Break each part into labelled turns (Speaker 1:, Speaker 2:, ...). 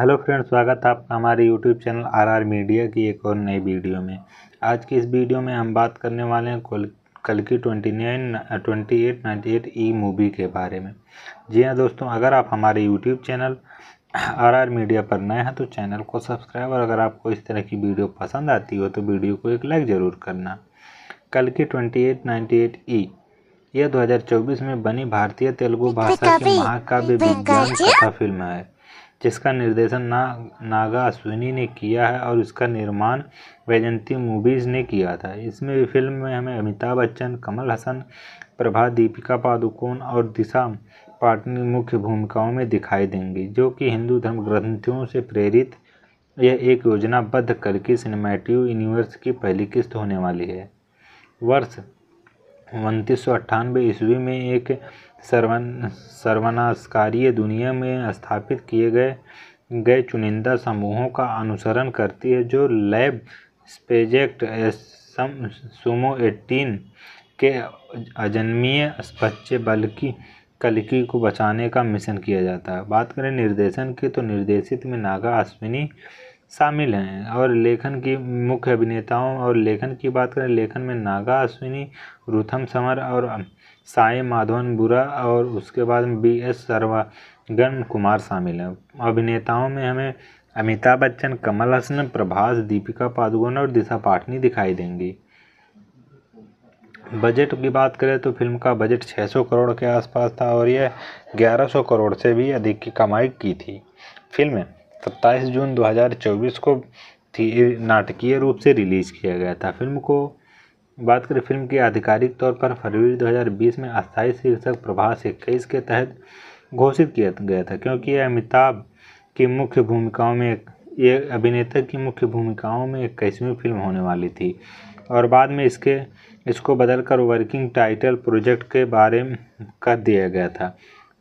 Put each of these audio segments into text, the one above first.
Speaker 1: Hello friend स्वागत है आपका हमारे यूट्यूब चैनल आरआर मीडिया की एक और नई वीडियो में आज की इस वीडियो में हम बात करने वाले हैं कल कल की twenty nine twenty eight ninety eight ई मूवी के बारे में जी हाँ दोस्तों अगर आप हमारे यूट्यूब चैनल आरआर मीडिया पर नए हैं तो चैनल को सब्सक्राइब और अगर आपको इस तरह की वीडियो पसंद आती हो तो वीडियो को एक लाइक ज़रूर करना कल की ट्वेंटी एट नाइन्टी एट ई यह 2024 में बनी भारतीय तेलुगु भाषा की महाकाव्य विज्ञान कथा फिल्म है जिसका निर्देशन ना नागा अश्विनी ने किया है और इसका निर्माण वैजंती मूवीज़ ने किया था इसमें फिल्म में हमें अमिताभ बच्चन कमल हसन प्रभा दीपिका पादुकोण और दिशा पाटनी मुख्य भूमिकाओं में दिखाई देंगी जो कि हिंदू धर्म ग्रंथियों से प्रेरित यह एक योजनाबद्ध करके सिनेमैटिव यूनिवर्स की पहली किस्त होने वाली है वर्ष उनतीस सौ ईस्वी में एक सर्वन सर्वनाशकारी दुनिया में स्थापित किए गए गए चुनिंदा समूहों का अनुसरण करती है जो लैब स्पेजेक्ट सम सुमो एटीन के अजन्मीय बच्चे बल्कि कलकी को बचाने का मिशन किया जाता है बात करें निर्देशन की तो निर्देशित में नागा अश्विनी शामिल हैं और लेखन की मुख्य अभिनेताओं और लेखन की बात करें लेखन में नागा अश्विनी रुथम समर और साई माधवन बुरा और उसके बाद बी एस सर्वागन कुमार शामिल हैं अभिनेताओं में हमें अमिताभ बच्चन कमल हसन प्रभास दीपिका पादुकोण और दिशा पाटनी दिखाई देंगी बजट की बात करें तो फिल्म का बजट 600 करोड़ के आसपास था और यह 1100 करोड़ से भी अधिक की कमाई की थी फिल्म 27 जून 2024 को थी नाटकीय रूप से रिलीज़ किया गया था फिल्म को बात करें फिल्म के आधिकारिक तौर पर फरवरी 2020 में अस्थायी शीर्षक प्रभास इक्कीस के तहत घोषित किया गया था क्योंकि यह अमिताभ की मुख्य भूमिकाओं में ये अभिनेता की मुख्य भूमिकाओं में इक्कीसवीं फिल्म होने वाली थी और बाद में इसके इसको बदलकर वर्किंग टाइटल प्रोजेक्ट के बारे में कर दिया गया था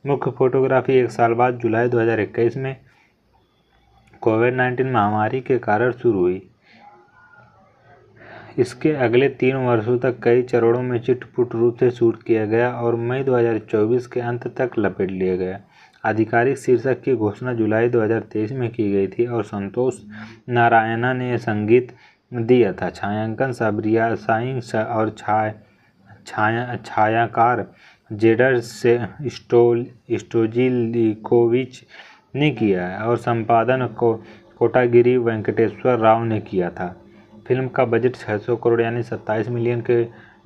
Speaker 1: मुख्य फोटोग्राफी एक साल बाद जुलाई 2021 में कोविड नाइन्टीन महामारी के कारण शुरू हुई इसके अगले तीन वर्षों तक कई चरणों में चिटपुट रूप से शूट किया गया और मई 2024 के अंत तक लपेट लिया गया आधिकारिक शीर्षक की घोषणा जुलाई 2023 में की गई थी और संतोष नारायणा ने संगीत दिया था छायांकन सबरिया साइंग और छाया छाया छायाकार जेडर से स्टोल स्टोजिलिकोविच ने किया है और संपादन को कोटागिरी वेंकटेश्वर राव ने किया था फिल्म का बजट 600 करोड़ यानी 27 मिलियन के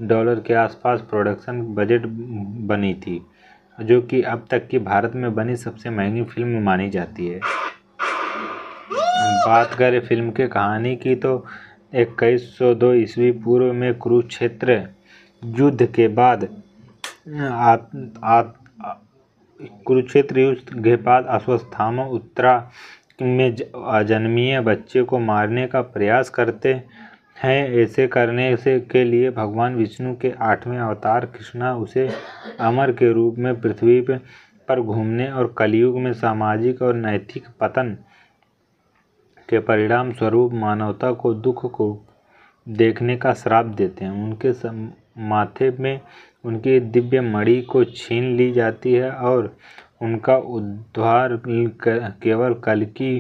Speaker 1: डॉलर के आसपास प्रोडक्शन बजट बनी थी जो कि अब तक की भारत में बनी सबसे महंगी फिल्म मानी जाती है बात करें फिल्म के कहानी की तो इक्कीस सौ दो ईस्वी पूर्व में कुरुक्षेत्र युद्ध के बाद कुरुक्षेत्र युद्ध के बाद अश्वस्थामा उत्तरा में अजन्मीय बच्चे को मारने का प्रयास करते हैं ऐसे करने से के लिए भगवान विष्णु के आठवें अवतार कृष्णा उसे अमर के रूप में पृथ्वी पर घूमने और कलयुग में सामाजिक और नैतिक पतन के परिणाम स्वरूप मानवता को दुख को देखने का श्राप देते हैं उनके माथे में उनकी दिव्य मणि को छीन ली जाती है और उनका उद्धार केवल की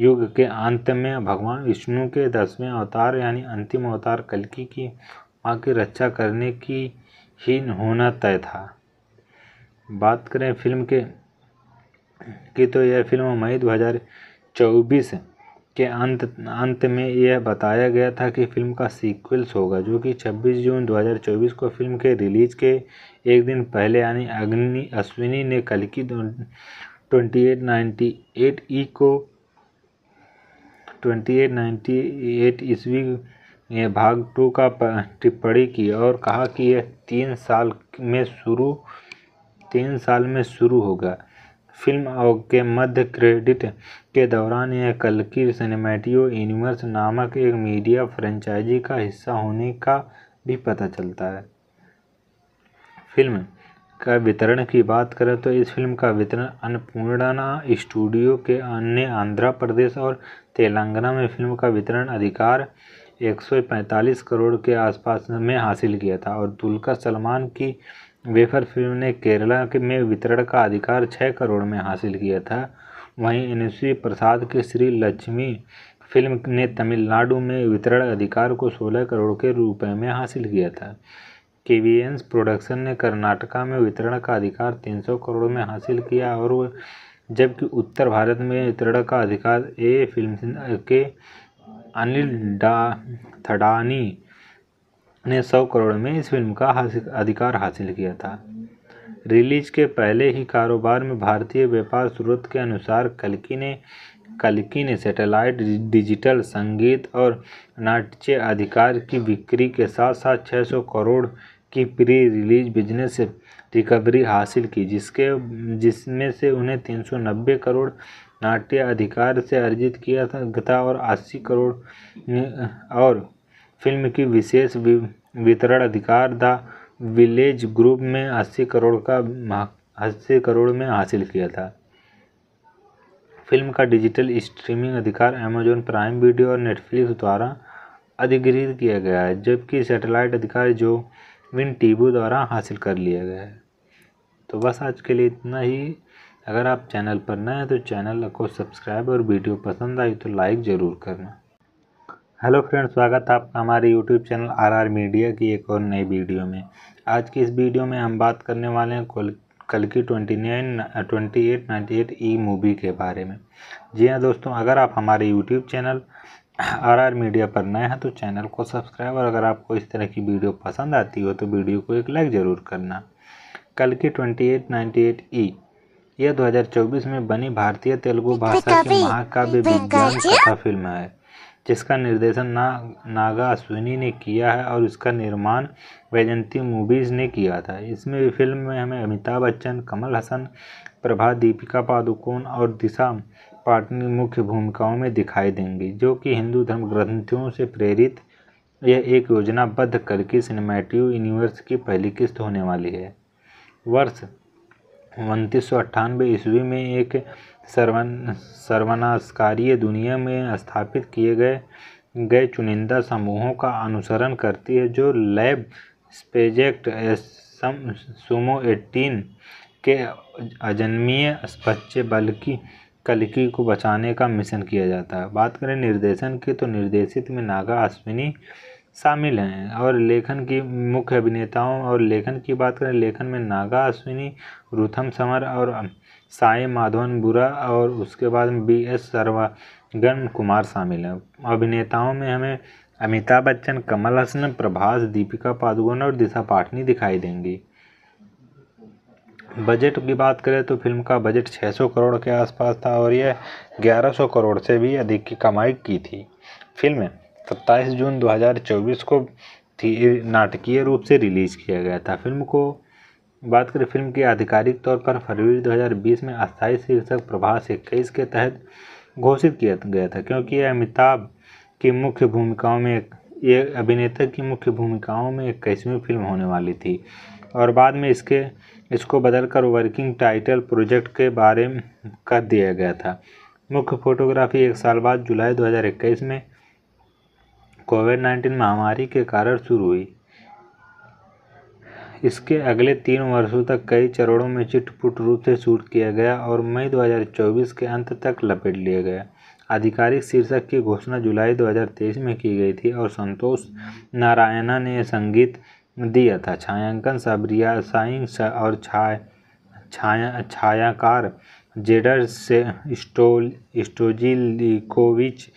Speaker 1: युग के अंत में भगवान विष्णु के दसवें अवतार यानी अंतिम अवतार कलकी की माँ की रक्षा करने की ही होना तय था बात करें फिल्म के की तो यह फिल्म मई दो हज़ार चौबीस के अंत अंत में यह बताया गया था कि फिल्म का सीक्वल्स होगा जो कि 26 जून 2024 को फिल्म के रिलीज के एक दिन पहले यानी अग्नि अश्विनी ने कल की ट्वेंटी ई को ट्वेंटी एट नाइन्टी एट ईस्वी में भाग टू का टिप्पणी की और कहा कि यह तीन साल में शुरू तीन साल में शुरू होगा फिल्म के मध्य क्रेडिट के दौरान यह कल्कि सिनेमैटियो यूनिवर्स नामक एक मीडिया फ्रेंचाइजी का हिस्सा होने का भी पता चलता है फिल्म का वितरण की बात करें तो इस फिल्म का वितरण अन्नपूर्णा स्टूडियो के अन्य आंध्र प्रदेश और तेलंगाना में फिल्म का वितरण अधिकार 145 करोड़ के आसपास में हासिल किया था और दुल्का सलमान की वेफर फिल्म ने केरला के में वितरण का अधिकार 6 करोड़ में हासिल किया था वहीं इनसी प्रसाद की श्री लक्ष्मी फिल्म ने तमिलनाडु में वितरण अधिकार को 16 करोड़ के रुपए में हासिल किया था के प्रोडक्शन ने कर्नाटका में वितरण का अधिकार 300 करोड़ में हासिल किया और जबकि उत्तर भारत में वितरण का अधिकार ए फिल्म के अनिल डा थडानी ने 100 करोड़ में इस फिल्म का अधिकार हासिल किया था रिलीज के पहले ही कारोबार में भारतीय व्यापार स्रोत के अनुसार कल्कि ने कल्कि ने सेटेलाइट डिजिटल संगीत और नाट्य अधिकार की बिक्री के साथ साथ 600 करोड़ की प्री रिलीज बिजनेस रिकवरी हासिल की जिसके जिसमें से उन्हें 390 करोड़ नाट्य अधिकार से अर्जित किया था और 80 करोड़ और फिल्म की विशेष वितरण अधिकार था विलेज ग्रुप में अस्सी करोड़ का अस्सी करोड़ में हासिल किया था फिल्म का डिजिटल स्ट्रीमिंग अधिकार अमेजोन प्राइम वीडियो और नेटफ्लिक्स द्वारा अधिग्रहित किया गया है जबकि सैटेलाइट अधिकार जो विन टीबू द्वारा हासिल कर लिया गया है तो बस आज के लिए इतना ही अगर आप चैनल पर नए हैं तो चैनल को सब्सक्राइब और वीडियो पसंद आई तो लाइक ज़रूर करना हेलो फ्रेंड्स स्वागत है आपका हमारे यूट्यूब चैनल आरआर मीडिया की एक और नई वीडियो में आज की इस वीडियो में हम बात करने वाले हैं कल, कल की twenty nine twenty eight ninety eight ई मूवी के बारे में जी हाँ दोस्तों अगर आप हमारे YouTube channel R R media पर नए हैं तो चैनल को सब्सक्राइब और अगर आपको इस तरह की वीडियो पसंद आती हो तो वीडियो को एक लाइक ज़रूर करना कल की ट्वेंटी एट नाइन्टी एट ई यह चौबीस में बनी भारतीय तेलुगु भाषा की महाकाव्य विज्ञान कथा फिल्म है जिसका निर्देशन ना नागा अश्विनी ने किया है और इसका निर्माण वैजंती मूवीज़ ने किया था इसमें फिल्म में हमें अमिताभ बच्चन कमल हसन प्रभा दीपिका पादुकोण और दिशा पाटनी मुख्य भूमिकाओं में दिखाई देंगी जो कि हिंदू धर्म ग्रंथियों से प्रेरित यह एक योजनाबद्ध करके सिनेमेटिव यूनिवर्स की पहली किस्त होने वाली है वर्ष उनतीस सौ ईस्वी में एक सर्वन सर्वनाशकारी दुनिया में स्थापित किए गए गए चुनिंदा समूहों का अनुसरण करती है जो लैब स्पेजेक्ट सम सुमो एटीन के अजन्मीय बच्चे बल्कि कलकी को बचाने का मिशन किया जाता है बात करें निर्देशन की तो निर्देशित में नागा अश्विनी शामिल हैं और लेखन की मुख्य अभिनेताओं और लेखन की बात करें लेखन में नागा अश्विनी रुथम समर और साई माधवन बुरा और उसके बाद बी एस सर्वागन कुमार शामिल हैं अभिनेताओं में हमें अमिताभ बच्चन कमल हसन प्रभास दीपिका पादुकोण और दिशा पाटनी दिखाई देंगी बजट की बात करें तो फिल्म का बजट 600 करोड़ के आसपास था और यह 1100 करोड़ से भी अधिक की कमाई की थी फिल्म 27 जून 2024 को थी नाटकीय रूप से रिलीज़ किया गया था फिल्म को बात करें फिल्म के आधिकारिक तौर पर फरवरी 2020 में अस्थायी शीर्षक प्रभास इक्कीस के तहत घोषित किया गया था क्योंकि यह अमिताभ की मुख्य भूमिकाओं में ये अभिनेता की मुख्य भूमिकाओं में इक्कीसवीं फिल्म होने वाली थी और बाद में इसके इसको बदलकर वर्किंग टाइटल प्रोजेक्ट के बारे में कर दिया गया था मुख्य फोटोग्राफी एक साल बाद जुलाई 2021 में कोविड 19 महामारी के कारण शुरू हुई इसके अगले तीन वर्षों तक कई चरणों में चिटपुट रूप से शूट किया गया और मई 2024 के अंत तक लपेट लिया गया आधिकारिक शीर्षक की घोषणा जुलाई 2023 में की गई थी और संतोष नारायणा ने संगीत दिया था छायांकन सबरिया साइंग और छाय छाया छायाकार जेडर से स्टोल स्टोजिलिकोविच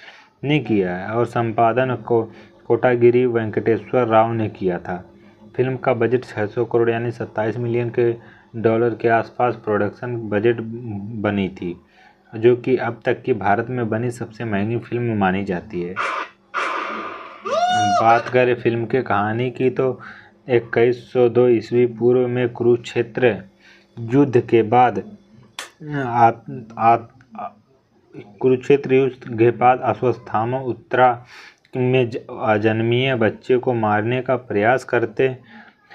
Speaker 1: ने किया है और संपादन को कोटागिरी वेंकटेश्वर राव ने किया था फिल्म का बजट 600 करोड़ यानी 27 मिलियन के डॉलर के आसपास प्रोडक्शन बजट बनी थी जो कि अब तक की भारत में बनी सबसे महंगी फिल्म मानी जाती है बात करें फिल्म के कहानी की तो इक्कीस सौ दो ईस्वी पूर्व में कुरुक्षेत्र युद्ध के बाद कुरुक्षेत्र युद्ध के बाद अश्वस्थामा उत्तरा में अजन्मीय बच्चे को मारने का प्रयास करते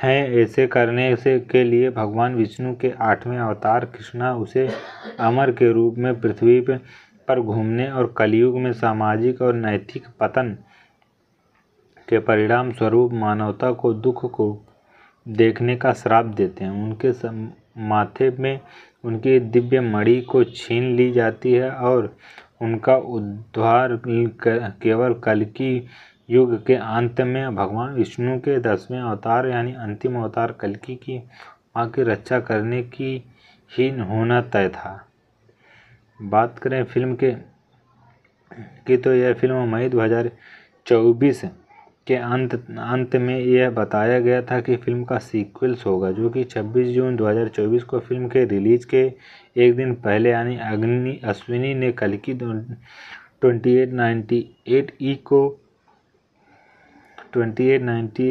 Speaker 1: हैं ऐसे करने से के लिए भगवान विष्णु के आठवें अवतार कृष्णा उसे अमर के रूप में पृथ्वी पर घूमने और कलयुग में सामाजिक और नैतिक पतन के परिणाम स्वरूप मानवता को दुख को देखने का श्राप देते हैं उनके माथे में उनकी दिव्य मणि को छीन ली जाती है और उनका उद्धार केवल की युग के अंत में भगवान विष्णु के दसवें अवतार यानी अंतिम अवतार कलकी की माँ की रक्षा करने की ही होना तय था बात करें फिल्म के की तो यह फिल्म मई 2024 के अंत अंत में यह बताया गया था कि फिल्म का सीक्वल्स होगा जो कि 26 जून 2024 को फिल्म के रिलीज के एक दिन पहले यानी अग्नि अश्विनी ने कल की ट्वेंटी एट ई को ट्वेंटी एट नाइन्टी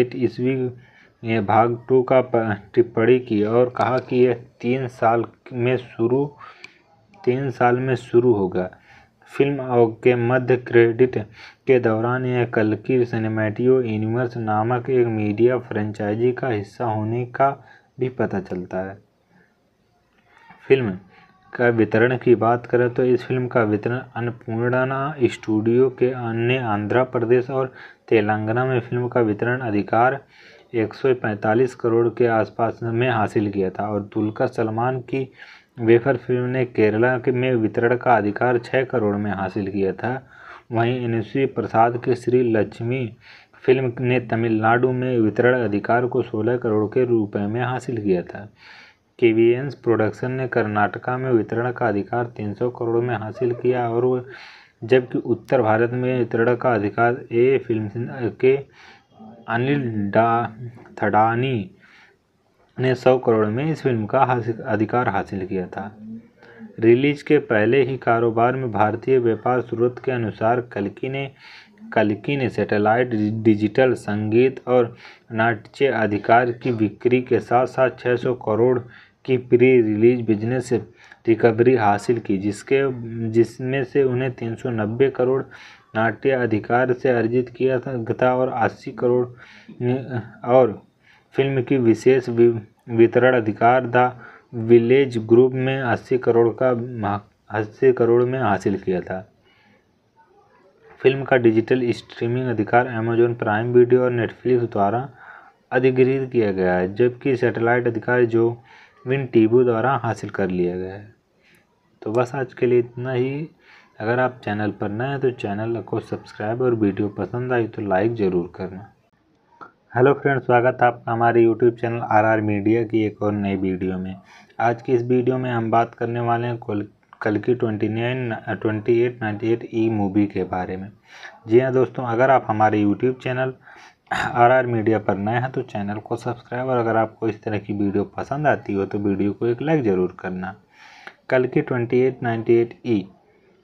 Speaker 1: एट ईस्वी ने भाग टू का टिप्पणी की और कहा कि यह तीन साल में शुरू तीन साल में शुरू होगा फिल्म के मध्य क्रेडिट के दौरान यह कलकी सिनेमेटियो यूनिवर्स नामक एक मीडिया फ्रेंचाइजी का हिस्सा होने का भी पता चलता है फिल्म का वितरण की बात करें तो इस फिल्म का वितरण अन्नपूर्णा स्टूडियो के अन्य आंध्र प्रदेश और तेलंगाना में फिल्म का वितरण अधिकार 145 करोड़ के आसपास में हासिल किया था और दुलकर सलमान की वेफर फिल्म ने केरला के में वितरण का अधिकार 6 करोड़ में हासिल किया था वहीं एन प्रसाद के श्री लक्ष्मी फिल्म ने तमिलनाडु में वितरण अधिकार को सोलह करोड़ के रुपये में हासिल किया था केवीएंस प्रोडक्शन ने कर्नाटका में वितरण का अधिकार 300 करोड़ में हासिल किया और जबकि उत्तर भारत में वितरण का अधिकार ए फिल्म के अनिल डा थडानी ने 100 करोड़ में इस फिल्म का हासिल, अधिकार हासिल किया था रिलीज के पहले ही कारोबार में भारतीय व्यापार स्रोत के अनुसार कलकी ने कलकी ने सैटेलाइट डिजिटल संगीत और नाट्य अधिकार की बिक्री के साथ साथ 600 करोड़ की प्री रिलीज बिजनेस रिकवरी हासिल की जिसके जिसमें से उन्हें तीन सौ नब्बे करोड़ नाट्य अधिकार से अर्जित किया था और अस्सी करोड़ और फिल्म की विशेष वितरण अधिकार द विलेज ग्रुप में अस्सी करोड़ का अस्सी करोड़ में हासिल किया था फिल्म का डिजिटल स्ट्रीमिंग अधिकार अमेजॉन प्राइम वीडियो और नेटफ्लिक्स द्वारा अधिग्रहित किया गया है जबकि सैटेलाइट अधिकार जो विन टीबू द्वारा हासिल कर लिया गया है तो बस आज के लिए इतना ही अगर आप चैनल पर नए हैं तो चैनल को सब्सक्राइब और वीडियो पसंद आई तो लाइक ज़रूर करना हेलो फ्रेंड्स स्वागत है आपका हमारे यूट्यूब चैनल आरआर मीडिया की एक और नई वीडियो में आज की इस वीडियो में हम बात करने वाले हैं कल की twenty nine twenty eight ninety eight ई मूवी के बारे में जी हाँ दोस्तों अगर आप हमारे YouTube channel R R media पर नए हैं तो चैनल को सब्सक्राइब और अगर आपको इस तरह की वीडियो पसंद आती हो तो वीडियो को एक लाइक ज़रूर करना कल की ट्वेंटी एट नाइन्टी एट ई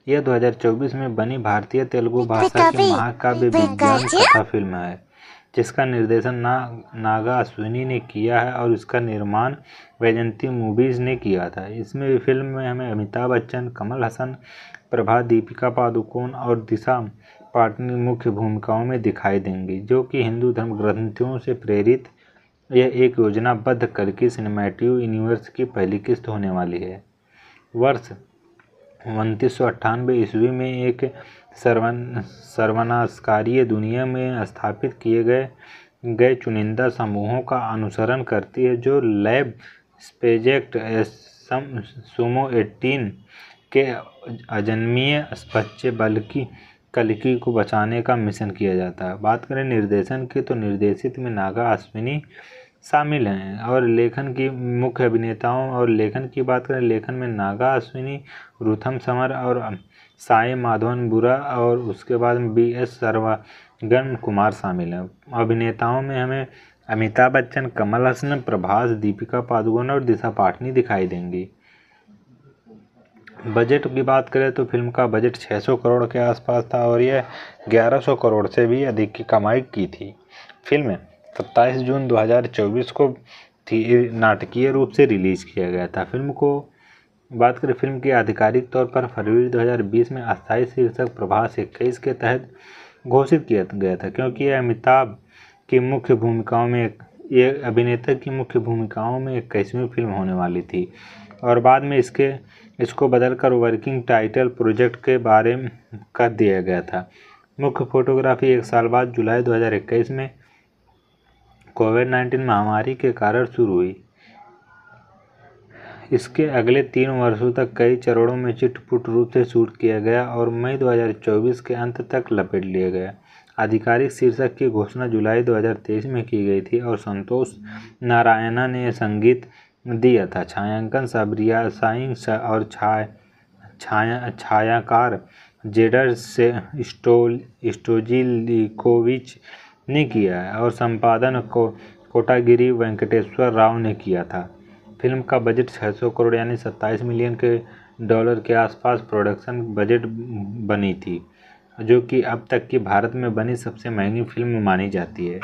Speaker 1: यह 2024 में बनी भारतीय तेलुगु भाषा के महाकाव्य विज्ञान कथा फिल्म है जिसका निर्देशन ना नागा अश्विनी ने किया है और इसका निर्माण वैजंती मूवीज़ ने किया था इसमें फिल्म में हमें अमिताभ बच्चन कमल हसन प्रभा दीपिका पादुकोण और दिशा पाटनी मुख्य भूमिकाओं में दिखाई देंगी जो कि हिंदू धर्म ग्रंथियों से प्रेरित यह एक योजनाबद्ध करके सिनेमैटिव यूनिवर्स की पहली किस्त होने वाली है वर्ष उनतीस ईस्वी में एक सर्वन सर्वनाशकारीय दुनिया में स्थापित किए गए गए चुनिंदा समूहों का अनुसरण करती है जो लैब स्पेजेक्ट सुमो एटीन के अजन्मीय बच्चे बल्कि कलिकी को बचाने का मिशन किया जाता है बात करें निर्देशन की तो निर्देशित में नागा अश्विनी शामिल हैं और लेखन की मुख्य अभिनेताओं और लेखन की बात करें लेखन में नागा अश्विनी रुथम समर और साई माधवन बुरा और उसके बाद बी एस सर्वागन कुमार शामिल हैं अभिनेताओं में हमें अमिताभ बच्चन कमल हसन प्रभास दीपिका पादुकोण और दिशा पाटनी दिखाई देंगी बजट की बात करें तो फिल्म का बजट 600 करोड़ के आसपास था और यह 1100 करोड़ से भी अधिक की कमाई की थी फिल्म सत्ताईस जून 2024 को थी नाटकीय रूप से रिलीज़ किया गया था फिल्म को बात करें फिल्म के आधिकारिक तौर पर फरवरी 2020 में अस्थायी शीर्षक प्रभास इक्कीस के तहत घोषित किया गया था क्योंकि यह अमिताभ की मुख्य भूमिकाओं में ये अभिनेता की मुख्य भूमिकाओं में इक्कीसवीं फिल्म होने वाली थी और बाद में इसके इसको बदलकर वर्किंग टाइटल प्रोजेक्ट के बारे में कर दिया गया था मुख्य फोटोग्राफी एक साल बाद जुलाई 2021 में कोविड नाइन्टीन महामारी के कारण शुरू हुई इसके अगले तीन वर्षों तक कई चरणों में चिटपुट रूप से शूट किया गया और मई 2024 के अंत तक लपेट लिया गया आधिकारिक शीर्षक की घोषणा जुलाई 2023 में की गई थी और संतोष नारायणा ने संगीत दिया था छायांकन सबरिया साइंग और छाया छाया छायाकार जेडर से स्टोल स्टोजिलिकोविच ने किया है और संपादन को कोटागिरी वेंकटेश्वर राव ने किया था फिल्म का बजट 600 करोड़ यानी 27 मिलियन के डॉलर के आसपास प्रोडक्शन बजट बनी थी जो कि अब तक की भारत में बनी सबसे महंगी फिल्म मानी जाती है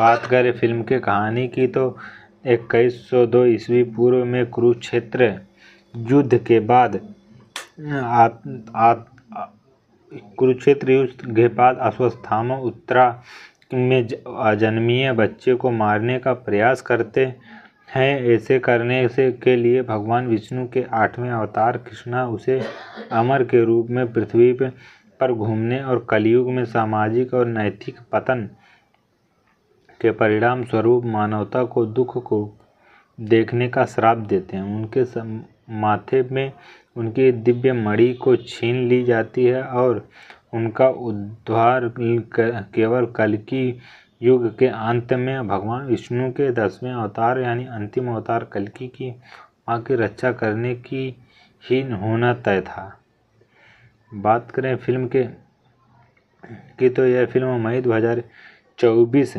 Speaker 1: बात करें फिल्म के कहानी की तो इक्कीस सौ दो ईस्वी पूर्व में कुरुक्षेत्र युद्ध के बाद कुरुक्षेत्र युद्ध के बाद अश्वस्थामा उत्तरा में अजन्मीय बच्चे को मारने का प्रयास करते हैं ऐसे करने से के लिए भगवान विष्णु के आठवें अवतार कृष्णा उसे अमर के रूप में पृथ्वी पर घूमने और कलयुग में सामाजिक और नैतिक पतन के परिणाम स्वरूप मानवता को दुख को देखने का श्राप देते हैं उनके माथे में उनकी दिव्य मणि को छीन ली जाती है और उनका उद्धार केवल कल की युग के अंत में भगवान विष्णु के दसवें अवतार यानी अंतिम अवतार कलकी की माँ की रक्षा करने की ही होना तय था बात करें फिल्म के की तो यह फिल्म मई 2024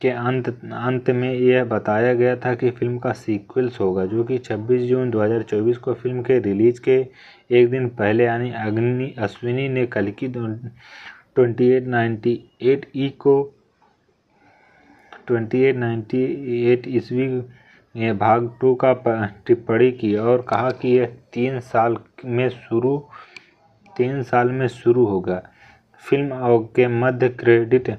Speaker 1: के अंत अंत में यह बताया गया था कि फिल्म का सीक्वल्स होगा जो कि 26 जून 2024 को फिल्म के रिलीज़ के एक दिन पहले यानी अग्नि अश्विनी ने कल की ट्वेंटी ई e को ट्वेंटी एट नाइन्टी एट ईस्वी ने भाग टू का टिप्पणी की और कहा कि यह तीन साल में शुरू तीन साल में शुरू होगा फिल्म के मध्य क्रेडिट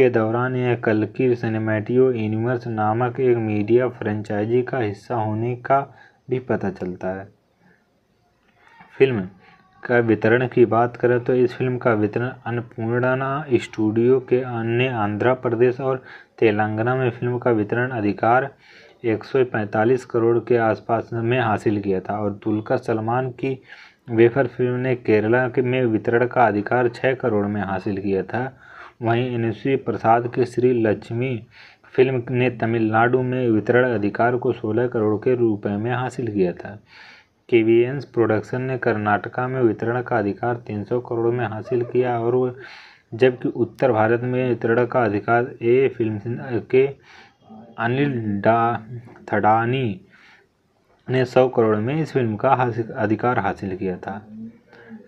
Speaker 1: के दौरान यह कल्कि सिनेमैटियो यूनिवर्स नामक एक मीडिया फ्रेंचाइजी का हिस्सा होने का भी पता चलता है फिल्म का वितरण की बात करें तो इस फिल्म का वितरण अन्नपूर्णा स्टूडियो के अन्य आंध्र प्रदेश और तेलंगाना में फिल्म का वितरण अधिकार 145 करोड़ के आसपास में हासिल किया था और दुल्का सलमान की वेफर फिल्म ने केरला के में वितरण का अधिकार 6 करोड़ में हासिल किया था वहीं इनसी प्रसाद की श्री लक्ष्मी फिल्म ने तमिलनाडु में वितरण अधिकार को 16 करोड़ के रुपए में हासिल किया था केवीएंस प्रोडक्शन ने कर्नाटका में वितरण का अधिकार 300 करोड़ में हासिल किया और जबकि उत्तर भारत में वितरण का अधिकार ए फिल्म के अनिल डा थडानी ने 100 करोड़ में इस फिल्म का अधिकार हासिल किया था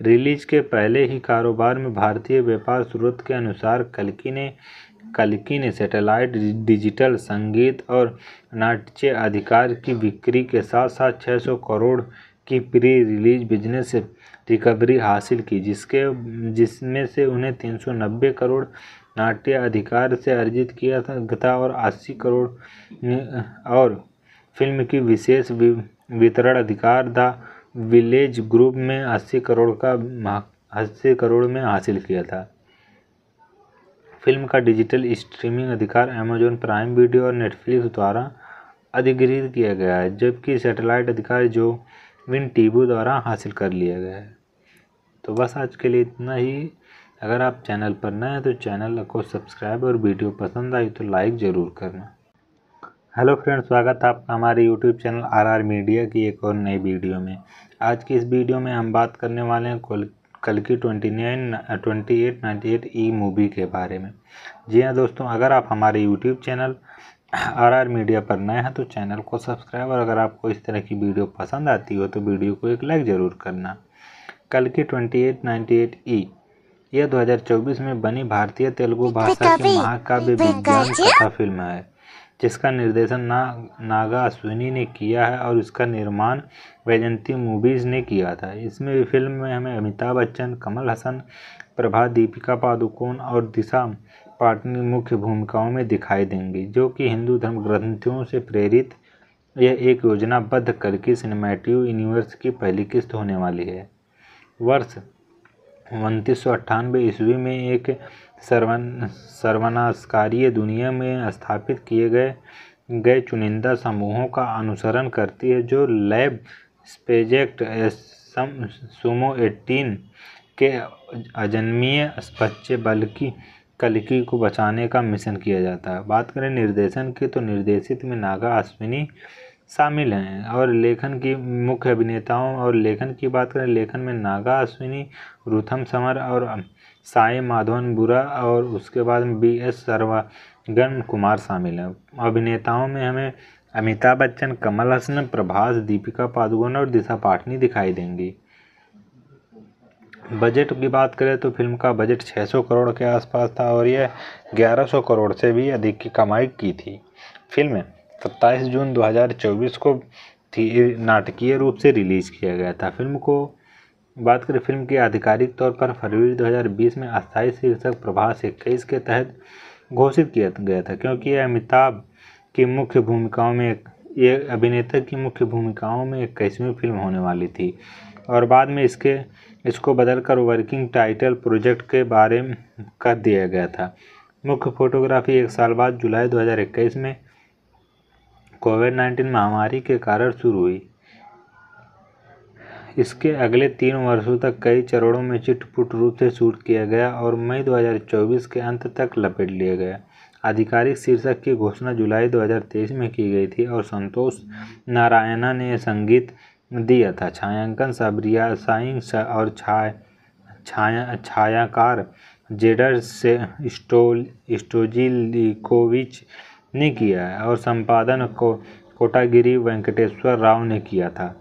Speaker 1: रिलीज के पहले ही कारोबार में भारतीय व्यापार स्रोत के अनुसार कलकी ने कलकी ने सैटेलाइट डिजिटल संगीत और नाट्य अधिकार की बिक्री के साथ साथ 600 करोड़ की प्री रिलीज बिजनेस रिकवरी हासिल की जिसके जिसमें से उन्हें 390 करोड़ नाट्य अधिकार से अर्जित किया था और 80 करोड़ और फिल्म की विशेष वितरण अधिकार था विलेज ग्रुप में अस्सी करोड़ का अस्सी करोड़ में हासिल किया था फिल्म का डिजिटल स्ट्रीमिंग अधिकार अमेजॉन प्राइम वीडियो और नेटफ्लिक्स द्वारा अधिग्रहित किया गया है जबकि सैटेलाइट अधिकार जो विन टीबू द्वारा हासिल कर लिया गया है तो बस आज के लिए इतना ही अगर आप चैनल पर नए हैं तो चैनल को सब्सक्राइब और वीडियो पसंद आई तो लाइक ज़रूर करना हेलो फ्रेंड्स स्वागत है आपका हमारे यूट्यूब चैनल आरआर मीडिया की एक और नई वीडियो में आज की इस वीडियो में हम बात करने वाले हैं कल कल की twenty nine twenty eight ninety eight ई मूवी के बारे में जी हाँ दोस्तों अगर आप हमारे यूट्यूब चैनल आरआर मीडिया पर नए हैं तो चैनल को सब्सक्राइब और अगर आपको इस तरह की वीडियो पसंद आती हो तो वीडियो को एक लाइक ज़रूर करना कल की ट्वेंटी एट नाइन्टी एट ई यह दो में बनी भारतीय तेलुगु भाषा की महाकाव्य विज्ञान कथा फिल्म है जिसका निर्देशन ना नागा अश्विनी ने किया है और इसका निर्माण वैजंती मूवीज़ ने किया था इसमें फिल्म में हमें अमिताभ बच्चन कमल हसन प्रभा दीपिका पादुकोण और दिशा पाटनी मुख्य भूमिकाओं में दिखाई देंगी जो कि हिंदू धर्म ग्रंथियों से प्रेरित यह एक योजनाबद्ध करके सिनेमैटिव यूनिवर्स की पहली किस्त होने वाली है वर्ष उनतीस ईस्वी में एक सर्वन सर्वनाशकारी दुनिया में स्थापित किए गए गए चुनिंदा समूहों का अनुसरण करती है जो लैब स्पेजेक्ट सम सुमो एटीन के अजन्मीय बच्चे बल्कि कलकी को बचाने का मिशन किया जाता है बात करें निर्देशन की तो निर्देशित में नागा अश्विनी शामिल हैं और लेखन की मुख्य अभिनेताओं और लेखन की बात करें लेखन में नागा अश्विनी रुथम समर और साई माधवन बुरा और उसके बाद बी एस सर्वागन कुमार शामिल हैं अभिनेताओं में हमें अमिताभ बच्चन कमल हसन प्रभास दीपिका पादुकोण और दिशा पाटनी दिखाई देंगी बजट की बात करें तो फिल्म का बजट 600 करोड़ के आसपास था और यह 1100 करोड़ से भी अधिक की कमाई की थी फिल्म सत्ताईस जून 2024 को थी नाटकीय रूप से रिलीज़ किया गया था फिल्म को बात करें फिल्म की आधिकारिक तौर पर फरवरी 2020 में अस्थायी शीर्षक प्रभास इक्कीस के तहत घोषित किया गया था क्योंकि यह अमिताभ की मुख्य भूमिकाओं में ये अभिनेता की मुख्य भूमिकाओं में इक्कीसवीं फिल्म होने वाली थी और बाद में इसके इसको बदलकर वर्किंग टाइटल प्रोजेक्ट के बारे में कर दिया गया था मुख्य फोटोग्राफी एक साल बाद जुलाई 2021 में कोविड नाइन्टीन महामारी के कारण शुरू हुई इसके अगले तीन वर्षों तक कई चरणों में चिटपुट रूप से शूट किया गया और मई 2024 के अंत तक लपेट लिया गया आधिकारिक शीर्षक की घोषणा जुलाई 2023 में की गई थी और संतोष नारायणा ने संगीत दिया था छायांकन सबरिया साइंग और छाया छाया छायाकार जेडर से स्टोल स्टोजिलिकोविच ने किया है और संपादन को कोटागिरी वेंकटेश्वर राव ने किया था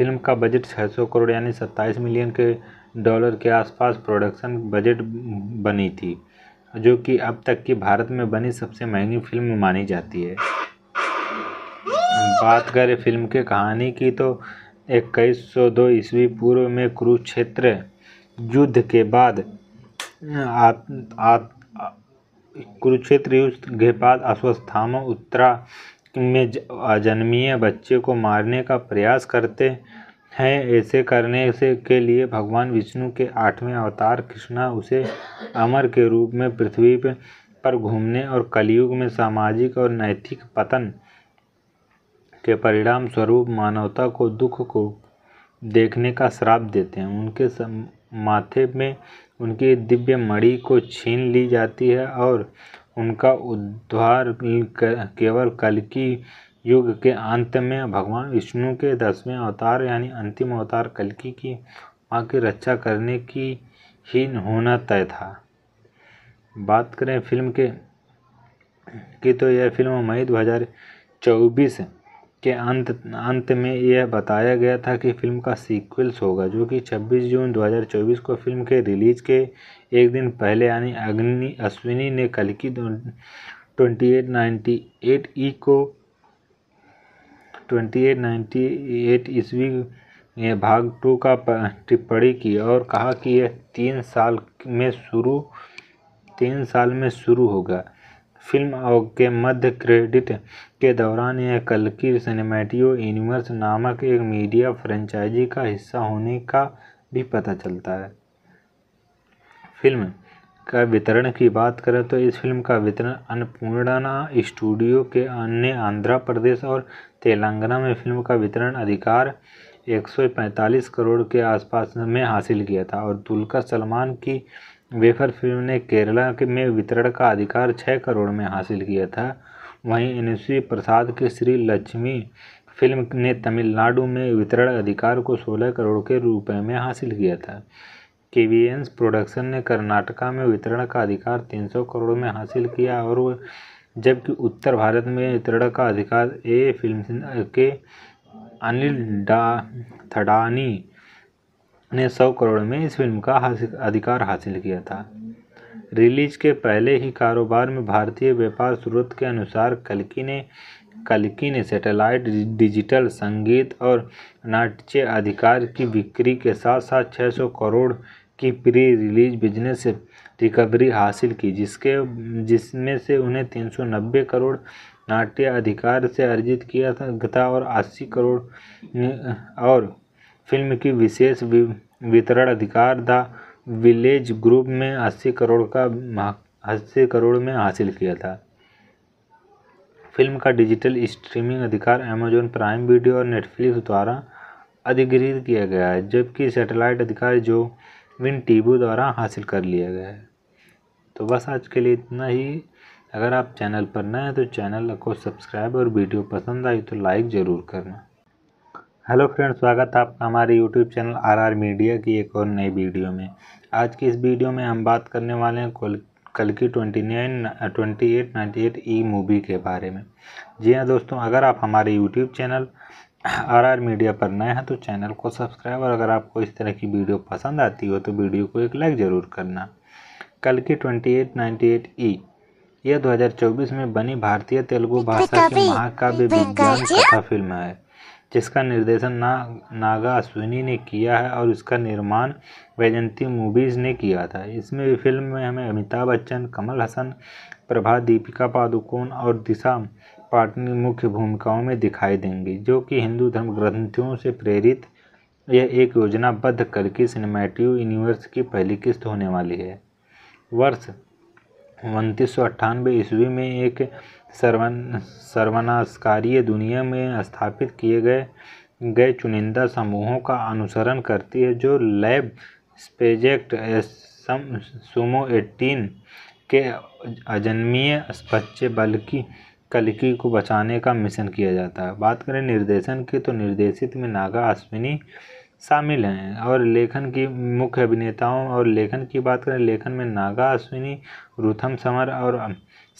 Speaker 1: फिल्म का बजट 600 करोड़ यानी 27 मिलियन के डॉलर के आसपास प्रोडक्शन बजट बनी थी जो कि अब तक की भारत में बनी सबसे महंगी फिल्म मानी जाती है बात करें फिल्म के कहानी की तो इक्कीस सौ दो ईस्वी पूर्व में कुरुक्षेत्र युद्ध के बाद कुरुक्षेत्र युद्ध के बाद अश्वस्थामा उत्तरा में अजन्मीय बच्चे को मारने का प्रयास करते हैं ऐसे करने से के लिए भगवान विष्णु के आठवें अवतार कृष्णा उसे अमर के रूप में पृथ्वी पर घूमने और कलयुग में सामाजिक और नैतिक पतन के परिणाम स्वरूप मानवता को दुख को देखने का श्राप देते हैं उनके माथे में उनकी दिव्य मणि को छीन ली जाती है और उनका उद्धार केवल की युग के अंत में भगवान विष्णु के दसवें अवतार यानी अंतिम अवतार कलकी की माँ की रक्षा करने की ही होना तय था बात करें फिल्म के की तो यह फिल्म मई 2024 के अंत अंत में यह बताया गया था कि फिल्म का सीक्वल्स होगा जो कि 26 जून 2024 को फिल्म के रिलीज के एक दिन पहले यानी अग्नि अश्विनी ने कल की ट्वेंटी एट ई को ट्वेंटी एट नाइन्टी एट ईस्वी भाग टू का टिप्पणी की और कहा कि यह तीन साल में शुरू तीन साल में शुरू होगा फिल्म के मध्य क्रेडिट के दौरान यह कलकी सिनेमेटियो यूनिवर्स नामक एक मीडिया फ्रेंचाइजी का हिस्सा होने का भी पता चलता है फिल्म का वितरण की बात करें तो इस फिल्म का वितरण अन्नपूर्णा स्टूडियो के अन्य आंध्र प्रदेश और तेलंगाना में फिल्म का वितरण अधिकार 145 करोड़ के आसपास में हासिल किया था और दुल्का सलमान की वेफर फिल्म ने केरला के में वितरण का अधिकार 6 करोड़ में हासिल किया था वहीं एन प्रसाद की श्री लक्ष्मी फिल्म ने तमिलनाडु में वितरण अधिकार को सोलह करोड़ के रुपये में हासिल किया था केवीएंस प्रोडक्शन ने कर्नाटका में वितरण का अधिकार 300 करोड़ में हासिल किया और जबकि उत्तर भारत में वितरण का अधिकार ए फिल्म के अनिल थडानी ने 100 करोड़ में इस फिल्म का हासिल, अधिकार हासिल किया था रिलीज के पहले ही कारोबार में भारतीय व्यापार स्रोत के अनुसार कलकी ने कलकी ने सैटेलाइट डिजिटल संगीत और नाट्य अधिकार की बिक्री के साथ साथ 600 करोड़ की प्री रिलीज बिजनेस रिकवरी हासिल की जिसके जिसमें से उन्हें तीन सौ नब्बे करोड़ नाट्य अधिकार से अर्जित किया था और अस्सी करोड़ और फिल्म की विशेष वितरण अधिकार द विलेज ग्रुप में अस्सी करोड़ का अस्सी करोड़ में हासिल किया था फिल्म का डिजिटल स्ट्रीमिंग अधिकार अमेजोन प्राइम वीडियो और नेटफ्लिक्स द्वारा अधिग्रहित किया गया है जबकि सैटेलाइट अधिकार जो विन टीबू द्वारा हासिल कर लिया गया है तो बस आज के लिए इतना ही अगर आप चैनल पर नए हैं तो चैनल को सब्सक्राइब और वीडियो पसंद आई तो लाइक ज़रूर करना हेलो फ्रेंड्स स्वागत है आपका हमारे यूट्यूब चैनल आरआर मीडिया की एक और नई वीडियो में आज की इस वीडियो में हम बात करने वाले हैं कल की twenty nine twenty eight ninety eight ई मूवी के बारे में जी हाँ दोस्तों अगर आप हमारे YouTube channel R R media पर नए हैं तो चैनल को सब्सक्राइब और अगर आपको इस तरह की वीडियो पसंद आती हो तो वीडियो को एक लाइक ज़रूर करना कल की ट्वेंटी एट नाइन्टी एट ई यह 2024 में बनी भारतीय तेलुगु भाषा की महाकाव्य विज्ञान कथा फिल्म है जिसका निर्देशन ना नागा अश्विनी ने किया है और इसका निर्माण वैजंती मूवीज़ ने किया था इसमें फिल्म में हमें अमिताभ बच्चन कमल हसन प्रभा दीपिका पादुकोण और दिशा पाटनी मुख्य भूमिकाओं में दिखाई देंगी जो कि हिंदू धर्म ग्रंथियों से प्रेरित यह एक योजनाबद्ध करके सिनेमैटिव यूनिवर्स की पहली किस्त होने वाली है वर्ष उनतीस सौ अट्ठानबे ईस्वी में एक सर्वन सर्वनाशकारीय दुनिया में स्थापित किए गए गए चुनिंदा समूहों का अनुसरण करती है जो लैब स्पेजेक्ट सुमो एटीन के अजन्मीय बच्चे बल्कि कलकी को बचाने का मिशन किया जाता है बात करें निर्देशन की तो निर्देशित में नागा अश्विनी शामिल हैं और लेखन की मुख्य अभिनेताओं और लेखन की बात करें लेखन में नागा अश्विनी रुथम समर और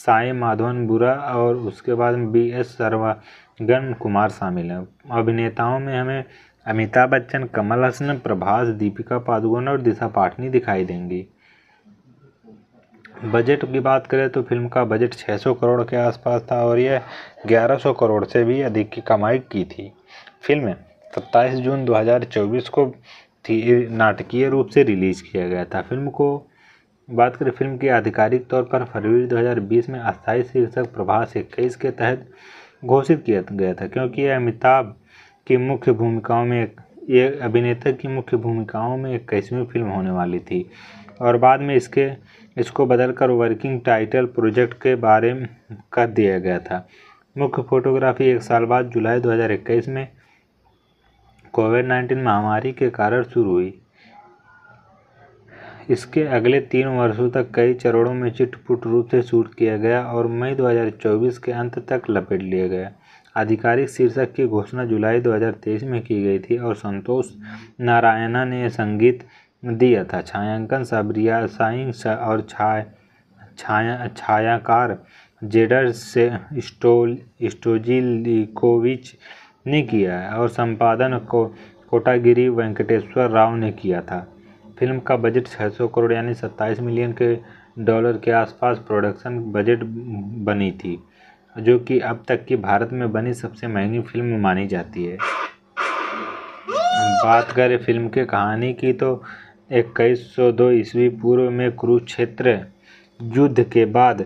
Speaker 1: साई माधवन बुरा और उसके बाद बी एस सर्वागन कुमार शामिल हैं अभिनेताओं में हमें अमिताभ बच्चन कमल हसन प्रभास दीपिका पादुकोण और दिशा पाटनी दिखाई देंगी बजट की बात करें तो फिल्म का बजट 600 करोड़ के आसपास था और यह 1100 करोड़ से भी अधिक की कमाई की थी फिल्म 27 जून 2024 को थी नाटकीय रूप से रिलीज़ किया गया था फिल्म को बात करें फिल्म की आधिकारिक तौर पर फरवरी 2020 में अस्थायी शीर्षक प्रभास इक्कीस के तहत घोषित किया गया था क्योंकि यह अमिताभ की मुख्य भूमिकाओं में ये अभिनेता की मुख्य भूमिकाओं में इक्कीसवीं फिल्म होने वाली थी और बाद में इसके इसको बदलकर वर्किंग टाइटल प्रोजेक्ट के बारे में कर दिया गया था मुख्य फोटोग्राफी एक साल बाद जुलाई 2021 में कोविड नाइन्टीन महामारी के कारण शुरू हुई इसके अगले तीन वर्षों तक कई चरणों में चिटपुट रूप से शूट किया गया और मई 2024 के अंत तक लपेट लिया गया आधिकारिक शीर्षक की घोषणा जुलाई 2023 में की गई थी और संतोष नारायणा ने संगीत दिया था छायांकन साइंस सा और छाया छाया छायाकार जेडर से स्टोल स्टोजिलिकोविच ने किया है और संपादन को कोटागिरी वेंकटेश्वर राव ने किया था फिल्म का बजट 600 करोड़ यानी 27 मिलियन के डॉलर के आसपास प्रोडक्शन बजट बनी थी जो कि अब तक की भारत में बनी सबसे महंगी फिल्म मानी जाती है बात करें फिल्म के कहानी की तो इक्कीस सौ दो ईस्वी पूर्व में कुरुक्षेत्र युद्ध के बाद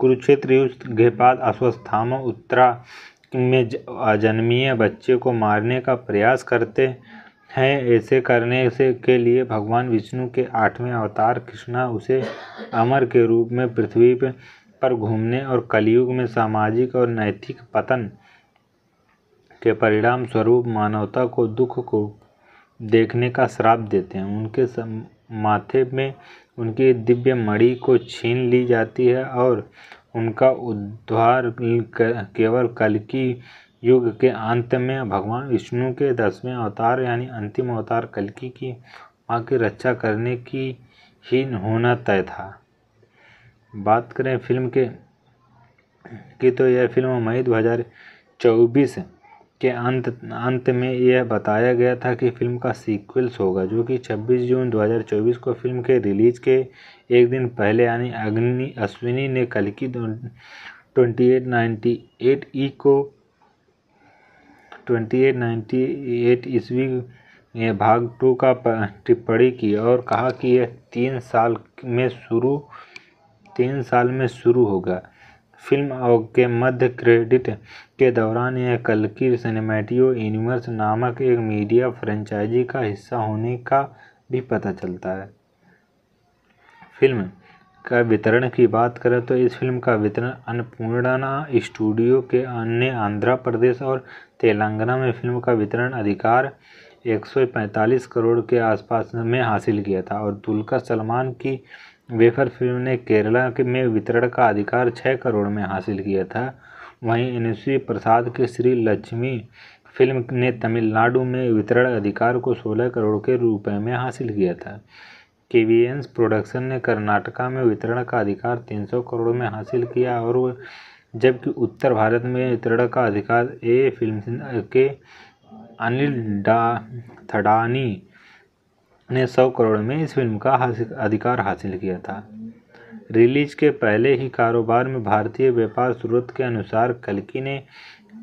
Speaker 1: कुरुक्षेत्र युद्ध के बाद अश्वस्थामा उत्तरा में अजन्मीय बच्चे को मारने का प्रयास करते हैं ऐसे करने से के लिए भगवान विष्णु के आठवें अवतार कृष्णा उसे अमर के रूप में पृथ्वी पर घूमने और कलयुग में सामाजिक और नैतिक पतन के परिणाम स्वरूप मानवता को दुख को देखने का श्राप देते हैं उनके माथे में उनकी दिव्य मणि को छीन ली जाती है और उनका उद्धार केवल कल की युग के अंत में भगवान विष्णु के दसवें अवतार यानी अंतिम अवतार कलकी की माँ की रक्षा करने की ही होना तय था बात करें फिल्म के की तो यह फिल्म मई 2024 के अंत अंत में यह बताया गया था कि फिल्म का सीक्वल्स होगा जो कि 26 जून 2024 को फिल्म के रिलीज के एक दिन पहले यानी अग्नि अश्विनी ने कल की ट्वेंटी एट नाइन्टी एट ई को ट्वेंटी एट नाइन्टी एट ईस्वी भाग टू का टिप्पणी की और कहा कि यह तीन साल में शुरू तीन साल में शुरू होगा फिल्म के मध्य क्रेडिट के दौरान यह कल्कि सिनेमेटियो यूनिवर्स नामक एक मीडिया फ्रेंचाइजी का हिस्सा होने का भी पता चलता है फिल्म का वितरण की बात करें तो इस फिल्म का वितरण अन्नपूर्णा स्टूडियो के अन्य आंध्र प्रदेश और तेलंगाना में फिल्म का वितरण अधिकार 145 करोड़ के आसपास में हासिल किया था और दुल्का सलमान की वेफर फिल्म ने केरला के में वितरण का अधिकार छः करोड़ में हासिल किया था वहीं एनसी प्रसाद के श्री लक्ष्मी फिल्म ने तमिलनाडु में वितरण अधिकार को 16 करोड़ के रुपए में हासिल किया था केवीएंस प्रोडक्शन ने कर्नाटका में वितरण का अधिकार 300 करोड़ में हासिल किया और जबकि उत्तर भारत में वितरण का अधिकार ए फिल्म के अनिल डा थडानी ने सौ करोड़ में इस फिल्म का अधिकार हासिल किया था रिलीज के पहले ही कारोबार में भारतीय व्यापार सूरत के अनुसार कलकी ने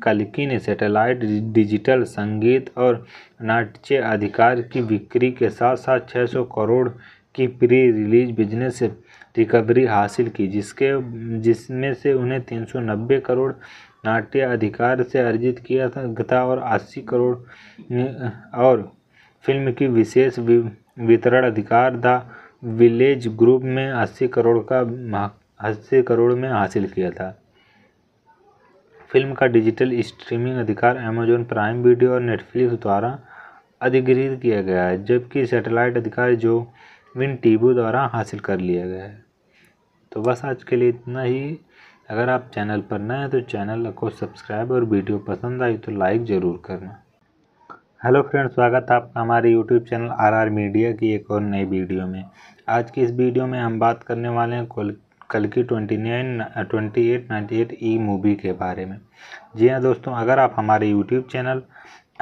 Speaker 1: कलकी ने सेटेलाइट डिजिटल संगीत और नाट्य अधिकार की बिक्री के साथ साथ 600 करोड़ की प्री रिलीज बिजनेस से रिकवरी हासिल की जिसके जिसमें से उन्हें 390 करोड़ नाट्य अधिकार से अर्जित किया था और 80 करोड़ और फिल्म की विशेष वितरण अधिकार द विलेज ग्रुप में अस्सी करोड़ का अस्सी करोड़ में हासिल किया था फिल्म का डिजिटल स्ट्रीमिंग अधिकार अमेजॉन प्राइम वीडियो और नेटफ्लिक्स द्वारा अधिग्रहित किया गया है जबकि सैटेलाइट अधिकार जो विन टीबू द्वारा हासिल कर लिया गया है तो बस आज के लिए इतना ही अगर आप चैनल पर नए हैं तो चैनल को सब्सक्राइब और वीडियो पसंद आई तो लाइक ज़रूर करना हेलो फ्रेंड स्वागत है आपका हमारे यूट्यूब चैनल आरआर मीडिया की एक और नई वीडियो में आज की इस वीडियो में हम बात करने वाले हैं कल, कल की twenty nine twenty eight ninety eight ई मूवी के बारे में जी हाँ दोस्तों अगर आप हमारे यूट्यूब चैनल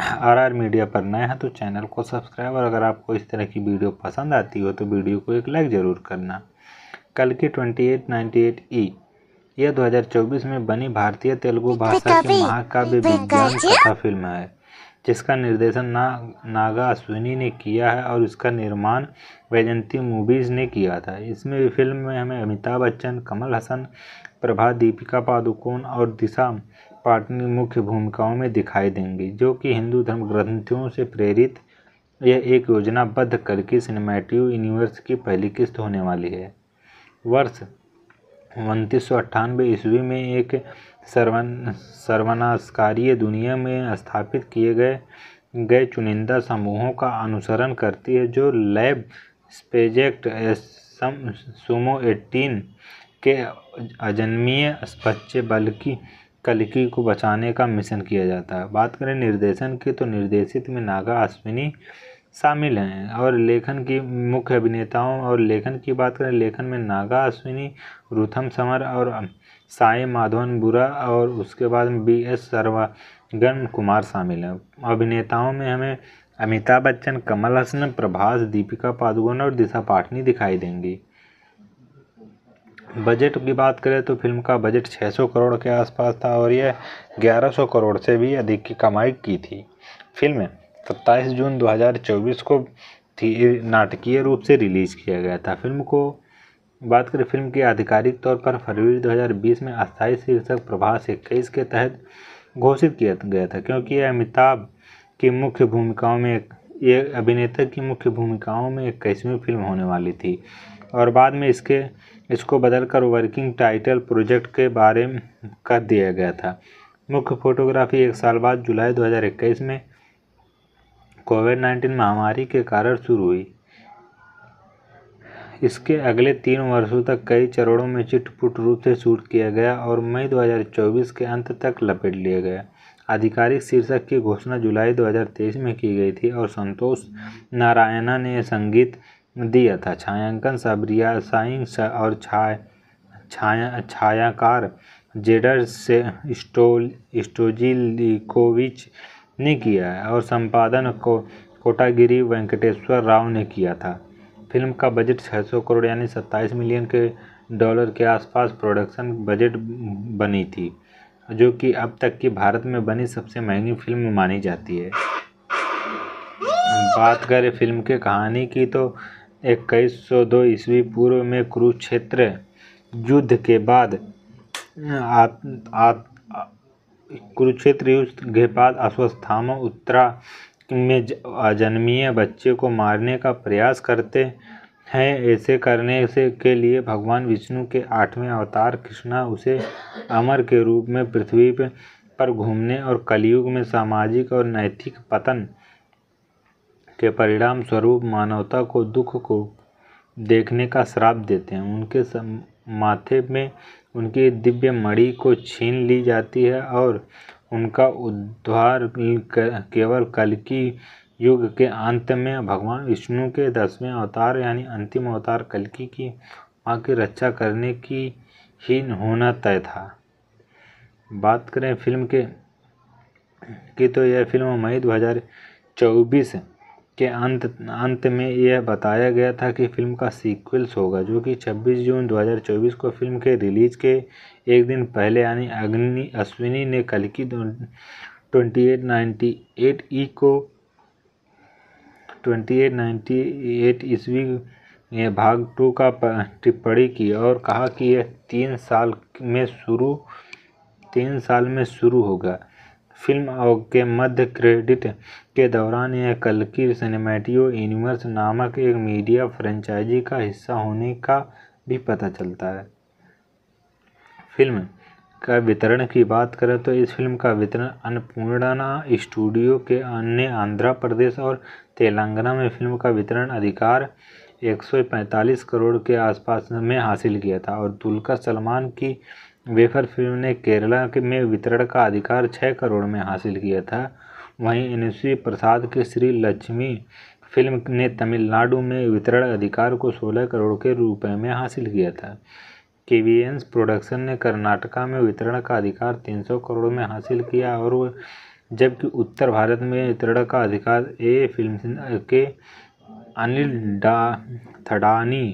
Speaker 1: आरआर मीडिया पर नए हैं तो चैनल को सब्सक्राइब और अगर आपको इस तरह की वीडियो पसंद आती हो तो वीडियो को एक लाइक ज़रूर करना कल की ट्वेंटी एट नाइन्टी एट ई e। यह दो में बनी भारतीय तेलुगु भाषा की महाकाव्य विज्ञान कथा फिल्म है जिसका निर्देशन ना नागा अश्विनी ने किया है और इसका निर्माण वैजंती मूवीज़ ने किया था इसमें फिल्म में हमें अमिताभ बच्चन कमल हसन प्रभा दीपिका पादुकोण और दिशा पाटनी मुख्य भूमिकाओं में दिखाई देंगी जो कि हिंदू धर्म ग्रंथियों से प्रेरित यह एक योजनाबद्ध करके सिनेमैटिव यूनिवर्स की पहली किस्त होने वाली है वर्ष उनतीस ईस्वी में एक सर्वन सर्वनाशकारी दुनिया में स्थापित किए गए गए चुनिंदा समूहों का अनुसरण करती है जो लैब स्पेजेक्ट सुमो एटीन के अजन्मीय बच्चे बल्कि कलकी को बचाने का मिशन किया जाता है बात करें निर्देशन की तो निर्देशित में नागा अश्विनी शामिल हैं और लेखन की मुख्य अभिनेताओं और लेखन की बात करें लेखन में नागा अश्विनी रुथम समर और साई माधवन बुरा और उसके बाद बी एस सर्वागन कुमार शामिल हैं अभिनेताओं में हमें अमिताभ बच्चन कमल हसन प्रभास दीपिका पादुकोण और दिशा पाटनी दिखाई देंगी बजट की बात करें तो फिल्म का बजट 600 करोड़ के आसपास था और यह 1100 करोड़ से भी अधिक की कमाई की थी फिल्म सत्ताईस जून 2024 को थी नाटकीय रूप से रिलीज़ किया गया था फिल्म को बात करें फिल्म के आधिकारिक तौर पर फरवरी 2020 में अस्थायी शीर्षक प्रभास इक्कीस के तहत घोषित किया गया था क्योंकि यह अमिताभ की मुख्य भूमिकाओं में ये अभिनेता की मुख्य भूमिकाओं में इक्कीसवीं फिल्म होने वाली थी और बाद में इसके इसको बदलकर वर्किंग टाइटल प्रोजेक्ट के बारे में कर दिया गया था मुख्य फोटोग्राफी एक साल बाद जुलाई 2021 में कोविड नाइन्टीन महामारी के कारण शुरू हुई इसके अगले तीन वर्षों तक कई चरणों में चिटपुट रूप से शूट किया गया और मई 2024 के अंत तक लपेट लिया गया आधिकारिक शीर्षक की घोषणा जुलाई 2023 में की गई थी और संतोष नारायणा ने संगीत दिया था छायांकन सबरिया साइंग और छाया छाया छायाकार जेडर से स्टोल स्टोजिलिकोविच ने किया है और संपादन को कोटागिरी वेंकटेश्वर राव ने किया था फिल्म का बजट 600 करोड़ यानी 27 मिलियन के डॉलर के आसपास प्रोडक्शन बजट बनी थी जो कि अब तक की भारत में बनी सबसे महंगी फिल्म मानी जाती है बात करें फिल्म के कहानी की तो इक्कीस सौ दो ईस्वी पूर्व में कुरुक्षेत्र युद्ध के बाद कुरुक्षेत्र युद्ध के बाद अश्वस्थामा उत्तरा में अजन्मीय बच्चे को मारने का प्रयास करते हैं ऐसे करने से के लिए भगवान विष्णु के आठवें अवतार कृष्णा उसे अमर के रूप में पृथ्वी पर घूमने और कलयुग में सामाजिक और नैतिक पतन के परिणाम स्वरूप मानवता को दुख को देखने का श्राप देते हैं उनके माथे में उनकी दिव्य मणि को छीन ली जाती है और उनका उद्धार केवल कल्कि युग के अंत में भगवान विष्णु के दसवें अवतार यानी अंतिम अवतार कलकी की माँ की रक्षा करने की ही होना तय था बात करें फिल्म के की तो यह फिल्म मई 2024 के अंत अंत में यह बताया गया था कि फिल्म का सीक्वल्स होगा जो कि 26 जून 2024 को फिल्म के रिलीज के एक दिन पहले यानी अग्नि अश्विनी ने कल की ट्वेंटी एट ई को ट्वेंटी एट नाइन्टी एट ईस्वी में भाग टू का टिप्पणी की और कहा कि यह तीन साल में शुरू तीन साल में शुरू होगा फिल्म के मध्य क्रेडिट के दौरान यह कलकी सिनेमेटियो यूनिवर्स नामक एक मीडिया फ्रेंचाइजी का हिस्सा होने का भी पता चलता है फिल्म का वितरण की बात करें तो इस फिल्म का वितरण अन्नपूर्णा स्टूडियो के अन्य आंध्र प्रदेश और तेलंगाना में फिल्म का वितरण अधिकार 145 करोड़ के आसपास में हासिल किया था और दुल्का सलमान की वेफर फिल्म ने केरला के में वितरण का अधिकार 6 करोड़ में हासिल किया था वहीं एन प्रसाद की श्री लक्ष्मी फिल्म ने तमिलनाडु में वितरण अधिकार को सोलह करोड़ के रुपये में हासिल किया था केवीएंस प्रोडक्शन ने कर्नाटका में वितरण का अधिकार 300 करोड़ में हासिल किया और जबकि उत्तर भारत में वितरण का अधिकार ए फिल्म के अनिल डा थडानी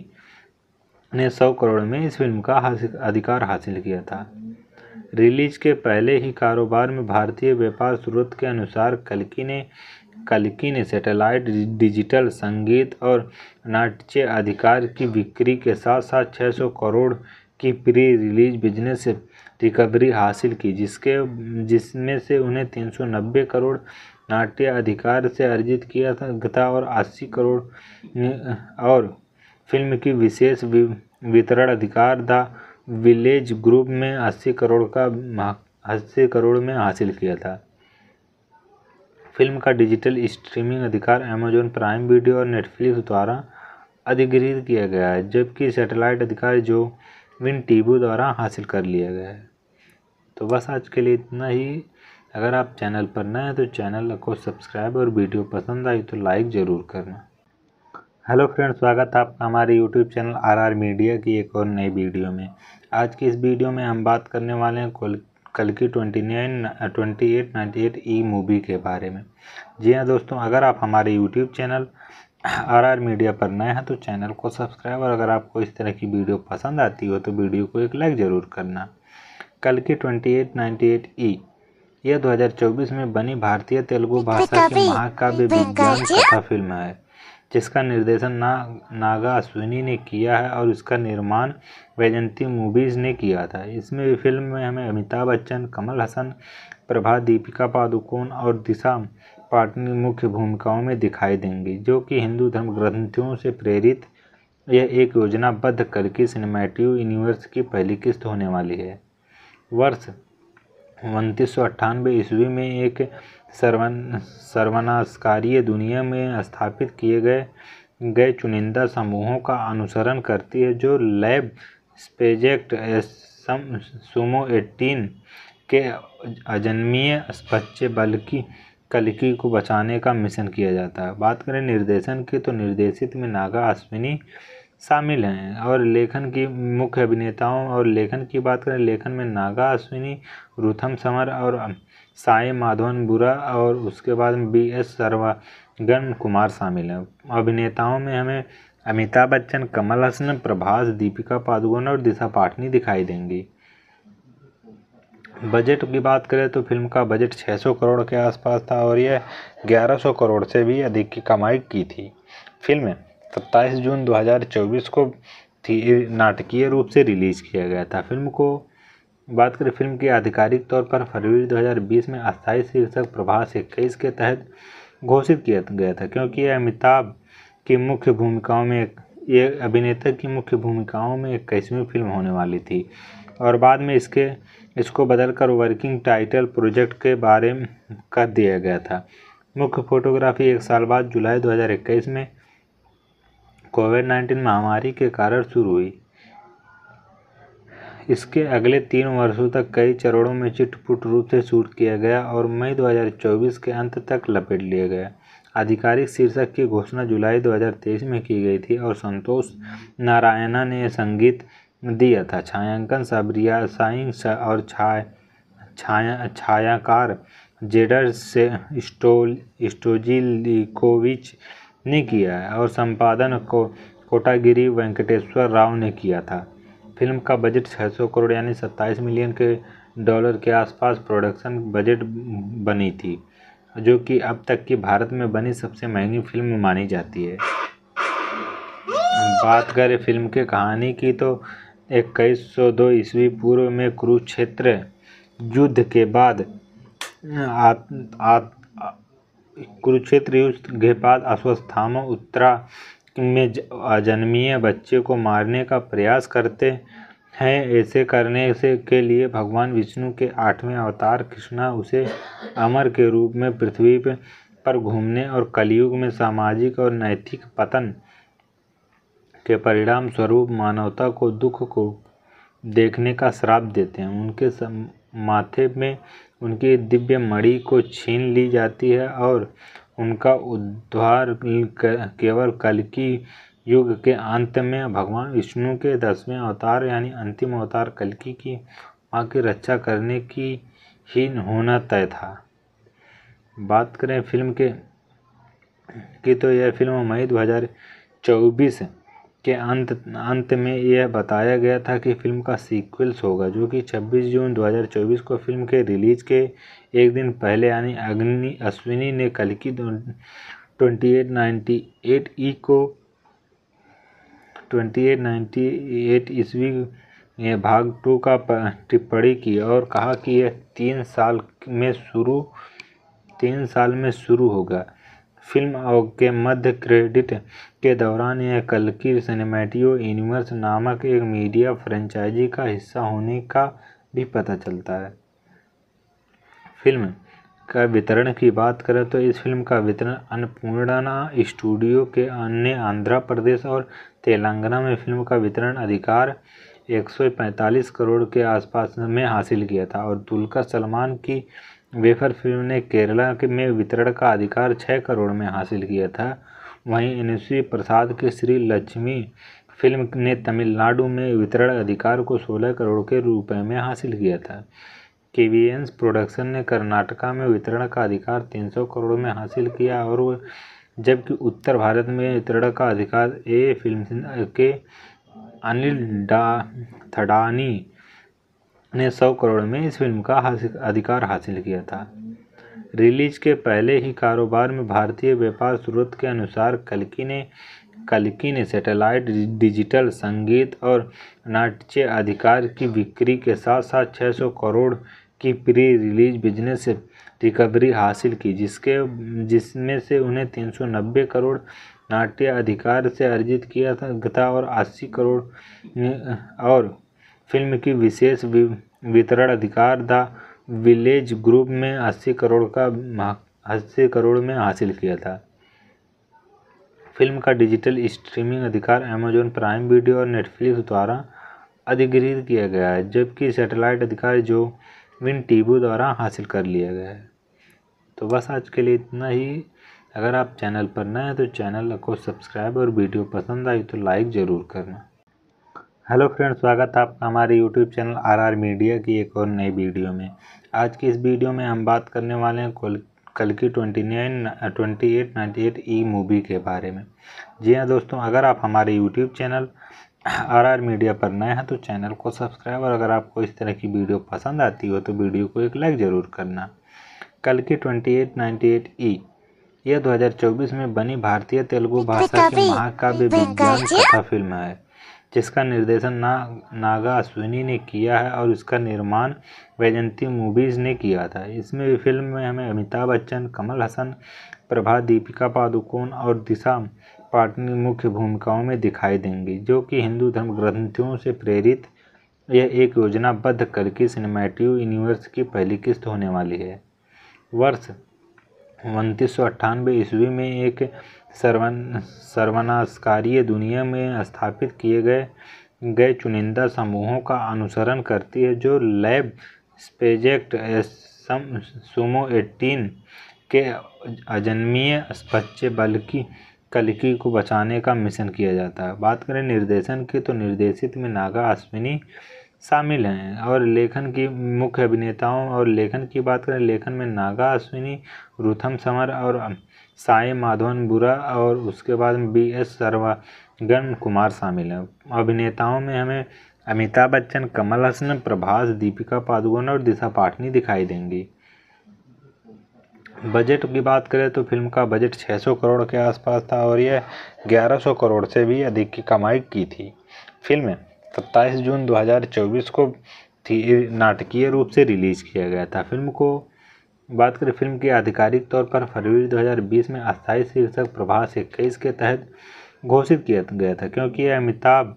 Speaker 1: ने 100 करोड़ में इस फिल्म का हासिल, अधिकार हासिल किया था रिलीज के पहले ही कारोबार में भारतीय व्यापार स्रोत के अनुसार कलकी ने कलकी ने सैटेलाइट डिजिटल संगीत और नाट्य अधिकार की बिक्री के साथ साथ 600 करोड़ की प्री रिलीज बिजनेस रिकवरी हासिल की जिसके जिसमें से उन्हें तीन सौ नब्बे करोड़ नाट्य अधिकार से अर्जित किया था और अस्सी करोड़ और फिल्म की विशेष वितरण अधिकार द विलेज ग्रुप में अस्सी करोड़ का अस्सी करोड़ में हासिल किया था फिल्म का डिजिटल स्ट्रीमिंग अधिकार अमेजोन प्राइम वीडियो और नेटफ्लिक्स द्वारा अधिग्रहित किया गया है जबकि सैटेलाइट अधिकार जो विन टीबू द्वारा हासिल कर लिया गया है तो बस आज के लिए इतना ही अगर आप चैनल पर नए हैं तो चैनल को सब्सक्राइब और वीडियो पसंद आई तो लाइक ज़रूर करना हेलो फ्रेंड स्वागत है आपका हमारे यूट्यूब चैनल आरआर मीडिया की एक और नई वीडियो में आज की इस वीडियो में हम बात करने वाले हैं कल कल की twenty nine twenty eight ninety eight ई मूवी के बारे में जी हाँ दोस्तों अगर आप हमारे YouTube channel R R media पर नए हैं तो चैनल को सब्सक्राइब और अगर आपको इस तरह की वीडियो पसंद आती हो तो वीडियो को एक लाइक ज़रूर करना कल की ट्वेंटी एट नाइन्टी एट ई यह 2024 में बनी भारतीय तेलुगु भाषा की महाकाव्य विज्ञान कथा फिल्म है जिसका निर्देशन ना नागा अश्विनी ने किया है और इसका निर्माण वैजंती मूवीज़ ने किया था इसमें फिल्म में हमें अमिताभ बच्चन कमल हसन प्रभा दीपिका पादुकोण और दिशा पाटनी मुख्य भूमिकाओं में दिखाई देंगे जो कि हिंदू धर्म ग्रंथियों से प्रेरित यह एक योजनाबद्ध करके सिनेमैटिव यूनिवर्स की पहली किस्त होने वाली है वर्ष उनतीस सौ अट्ठानबे ईस्वी में एक सर्वन सर्वनाशकारी दुनिया में स्थापित किए गए गए चुनिंदा समूहों का अनुसरण करती है जो लैब स्पेजेक्ट सम सुमो एटीन के अजन्मीय बच्चे बल्कि कलिकी को बचाने का मिशन किया जाता है बात करें निर्देशन की तो निर्देशित में नागा अश्विनी शामिल हैं और लेखन की मुख्य अभिनेताओं और लेखन की बात करें लेखन में नागा अश्विनी रुथम समर और साई माधवन बुरा और उसके बाद बी एस सर्वागन कुमार शामिल हैं अभिनेताओं में हमें अमिताभ बच्चन कमल हसन प्रभास दीपिका पादुकोण और दिशा पाटनी दिखाई देंगी बजट की बात करें तो फिल्म का बजट 600 करोड़ के आसपास था और यह 1100 करोड़ से भी अधिक की कमाई की थी फिल्म 27 जून 2024 को थी नाटकीय रूप से रिलीज़ किया गया था फिल्म को बात करें फिल्म की आधिकारिक तौर पर फरवरी 2020 में अस्थायी शीर्षक प्रभास इक्कीस के तहत घोषित किया गया था क्योंकि यह अमिताभ की मुख्य भूमिकाओं में ये अभिनेता की मुख्य भूमिकाओं में इक्कीसवीं फिल्म होने वाली थी और बाद में इसके इसको बदलकर वर्किंग टाइटल प्रोजेक्ट के बारे में कर दिया गया था मुख्य फोटोग्राफी एक साल बाद जुलाई 2021 में कोविड नाइन्टीन महामारी के कारण शुरू हुई इसके अगले तीन वर्षों तक कई चरणों में चिटपुट रूप से शूट किया गया और मई 2024 के अंत तक लपेट लिया गया आधिकारिक शीर्षक की घोषणा जुलाई 2023 में की गई थी और संतोष नारायणा ने संगीत दिया था छायांकन साइंस सा और छाय छाया छायाकार जेडर से स्टोल स्टोजिलिकोविच ने किया है और संपादन को कोटागिरी वेंकटेश्वर राव ने किया था फिल्म का बजट 600 करोड़ यानी 27 मिलियन के डॉलर के आसपास प्रोडक्शन बजट बनी थी जो कि अब तक की भारत में बनी सबसे महंगी फिल्म मानी जाती है बात करें फिल्म के कहानी की तो इक्कीस सौ दो ईस्वी पूर्व में कुरुक्षेत्र युद्ध के बाद कुरुक्षेत्र युद्ध के बाद अश्वस्थामा उत्तरा में अजन्मीय बच्चे को मारने का प्रयास करते हैं ऐसे करने से के लिए भगवान विष्णु के आठवें अवतार कृष्णा उसे अमर के रूप में पृथ्वी पर घूमने और कलयुग में सामाजिक और नैतिक पतन के परिणाम स्वरूप मानवता को दुख को देखने का श्राप देते हैं उनके माथे में उनकी दिव्य मणि को छीन ली जाती है और उनका उद्धार केवल कलकी युग के अंत में भगवान विष्णु के दसवें अवतार यानी अंतिम अवतार कलकी की माँ की रक्षा करने की ही होना तय था बात करें फिल्म के की तो यह फिल्म मई दो हज़ार चौबीस के अंत अंत में यह बताया गया था कि फिल्म का सीक्वल्स होगा जो कि 26 जून 2024 को फिल्म के रिलीज के एक दिन पहले यानी अग्नि अश्विनी ने कल की ट्वेंटी एट नाइन्टी एट ई को ट्वेंटी एट नाइन्टी एट ईस्वी भाग टू का टिप्पणी की और कहा कि यह तीन साल में शुरू तीन साल में शुरू होगा फिल्म के मध्य क्रेडिट के दौरान यह कल्कि सिनेमैटियो यूनिवर्स नामक एक मीडिया फ्रेंचाइजी का हिस्सा होने का भी पता चलता है फिल्म का वितरण की बात करें तो इस फिल्म का वितरण अन्नपूर्णा स्टूडियो के अन्य आंध्र प्रदेश और तेलंगाना में फिल्म का वितरण अधिकार 145 करोड़ के आसपास में हासिल किया था और दुल्का सलमान की वेफर फिल्म ने केरला के में वितरण का अधिकार छः करोड़ में हासिल किया था वहीं एनसी प्रसाद के श्री लक्ष्मी फिल्म ने तमिलनाडु में वितरण अधिकार को 16 करोड़ के रुपए में हासिल किया था केवीएंस प्रोडक्शन ने कर्नाटका में वितरण का अधिकार 300 करोड़ में हासिल किया और जबकि उत्तर भारत में वितरण का अधिकार ए फिल्म के अनिल डा थडानी ने सौ करोड़ में इस फिल्म का अधिकार हासिल किया था रिलीज के पहले ही कारोबार में भारतीय व्यापार स्रोत के अनुसार कल्कि ने कल्कि ने सैटेलाइट डिजिटल संगीत और नाट्य अधिकार की बिक्री के साथ साथ 600 करोड़ की प्री रिलीज बिजनेस रिकवरी हासिल की जिसके जिसमें से उन्हें 390 करोड़ नाट्य अधिकार से अर्जित किया था और 80 करोड़ और फिल्म की विशेष वितरण अधिकार द विलेज ग्रुप में अस्सी करोड़ का अस्सी करोड़ में हासिल किया था फिल्म का डिजिटल स्ट्रीमिंग अधिकार अमेजॉन प्राइम वीडियो और नेटफ्लिक्स द्वारा अधिगृहित किया गया है जबकि सैटेलाइट अधिकार जो विन टीबू द्वारा हासिल कर लिया गया है तो बस आज के लिए इतना ही अगर आप चैनल पर नए हैं तो चैनल को सब्सक्राइब और वीडियो पसंद आई तो लाइक ज़रूर करना हेलो फ्रेंड स्वागत है आपका हमारे यूट्यूब चैनल आरआर मीडिया की एक और नई वीडियो में आज की इस वीडियो में हम बात करने वाले हैं कल की twenty nine twenty eight ninety eight ई मूवी के बारे में जी हाँ दोस्तों अगर आप हमारे यूट्यूब चैनल आरआर मीडिया पर नए हैं तो चैनल को सब्सक्राइब और अगर आपको इस तरह की वीडियो पसंद आती हो तो वीडियो को एक लाइक ज़रूर करना कल की ट्वेंटी एट नाइन्टी एट ई e। यह 2024 में बनी भारतीय तेलुगु भाषा की महाकाव्य विज्ञान कथा फिल्म है जिसका निर्देशन ना नागा अश्विनी ने किया है और इसका निर्माण वैजंती मूवीज़ ने किया था इसमें फिल्म में हमें अमिताभ बच्चन कमल हसन प्रभा दीपिका पादुकोण और दिशा पाटनी मुख्य भूमिकाओं में दिखाई देंगी जो कि हिंदू धर्म ग्रंथियों से प्रेरित यह एक योजनाबद्ध करके सिनेमैटिव यूनिवर्स की पहली किस्त होने वाली है वर्ष उनतीस सौ अट्ठानवे ईस्वी में एक सर्वन सर्वनाशकारी दुनिया में स्थापित किए गए गए चुनिंदा समूहों का अनुसरण करती है जो लैब स्पेजेक्ट सम सुमो एटीन के अजन्मीय बच्चे बल्कि कलकी को बचाने का मिशन किया जाता है बात करें निर्देशन की तो निर्देशित में नागा अश्विनी शामिल हैं और लेखन की मुख्य अभिनेताओं और लेखन की बात करें लेखन में नागा अश्विनी रुथम समर और साई माधवन बुरा और उसके बाद बी एस सर्वागन कुमार शामिल हैं अभिनेताओं में हमें अमिताभ बच्चन कमल हसन प्रभास दीपिका पादुकोण और दिशा पाटनी दिखाई देंगी बजट की बात करें तो फिल्म का बजट 600 करोड़ के आसपास था और यह 1100 करोड़ से भी अधिक की कमाई की थी फिल्म सत्ताईस जून 2024 को थी नाटकीय रूप से रिलीज़ किया गया था फिल्म को बात करें फिल्म के आधिकारिक तौर पर फरवरी 2020 में अस्थायी शीर्षक प्रभास इक्कीस के तहत घोषित किया गया था क्योंकि अमिताभ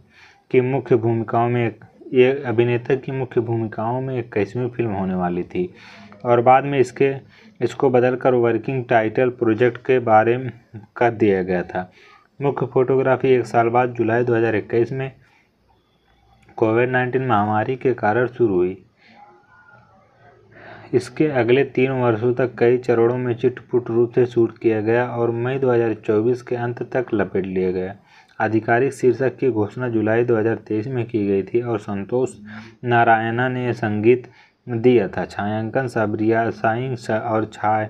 Speaker 1: की मुख्य भूमिकाओं में ये अभिनेता की मुख्य भूमिकाओं में इक्कीसवीं फिल्म होने वाली थी और बाद में इसके इसको बदलकर वर्किंग टाइटल प्रोजेक्ट के बारे में कर दिया गया था मुख्य फोटोग्राफी एक साल बाद जुलाई 2021 में कोविड नाइन्टीन महामारी के कारण शुरू हुई इसके अगले तीन वर्षों तक कई चरणों में चिटपुट रूप से शूट किया गया और मई 2024 के अंत तक लपेट लिया गया आधिकारिक शीर्षक की घोषणा जुलाई 2023 में की गई थी और संतोष नारायणा ने संगीत दिया था छायांकन सबरिया साइंग और छाय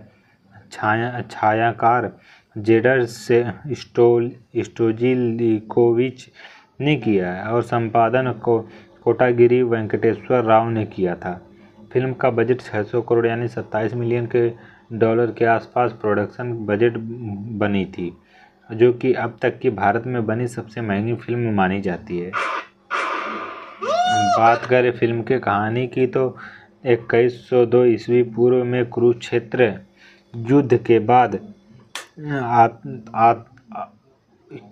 Speaker 1: छाया छायाकार जेडर से स्टोल स्टोजिलिकोविच ने किया है और संपादन को कोटागिरी वेंकटेश्वर राव ने किया था फिल्म का बजट 600 करोड़ यानी 27 मिलियन के डॉलर के आसपास प्रोडक्शन बजट बनी थी जो कि अब तक की भारत में बनी सबसे महंगी फिल्म मानी जाती है बात करें फिल्म के कहानी की तो इक्कीस सौ दो ईस्वी पूर्व में कुरुक्षेत्र युद्ध के बाद आत, आत,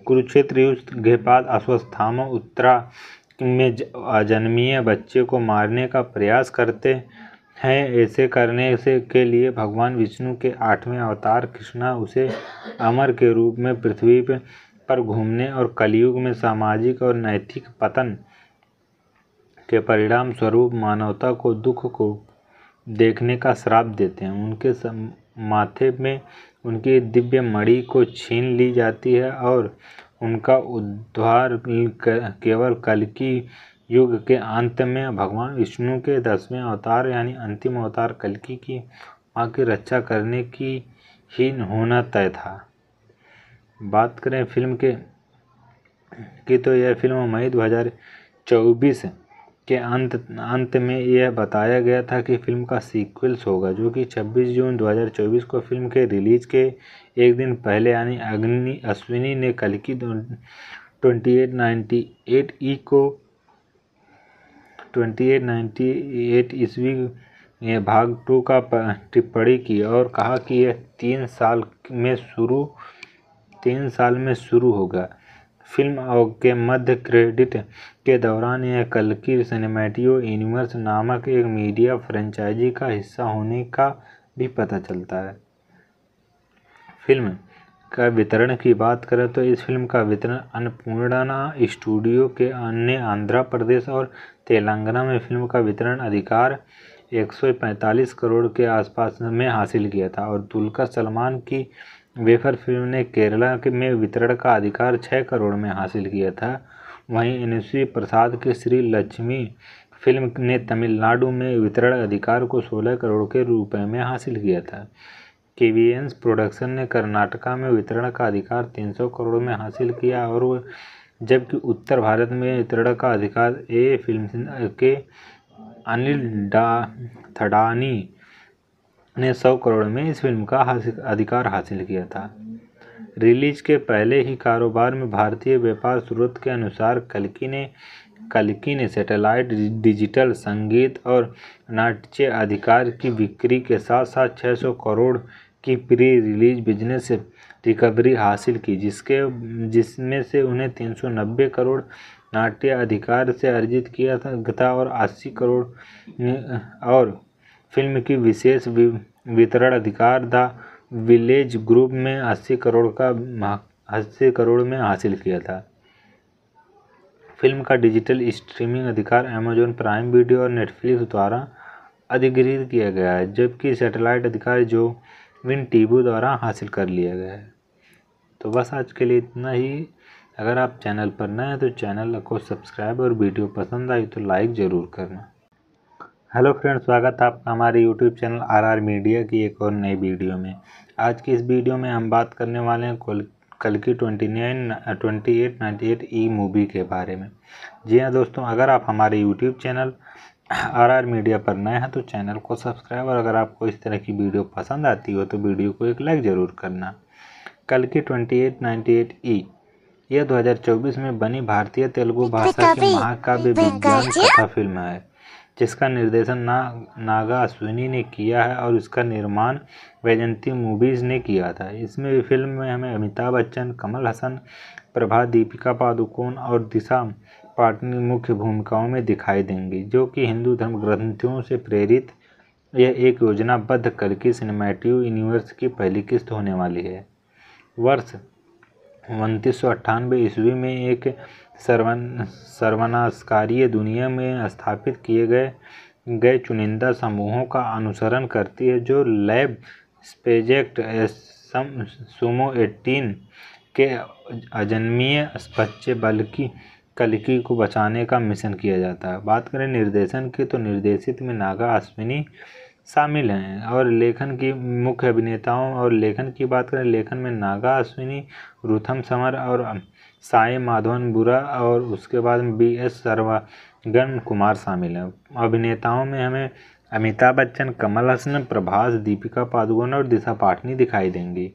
Speaker 1: कुरुक्षेत्र युद्ध के बाद अश्वत्थामा उत्तरा में अजन्मीय बच्चे को मारने का प्रयास करते हैं ऐसे करने से के लिए भगवान विष्णु के आठवें अवतार कृष्णा उसे अमर के रूप में पृथ्वी पर घूमने और कलयुग में सामाजिक और नैतिक पतन के परिणाम स्वरूप मानवता को दुख को देखने का श्राप देते हैं उनके माथे में उनकी दिव्य मणि को छीन ली जाती है और उनका उद्धार केवल कलकी युग के अंत में भगवान विष्णु के दसवें अवतार यानी अंतिम अवतार कलकी की माँ की रक्षा करने की ही होना तय था बात करें फिल्म के की तो यह फिल्म मई दो हज़ार चौबीस के अंत अंत में यह बताया गया था कि फिल्म का सीक्वल्स होगा जो कि 26 जून 2024 को फिल्म के रिलीज के एक दिन पहले यानी अग्नि अश्विनी ने कल की ट्वेंटी एट ई को ट्वेंटी एट ईस्वी में भाग टू का टिप्पणी की और कहा कि यह तीन साल में शुरू तीन साल में शुरू होगा फिल्म के मध्य क्रेडिट के दौरान यह कल्कि सिनेमैटियो यूनिवर्स नामक एक मीडिया फ्रेंचाइजी का हिस्सा होने का भी पता चलता है फिल्म का वितरण की बात करें तो इस फिल्म का वितरण अन्नपूर्णा स्टूडियो के अन्य आंध्र प्रदेश और तेलंगाना में फिल्म का वितरण अधिकार 145 करोड़ के आसपास में हासिल किया था और दुल्का सलमान की वेफर फिल्म ने केरला के में वितरण का अधिकार 6 करोड़ में हासिल किया था वहीं एनसी प्रसाद के श्री लक्ष्मी फिल्म ने तमिलनाडु में वितरण अधिकार को 16 करोड़ के रुपए में हासिल किया था के प्रोडक्शन ने कर्नाटका में वितरण का अधिकार 300 करोड़ में हासिल किया और जबकि उत्तर भारत में वितरण का अधिकार ए फिल्म के अनिल डा थडानी ने सौ करोड़ में इस फिल्म का हासिल अधिकार हासिल किया था रिलीज के पहले ही कारोबार में भारतीय व्यापार स्रोत के अनुसार कल्कि ने कल्कि ने सेटेलाइट डिजिटल संगीत और नाट्य अधिकार की बिक्री के साथ साथ 600 करोड़ की प्री रिलीज बिजनेस रिकवरी हासिल की जिसके जिसमें से उन्हें 390 करोड़ नाट्य अधिकार से अर्जित किया था और 80 करोड़ और फिल्म की विशेष वितरण अधिकार था विलेज ग्रुप में अस्सी करोड़ का अस्सी करोड़ में हासिल किया था फिल्म का डिजिटल स्ट्रीमिंग अधिकार अमेजोन प्राइम वीडियो और नेटफ्लिक्स द्वारा अधिग्रहित किया गया है जबकि सैटेलाइट अधिकार जो विन टीबू द्वारा हासिल कर लिया गया है तो बस आज के लिए इतना ही अगर आप चैनल पर नए हैं तो चैनल को सब्सक्राइब और वीडियो पसंद आई तो लाइक ज़रूर करना हेलो फ्रेंड्स स्वागत है आपका हमारे यूट्यूब चैनल आरआर मीडिया की एक और नई वीडियो में आज की इस वीडियो में हम बात करने वाले हैं कल की twenty nine twenty eight ninety eight ई मूवी के बारे में जी हाँ दोस्तों अगर आप हमारे यूट्यूब चैनल आरआर मीडिया पर नए हैं तो चैनल को सब्सक्राइब और अगर आपको इस तरह की वीडियो पसंद आती हो तो वीडियो को एक लाइक ज़रूर करना कल की ट्वेंटी एट नाइन्टी एट ई यह 2024 में बनी भारतीय तेलुगु भाषा की महाकाव्य विज्ञान कथा फिल्म है जिसका निर्देशन ना नागा अश्विनी ने किया है और इसका निर्माण वैजंती मूवीज़ ने किया था इसमें फिल्म में हमें अमिताभ बच्चन कमल हसन प्रभा दीपिका पादुकोण और दिशा पाटनी मुख्य भूमिकाओं में दिखाई देंगी जो कि हिंदू धर्म ग्रंथियों से प्रेरित यह एक योजनाबद्ध करके सिनेमैटिव यूनिवर्स की पहली किस्त होने वाली है वर्ष उनतीस ईस्वी में एक सर्वन सर्वनाशकारी दुनिया में स्थापित किए गए गए चुनिंदा समूहों का अनुसरण करती है जो लैब स्पेजेक्ट सुमो एटीन के अजन्मीय बच्चे बल्कि कलकी को बचाने का मिशन किया जाता है बात करें निर्देशन की तो निर्देशित में नागा अश्विनी शामिल हैं और लेखन की मुख्य अभिनेताओं और लेखन की बात करें लेखन में नागा अश्विनी रुथम समर और साई माधवन बुरा और उसके बाद बी एस सर्वागन कुमार शामिल हैं अभिनेताओं में हमें अमिताभ बच्चन कमल हसन प्रभास दीपिका पादुकोण और दिशा पाटनी दिखाई देंगी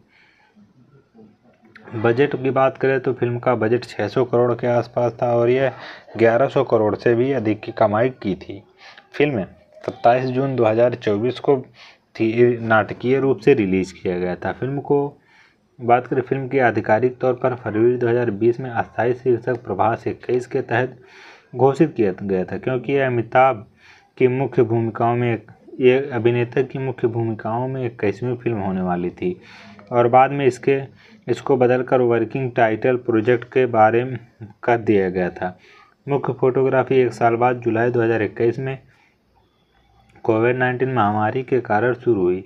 Speaker 1: बजट की बात करें तो फिल्म का बजट 600 करोड़ के आसपास था और यह 1100 करोड़ से भी अधिक की कमाई की थी फिल्म 27 जून 2024 को थी नाटकीय रूप से रिलीज़ किया गया था फिल्म को बात करें फिल्म के आधिकारिक तौर पर फरवरी 2020 में अस्थायी शीर्षक प्रभास इक्कीस के तहत घोषित किया गया था क्योंकि यह अमिताभ की मुख्य भूमिकाओं में ये अभिनेता की मुख्य भूमिकाओं में इक्कीसवीं फिल्म होने वाली थी और बाद में इसके इसको बदलकर वर्किंग टाइटल प्रोजेक्ट के बारे में कर दिया गया था मुख्य फोटोग्राफी एक साल बाद जुलाई 2021 में कोविड 19 महामारी के कारण शुरू हुई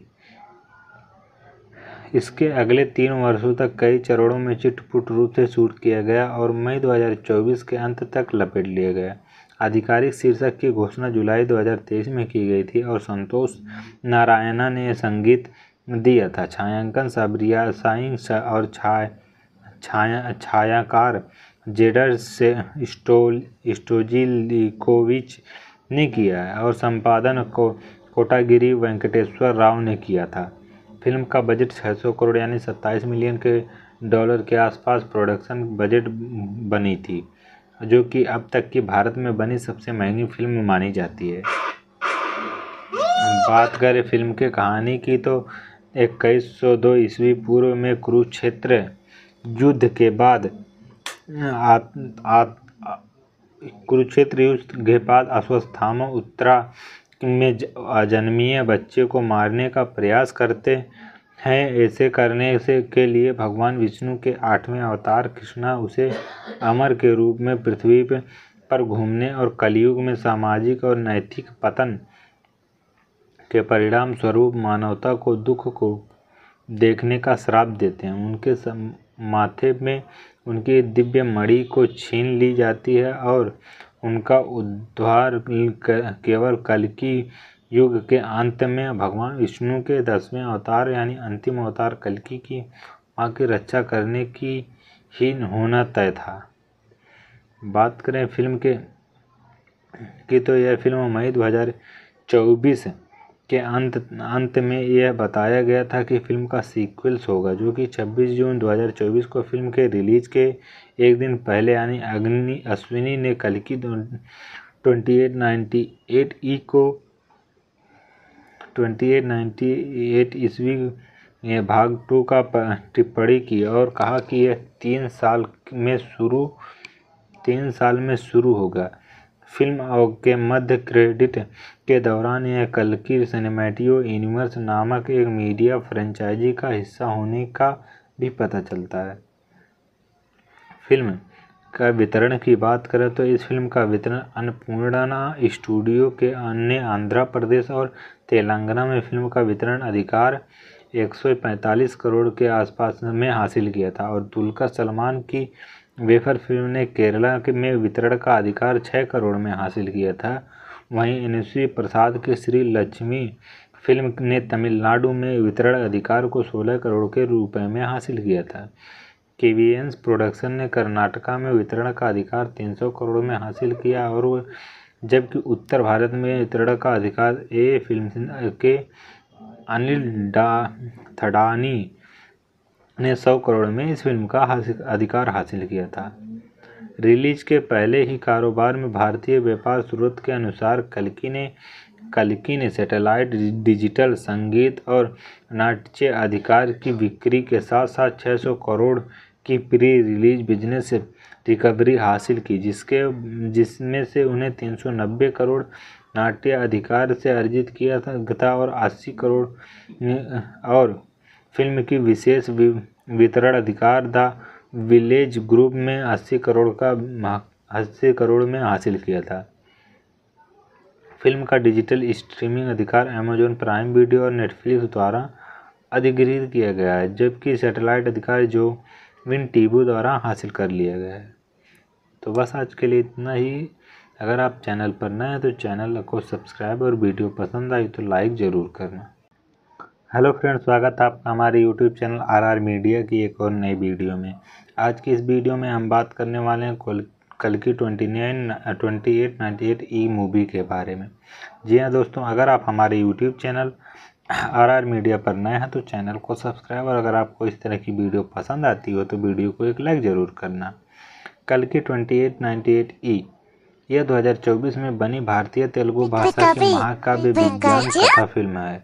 Speaker 1: इसके अगले तीन वर्षों तक कई चरणों में चिटपुट रूप से शूट किया गया और मई 2024 के अंत तक लपेट लिया गया आधिकारिक शीर्षक की घोषणा जुलाई 2023 में की गई थी और संतोष नारायणा ने संगीत दिया था छायांकन सबरिया साइंग और छाया छाया छायाकार जेडर से स्टोल स्टोजिलिकोविच ने किया है और संपादन को कोटागिरी वेंकटेश्वर राव ने किया था फिल्म का बजट 600 करोड़ यानी 27 मिलियन के डॉलर के आसपास प्रोडक्शन बजट बनी थी जो कि अब तक की भारत में बनी सबसे महंगी फिल्म मानी जाती है बात करें फिल्म के कहानी की तो इक्कीस सौ दो ईस्वी पूर्व में कुरुक्षेत्र युद्ध के बाद कुरुक्षेत्र युद्ध के बाद अश्वस्थामा उत्तरा में अजन्मीय बच्चे को मारने का प्रयास करते हैं ऐसे करने से के लिए भगवान विष्णु के आठवें अवतार कृष्णा उसे अमर के रूप में पृथ्वी पर घूमने और कलयुग में सामाजिक और नैतिक पतन के परिणाम स्वरूप मानवता को दुख को देखने का श्राप देते हैं उनके माथे में उनकी दिव्य मणि को छीन ली जाती है और उनका उद्धार केवल की युग के अंत में भगवान विष्णु के दसवें अवतार यानी अंतिम अवतार कल्कि की माँ की रक्षा करने की ही होना तय था बात करें फिल्म के की तो यह फिल्म मई 2024 के अंत अंत में यह बताया गया था कि फिल्म का सीक्वल्स होगा जो कि 26 जून 2024 को फिल्म के रिलीज के एक दिन पहले यानी अग्नि अश्विनी ने कल की ट्वेंटी एट ई को ट्वेंटी एट नाइन्टी एट ईस्वी ने भाग टू का टिप्पणी की और कहा कि यह तीन साल में शुरू तीन साल में शुरू होगा फिल्म के मध्य क्रेडिट के दौरान यह कलकी सिनेमेटियो यूनिवर्स नामक एक मीडिया फ्रेंचाइजी का हिस्सा होने का भी पता चलता है फिल्म का वितरण की बात करें तो इस फिल्म का वितरण अन्नपूर्णा स्टूडियो के अन्य आंध्र प्रदेश और तेलंगाना में फिल्म का वितरण अधिकार 145 करोड़ के आसपास में हासिल किया था और दुल्का सलमान की वेफर फिल्म ने केरला के में वितरण का अधिकार 6 करोड़ में हासिल किया था वहीं एन प्रसाद की श्री लक्ष्मी फिल्म ने तमिलनाडु में वितरण अधिकार को 16 करोड़ के रुपए में हासिल किया था केवीएंस प्रोडक्शन ने कर्नाटका में वितरण का अधिकार 300 करोड़ में हासिल किया और जबकि उत्तर भारत में वितरण का अधिकार ए फिल्म के अनिल थडानी ने 100 करोड़ में इस फिल्म का हासिल, अधिकार हासिल किया था रिलीज के पहले ही कारोबार में भारतीय व्यापार स्रोत के अनुसार कलकी ने कलकी ने सैटेलाइट डिजिटल संगीत और नाट्य अधिकार की बिक्री के साथ साथ 600 करोड़ की प्री रिलीज बिजनेस रिकवरी हासिल की जिसके जिसमें से उन्हें तीन सौ नब्बे करोड़ नाट्य अधिकार से अर्जित किया था और अस्सी करोड़ और फिल्म की विशेष वितरण अधिकार द विलेज ग्रुप में अस्सी करोड़ का अस्सी करोड़ में हासिल किया था फिल्म का डिजिटल स्ट्रीमिंग अधिकार अमेजोन प्राइम वीडियो और नेटफ्लिक्स द्वारा अधिग्रहित किया गया है जबकि सैटेलाइट अधिकार जो विन टीबू द्वारा हासिल कर लिया गया है तो बस आज के लिए इतना ही अगर आप चैनल पर नए हैं तो चैनल को सब्सक्राइब और वीडियो पसंद आई तो लाइक ज़रूर करना हेलो फ्रेंड्स स्वागत है आपका हमारे यूट्यूब चैनल आरआर मीडिया की एक और नई वीडियो में आज की इस वीडियो में हम बात करने वाले हैं कल की twenty nine twenty eight ninety eight ई मूवी के बारे में जी हाँ दोस्तों अगर आप हमारे YouTube channel R R media पर नए हैं तो चैनल को सब्सक्राइब और अगर आपको इस तरह की वीडियो पसंद आती हो तो वीडियो को एक लाइक ज़रूर करना कल की ट्वेंटी एट नाइन्टी एट ई यह 2024 में बनी भारतीय तेलुगु भाषा के महाकाव्य विज्ञान कथा फिल्म है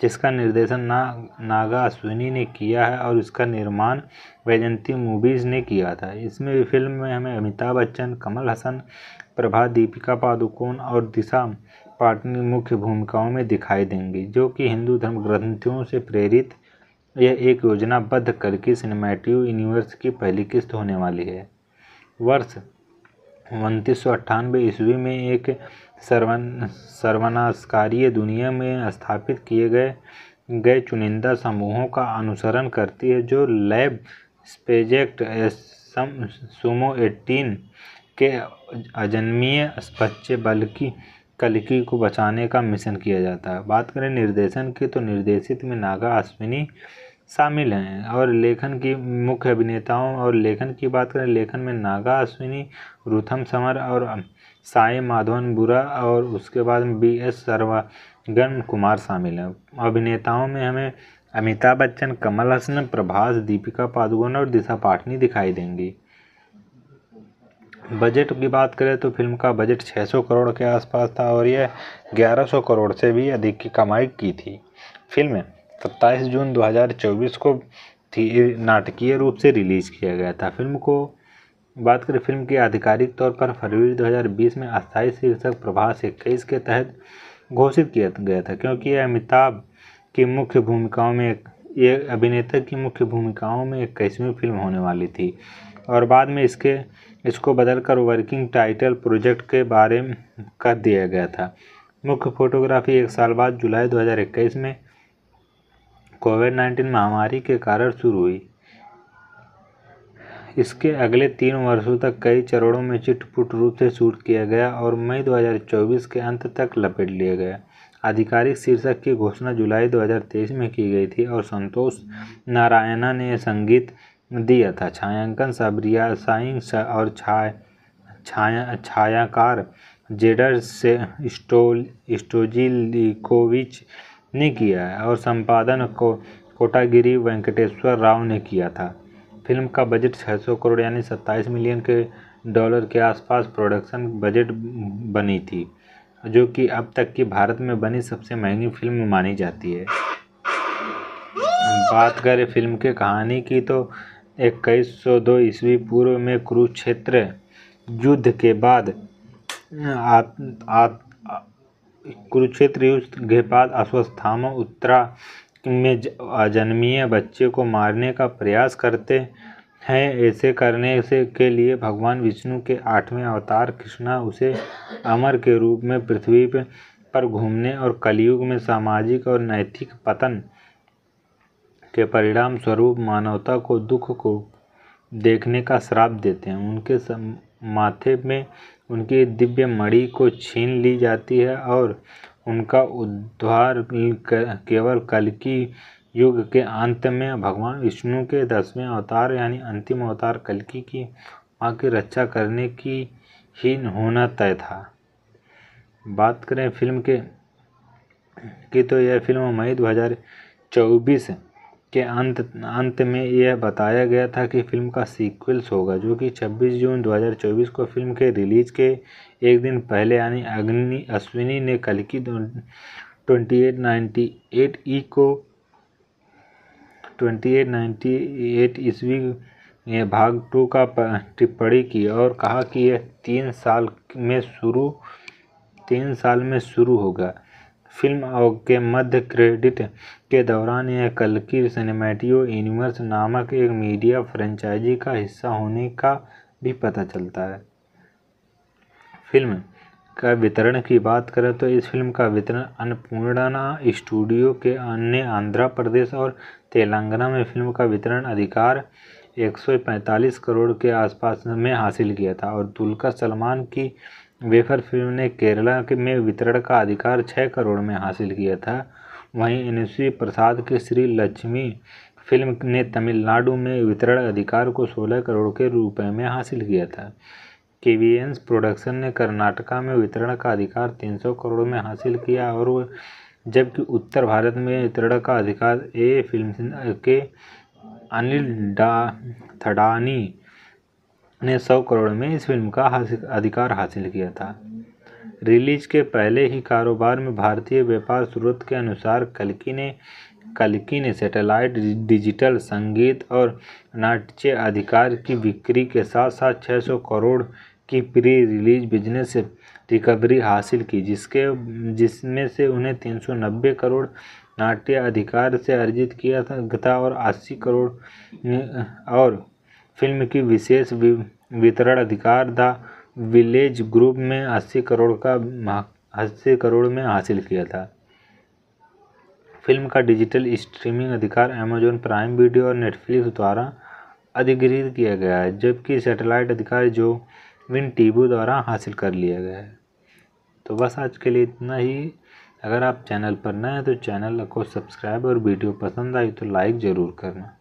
Speaker 1: जिसका निर्देशन ना नागा अश्विनी ने किया है और इसका निर्माण वैजंती मूवीज़ ने किया था इसमें फिल्म में हमें अमिताभ बच्चन कमल हसन प्रभा दीपिका पादुकोण और दिशा पाटनी मुख्य भूमिकाओं में दिखाई देंगी जो कि हिंदू धर्म ग्रंथियों से प्रेरित यह एक योजनाबद्ध करके सिनेमैटिव यूनिवर्स की पहली किस्त होने वाली है वर्ष उनतीस ईस्वी में एक सर्वन दुनिया में स्थापित किए गए गए चुनिंदा समूहों का अनुसरण करती है जो लैब स्पेजेक्ट सुमो एटीन के अजन्मीय बच्चे बल्कि कलिकी को बचाने का मिशन किया जाता है बात करें निर्देशन की तो निर्देशित में नागा अश्विनी शामिल हैं और लेखन की मुख्य अभिनेताओं और लेखन की बात करें लेखन में नागा अश्विनी रुथम समर और साई माधवन बुरा और उसके बाद बी एस सर्वागन कुमार शामिल हैं अभिनेताओं में हमें अमिताभ बच्चन कमल हसन प्रभास दीपिका पादुकोण और दिशा पाटनी दिखाई देंगी बजट की बात करें तो फिल्म का बजट 600 करोड़ के आसपास था और यह 1100 करोड़ से भी अधिक की कमाई की थी फिल्म 27 जून 2024 को थी नाटकीय रूप से रिलीज़ किया गया था फिल्म को बात करें फिल्म के आधिकारिक तौर पर फरवरी 2020 में अस्थायी शीर्षक प्रभास इक्कीस के तहत घोषित किया गया था क्योंकि यह अमिताभ की मुख्य भूमिकाओं में ये अभिनेता की मुख्य भूमिकाओं में इक्कीसवीं फिल्म होने वाली थी और बाद में इसके इसको बदलकर वर्किंग टाइटल प्रोजेक्ट के बारे में कर दिया गया था मुख्य फोटोग्राफी एक साल बाद जुलाई 2021 में कोविड नाइन्टीन महामारी के कारण शुरू हुई इसके अगले तीन वर्षों तक कई चरणों में चिटपुट रूप से शूट किया गया और मई 2024 के अंत तक लपेट लिया गया आधिकारिक शीर्षक की घोषणा जुलाई 2023 में की गई थी और संतोष नारायणा ने संगीत दिया था छायांकन सबरिया साइंस और छाया छाया छायाकार जेडर से स्टोल स्टोजिलिकोविच ने किया है और संपादन को कोटागिरी वेंकटेश्वर राव ने किया था फिल्म का बजट 600 करोड़ यानी 27 मिलियन के डॉलर के आसपास प्रोडक्शन बजट बनी थी जो कि अब तक की भारत में बनी सबसे महंगी फिल्म मानी जाती है बात करें फिल्म के कहानी की तो इक्कीस सौ दो ईस्वी पूर्व में कुरुक्षेत्र युद्ध के बाद कुरुक्षेत्र युद्ध के बाद अश्वस्थाम उत्तरा में अजन्मीय बच्चे को मारने का प्रयास करते हैं ऐसे करने से के लिए भगवान विष्णु के आठवें अवतार कृष्णा उसे अमर के रूप में पृथ्वी पर घूमने और कलयुग में सामाजिक और नैतिक पतन के परिणाम स्वरूप मानवता को दुख को देखने का श्राप देते हैं उनके माथे में उनकी दिव्य मणि को छीन ली जाती है और उनका उद्धार केवल कल की युग के अंत में भगवान विष्णु के दसवें अवतार यानी अंतिम अवतार कलकी की माँ की रक्षा करने की ही होना तय था बात करें फिल्म के कि तो यह फिल्म मई दो हजार चौबीस के अंत अंत में यह बताया गया था कि फिल्म का सीक्वल्स होगा जो कि 26 जून 2024 को फिल्म के रिलीज़ के एक दिन पहले यानी अग्नि अश्विनी ने कल की ट्वेंटी ई को ट्वेंटी एट नाइन्टी एट ईस्वी भाग टू का टिप्पणी की और कहा कि यह तीन साल में शुरू तीन साल में शुरू होगा फिल्म के मध्य क्रेडिट के दौरान यह कल्कि सिनेमैटियो यूनिवर्स नामक एक मीडिया फ्रेंचाइजी का हिस्सा होने का भी पता चलता है फिल्म का वितरण की बात करें तो इस फिल्म का वितरण अन्नपूर्णा स्टूडियो के अन्य आंध्र प्रदेश और तेलंगाना में फिल्म का वितरण अधिकार 145 करोड़ के आसपास में हासिल किया था और दुल्का सलमान की वेफर फिल्म ने केरला के में वितरण का अधिकार छः करोड़ में हासिल किया था वहीं एनसी प्रसाद की श्री लक्ष्मी फिल्म ने तमिलनाडु में वितरण अधिकार को 16 करोड़ के रुपए में हासिल किया था केवीएंस प्रोडक्शन ने कर्नाटका में वितरण का अधिकार 300 करोड़ में हासिल किया और जबकि उत्तर भारत में वितरण का अधिकार ए फिल्म के अनिल डा थडानी ने सौ करोड़ में इस फिल्म का अधिकार हासिल किया था रिलीज के पहले ही कारोबार में भारतीय व्यापार स्रोत के अनुसार कलकी ने कलकी ने सैटेलाइट डिजिटल संगीत और नाट्य अधिकार की बिक्री के साथ साथ 600 करोड़ की प्री रिलीज बिजनेस रिकवरी हासिल की जिसके जिसमें से उन्हें 390 करोड़ नाट्य अधिकार से अर्जित किया था और 80 करोड़ और फिल्म की विशेष वितरण अधिकार द विलेज ग्रुप ने अस्सी करोड़ का अस्सी करोड़ में हासिल किया था फिल्म का डिजिटल स्ट्रीमिंग अधिकार अमेजॉन प्राइम वीडियो और नेटफ्लिक्स द्वारा अधिग्रहित किया गया है जबकि सैटेलाइट अधिकार जो विन टीबू द्वारा हासिल कर लिया गया है तो बस आज के लिए इतना ही अगर आप चैनल पर नए हैं तो चैनल को सब्सक्राइब और वीडियो पसंद आई तो लाइक ज़रूर करना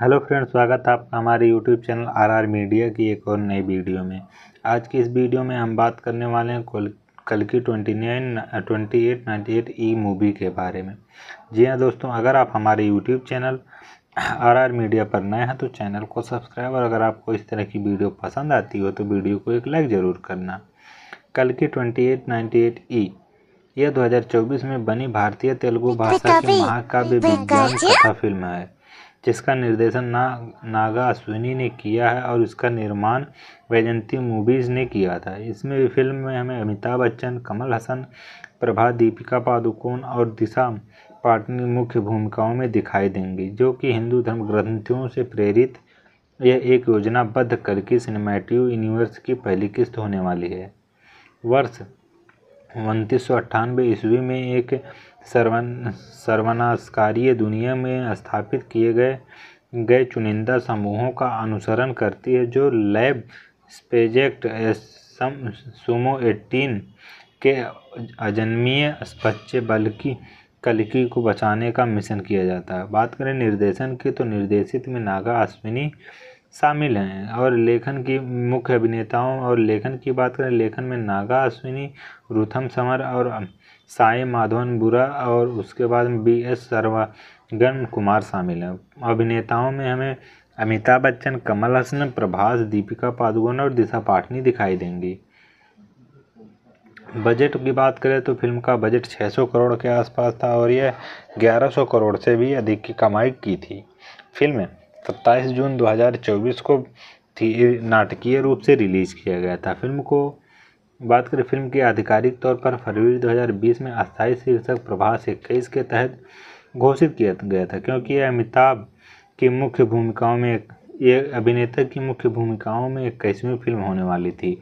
Speaker 1: हेलो फ्रेंड्स स्वागत है आपका हमारे यूट्यूब चैनल आरआर मीडिया की एक और नई वीडियो में आज की इस वीडियो में हम बात करने वाले हैं कल कल की twenty nine twenty eight ninety eight ई मूवी के बारे में जी हाँ दोस्तों अगर आप हमारे यूट्यूब चैनल आरआर मीडिया पर नए हैं तो चैनल को सब्सक्राइब और अगर आपको इस तरह की वीडियो पसंद आती हो तो वीडियो को एक लाइक ज़रूर करना कल की ट्वेंटी एट नाइन्टी एट ई यह दो में बनी भारतीय तेलुगु भाषा की महाकाव्य विज्ञान कथा फिल्म है जिसका निर्देशन ना नागा अश्विनी ने किया है और इसका निर्माण वैजंती मूवीज़ ने किया था इसमें फिल्म में हमें अमिताभ बच्चन कमल हसन प्रभा दीपिका पादुकोण और दिशा पाटनी मुख्य भूमिकाओं में दिखाई देंगी जो कि हिंदू धर्म ग्रंथियों से प्रेरित यह एक योजनाबद्ध करके सिनेमेटिव यूनिवर्स की पहली किस्त होने वाली है वर्ष उनतीस ईस्वी में एक सर्वन सर्वनाशकारी दुनिया में स्थापित किए गए गए चुनिंदा समूहों का अनुसरण करती है जो लैब स्पेजेक्ट सम सुमो एटीन के अजन्मीय बच्चे की कलकी को बचाने का मिशन किया जाता है बात करें निर्देशन की तो निर्देशित में नागा अश्विनी शामिल हैं और लेखन की मुख्य अभिनेताओं और लेखन की बात करें लेखन में नागा अश्विनी रुथम समर और साई माधवन बुरा और उसके बाद बी एस सर्वागन कुमार शामिल हैं अभिनेताओं में हमें अमिताभ बच्चन कमल हसन प्रभास दीपिका पादुकोण और दिशा पाटनी दिखाई देंगी बजट की बात करें तो फिल्म का बजट 600 करोड़ के आसपास था और यह 1100 करोड़ से भी अधिक की कमाई की थी फिल्म सत्ताईस जून 2024 को थी नाटकीय रूप से रिलीज़ किया गया था फिल्म को बात करें फिल्म की आधिकारिक तौर पर फरवरी 2020 में अस्थायी शीर्षक प्रभास इक्कीस के तहत घोषित किया गया था क्योंकि अमिताभ की मुख्य भूमिकाओं में ये अभिनेता की मुख्य भूमिकाओं में इक्कीसवीं फिल्म होने वाली थी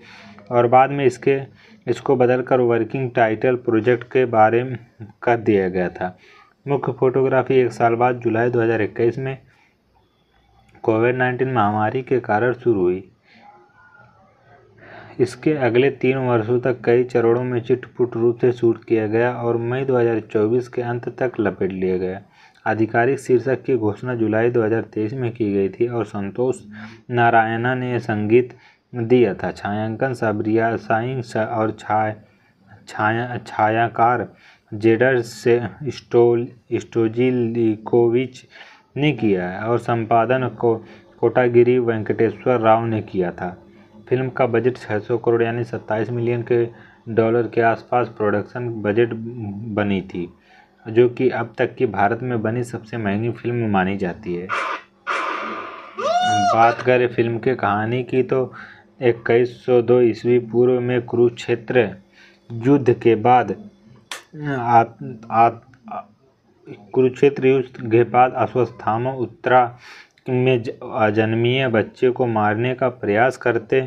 Speaker 1: और बाद में इसके इसको बदलकर वर्किंग टाइटल प्रोजेक्ट के बारे में कर दिया गया था मुख्य फोटोग्राफी एक साल बाद जुलाई 2021 में कोविड नाइन्टीन महामारी के कारण शुरू हुई इसके अगले तीन वर्षों तक कई चरणों में चिटपुट रूप से शूट किया गया और मई 2024 के अंत तक लपेट लिया गया आधिकारिक शीर्षक की घोषणा जुलाई 2023 में की गई थी और संतोष नारायणा ने संगीत दिया था छायांकन सबरिया साइंग और छाया छाया छायाकार जेडर से स्टोल स्टोजिलिकोविच ने किया है और संपादन को कोटागिरी वेंकटेश्वर राव ने किया था फिल्म का बजट 600 करोड़ यानी 27 मिलियन के डॉलर के आसपास प्रोडक्शन बजट बनी थी जो कि अब तक की भारत में बनी सबसे महंगी फिल्म मानी जाती है बात करें फिल्म के कहानी की तो इक्कीस सौ दो ईस्वी पूर्व में कुरुक्षेत्र युद्ध के बाद कुरुक्षेत्र युद्ध के बाद अश्वस्थामा उत्तरा में अजन्मीय बच्चे को मारने का प्रयास करते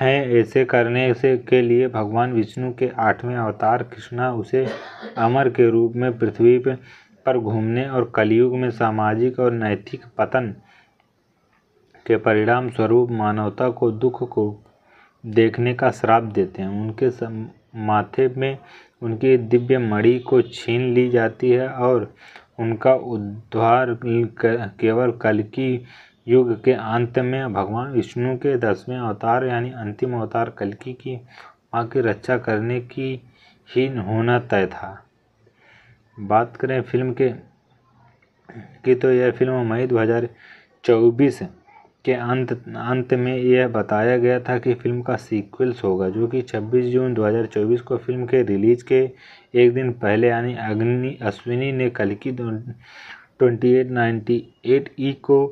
Speaker 1: हैं ऐसे करने से के लिए भगवान विष्णु के आठवें अवतार कृष्णा उसे अमर के रूप में पृथ्वी पर घूमने और कलयुग में सामाजिक और नैतिक पतन के परिणाम स्वरूप मानवता को दुख को देखने का श्राप देते हैं उनके माथे में उनकी दिव्य मणि को छीन ली जाती है और उनका उद्धार केवल की युग के अंत में भगवान विष्णु के दसवें अवतार यानी अंतिम अवतार कलकी की माँ की रक्षा करने की ही होना तय था बात करें फिल्म के की तो यह फिल्म मई 2024 के अंत अंत में यह बताया गया था कि फिल्म का सीक्वल्स होगा जो कि 26 जून 2024 को फिल्म के रिलीज के एक दिन पहले यानी अग्नि अश्विनी ने कल की ट्वेंटी एट नाइन्टी एट ई को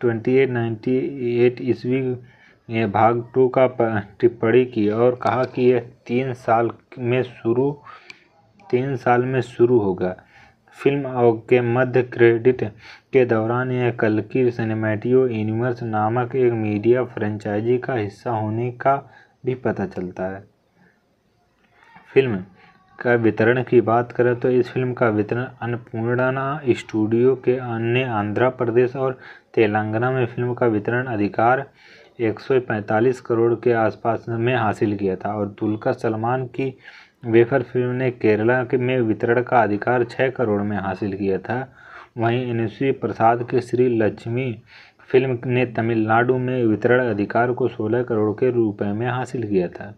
Speaker 1: ट्वेंटी एट नाइन्टी एट ईस्वी भाग टू का टिप्पणी की और कहा कि यह तीन साल में शुरू तीन साल में शुरू होगा फिल्म के मध्य क्रेडिट के दौरान यह कल्कि सिनेमैटियो यूनिवर्स नामक एक मीडिया फ्रेंचाइजी का हिस्सा होने का भी पता चलता है फिल्म का वितरण की बात करें तो इस फिल्म का वितरण अन्नपूर्णा स्टूडियो के अन्य आंध्र प्रदेश और तेलंगाना में फिल्म का वितरण अधिकार 145 करोड़ के आसपास में हासिल किया था और दुल्का सलमान की वेफर फिल्म ने केरला के में वितरण का अधिकार छः करोड़ में हासिल किया था वहीं एनसी प्रसाद के श्री लक्ष्मी फिल्म ने तमिलनाडु में वितरण अधिकार को 16 करोड़ के रुपए में हासिल किया था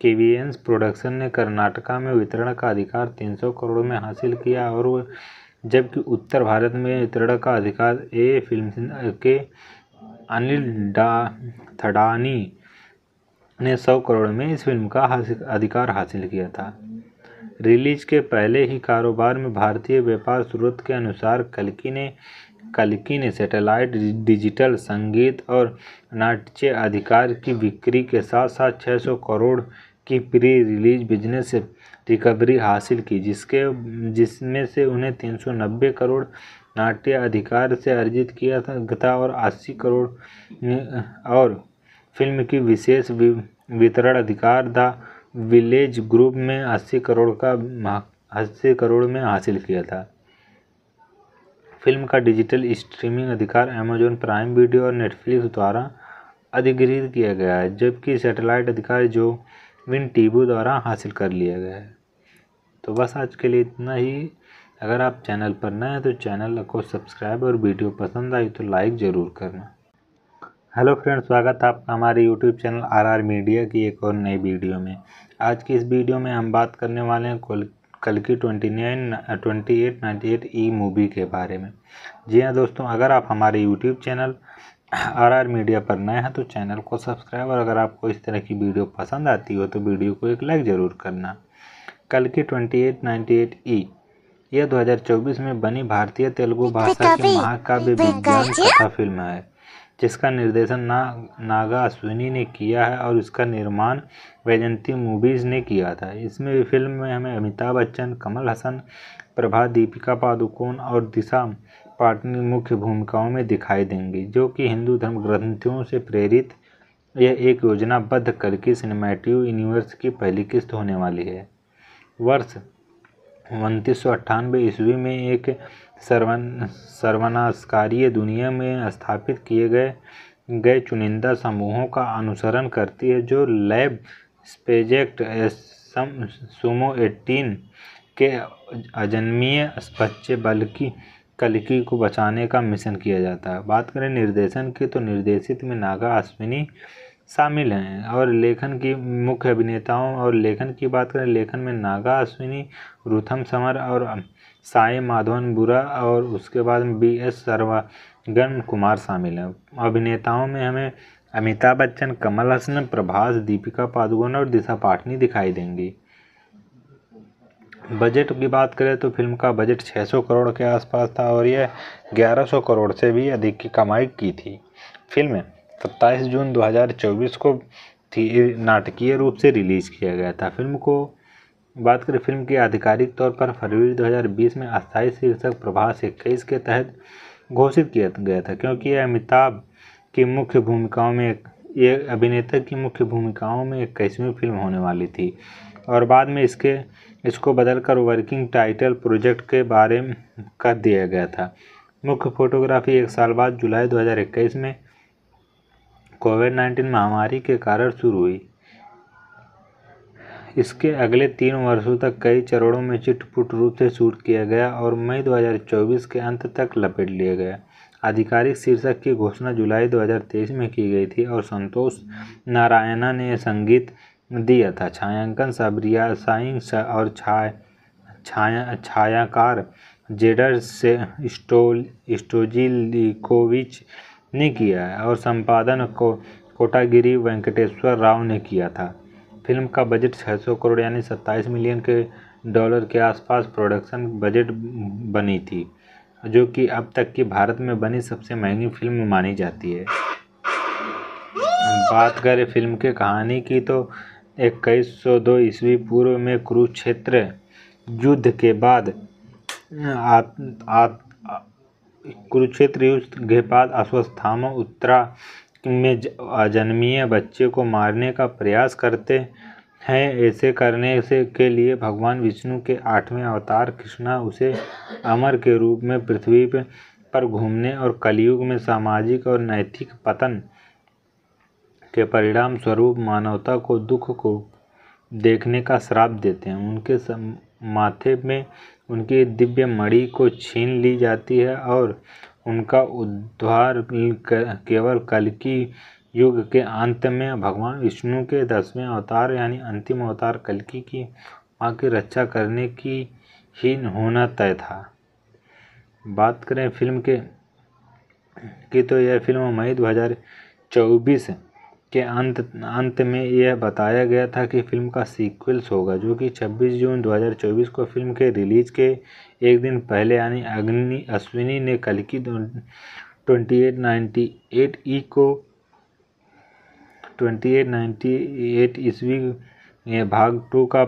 Speaker 1: केवीएंस प्रोडक्शन ने कर्नाटका में वितरण का अधिकार 300 करोड़ में हासिल किया और जबकि उत्तर भारत में वितरण का अधिकार ए फिल्म के अनिल डा थडानी ने सौ करोड़ में इस फिल्म का हासिल, अधिकार हासिल किया था रिलीज के पहले ही कारोबार में भारतीय व्यापार स्रोत के अनुसार कलकी ने कलकी ने सैटेलाइट डिजिटल संगीत और नाट्य अधिकार की बिक्री के साथ साथ 600 करोड़ की प्री रिलीज बिजनेस रिकवरी हासिल की जिसके जिसमें से उन्हें 390 करोड़ नाट्य अधिकार से अर्जित किया था और 80 करोड़ और फिल्म की विशेष वितरण अधिकार द विलेज ग्रुप में अस्सी करोड़ का अस्सी करोड़ में हासिल किया था फिल्म का डिजिटल स्ट्रीमिंग अधिकार अमेजॉन प्राइम वीडियो और नेटफ्लिक्स द्वारा अधिग्रहित किया गया है जबकि सैटेलाइट अधिकार जो विन टीबू द्वारा हासिल कर लिया गया है तो बस आज के लिए इतना ही अगर आप चैनल पर नए हैं तो चैनल को सब्सक्राइब और वीडियो पसंद आई तो लाइक ज़रूर करना हेलो फ्रेंड्स स्वागत है आपका हमारे यूट्यूब चैनल आरआर मीडिया की एक और नई वीडियो में आज की इस वीडियो में हम बात करने वाले हैं कल कल की twenty nine twenty eight ninety eight ई मूवी के बारे में जी हाँ दोस्तों अगर आप हमारे यूट्यूब चैनल आरआर मीडिया पर नए हैं तो चैनल को सब्सक्राइब और अगर आपको इस तरह की वीडियो पसंद आती हो तो वीडियो को एक लाइक ज़रूर करना कल की ट्वेंटी एट नाइन्टी एट ई यह 2024 में बनी भारतीय तेलुगु भाषा की महाकाव्य विज्ञान कथा फिल्म है जिसका निर्देशन ना नागा अश्विनी ने किया है और इसका निर्माण वैजंती मूवीज़ ने किया था इसमें फिल्म में हमें अमिताभ बच्चन कमल हसन प्रभा दीपिका पादुकोण और दिशा पाटनी मुख्य भूमिकाओं में दिखाई देंगी जो कि हिंदू धर्म ग्रंथियों से प्रेरित यह एक योजनाबद्ध करके सिनेमैटिव यूनिवर्स की पहली किस्त होने वाली है वर्ष उनतीस ईस्वी में एक सर्वन सर्वनाशकारी दुनिया में स्थापित किए गए गए चुनिंदा समूहों का अनुसरण करती है जो लैब स्पेजेक्ट सम सुमो एटीन के अजन्मीय बच्चे बल्कि कलकी को बचाने का मिशन किया जाता है बात करें निर्देशन की तो निर्देशित में नागा अश्विनी शामिल हैं और लेखन की मुख्य अभिनेताओं और लेखन की बात करें लेखन में नागा अश्विनी रुथम समर और साई माधवन बुरा और उसके बाद बी एस सर्वागन कुमार शामिल हैं अभिनेताओं में हमें अमिताभ बच्चन कमल हसन प्रभास दीपिका पादुकोण और दिशा पाटनी दिखाई देंगी बजट की बात करें तो फिल्म का बजट 600 करोड़ के आसपास था और यह 1100 करोड़ से भी अधिक की कमाई की थी फिल्म 27 जून 2024 को थी नाटकीय रूप से रिलीज़ किया गया था फिल्म को बात करें फिल्म के आधिकारिक तौर पर फरवरी 2020 में अस्थायी शीर्षक प्रभास इक्कीस के तहत घोषित किया गया था क्योंकि यह अमिताभ की मुख्य भूमिकाओं में एक अभिनेता की मुख्य भूमिकाओं में इक्कीसवीं फिल्म होने वाली थी और बाद में इसके इसको बदलकर वर्किंग टाइटल प्रोजेक्ट के बारे में कर दिया गया था मुख्य फोटोग्राफी एक साल बाद जुलाई 2021 में कोविड नाइन्टीन महामारी के कारण शुरू हुई इसके अगले तीन वर्षों तक कई चरणों में चिटपुट रूप से शूट किया गया और मई 2024 के अंत तक लपेट लिया गया आधिकारिक शीर्षक की घोषणा जुलाई 2023 में की गई थी और संतोष नारायणा ने संगीत दिया था छायांकन सबरिया साइंग और छाया छाया छायाकार जेडर से स्टोल स्टोजिलिकोविच ने किया है और संपादन को कोटागिरी वेंकटेश्वर राव ने किया था फिल्म का बजट 600 करोड़ यानी 27 मिलियन के डॉलर के आसपास प्रोडक्शन बजट बनी थी जो कि अब तक की भारत में बनी सबसे महंगी फिल्म मानी जाती है बात करें फिल्म के कहानी की तो इक्कीस सौ दो ईस्वी पूर्व में कुरुक्षेत्र युद्ध के बाद कुरुक्षेत्र युद्ध के बाद अश्वस्थामा उत्तरा में अजन्मीय बच्चे को मारने का प्रयास करते हैं ऐसे करने से के लिए भगवान विष्णु के आठवें अवतार कृष्णा उसे अमर के रूप में पृथ्वी पर घूमने और कलयुग में सामाजिक और नैतिक पतन के परिणाम स्वरूप मानवता को दुख को देखने का श्राप देते हैं उनके माथे में उनकी दिव्य मणि को छीन ली जाती है और उनका उद्धार केवल की युग के अंत में भगवान विष्णु के दसवें अवतार यानी अंतिम अवतार कलकी की माँ की रक्षा करने की ही होना तय था बात करें फिल्म के की तो यह फिल्म मई 2024 के अंत अंत में यह बताया गया था कि फिल्म का सीक्वल्स होगा जो कि 26 जून 2024 को फिल्म के रिलीज के एक दिन पहले यानी अग्नि अश्विनी ने कल की ट्वेंटी एट ई को ट्वेंटी एट नाइन्टी एट ईस्वी भाग टू का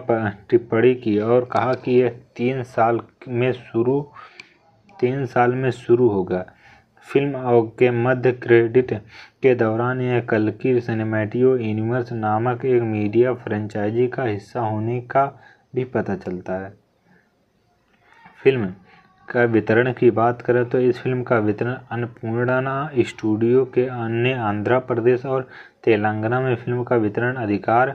Speaker 1: टिप्पणी की और कहा कि यह तीन साल में शुरू तीन साल में शुरू होगा फिल्म के मध्य क्रेडिट के दौरान यह कलकी सिनेमेटियो यूनिवर्स नामक एक मीडिया फ्रेंचाइजी का हिस्सा होने का भी पता चलता है फिल्म का वितरण की बात करें तो इस फिल्म का वितरण अन्नपूर्णा स्टूडियो के अन्य आंध्र प्रदेश और तेलंगाना में फिल्म का वितरण अधिकार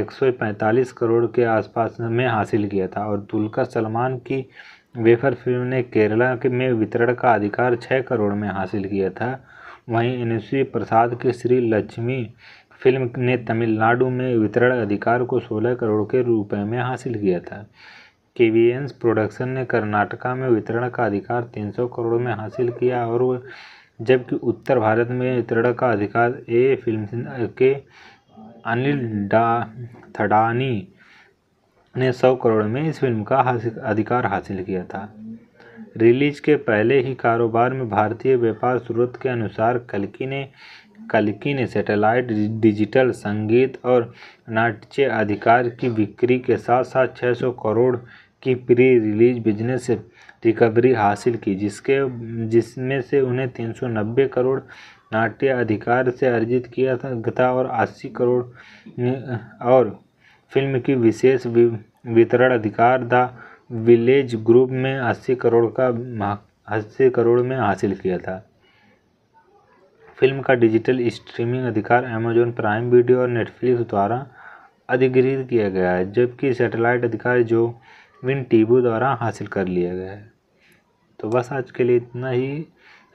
Speaker 1: 145 करोड़ के आसपास में हासिल किया था और दुल्का सलमान की वेफर फिल्म ने केरला के में वितरण का अधिकार 6 करोड़ में हासिल किया था वहीं एन प्रसाद की श्री लक्ष्मी फिल्म ने तमिलनाडु में वितरण अधिकार को सोलह करोड़ के रुपये में हासिल किया था केवीएंस प्रोडक्शन ने कर्नाटका में वितरण का अधिकार 300 करोड़ में हासिल किया और जबकि उत्तर भारत में वितरण का अधिकार ए फिल्म के अनिल डा थडानी ने 100 करोड़ में इस फिल्म का हासिल, अधिकार हासिल किया था रिलीज के पहले ही कारोबार में भारतीय व्यापार स्रोत के अनुसार कलकी ने कलकी ने सैटेलाइट डिजिटल संगीत और नाट्य अधिकार की बिक्री के साथ साथ 600 करोड़ की प्री रिलीज बिजनेस रिकवरी हासिल की जिसके जिसमें से उन्हें तीन सौ नब्बे करोड़ नाट्य अधिकार से अर्जित किया था और अस्सी करोड़ और फिल्म की विशेष वितरण अधिकार द विलेज ग्रुप में अस्सी करोड़ का अस्सी करोड़ में हासिल किया था फिल्म का डिजिटल स्ट्रीमिंग अधिकार अमेजोन प्राइम वीडियो और नेटफ्लिक्स द्वारा अधिग्रहित किया गया है जबकि सैटेलाइट अधिकार जो विन टीबू द्वारा हासिल कर लिया गया है तो बस आज के लिए इतना ही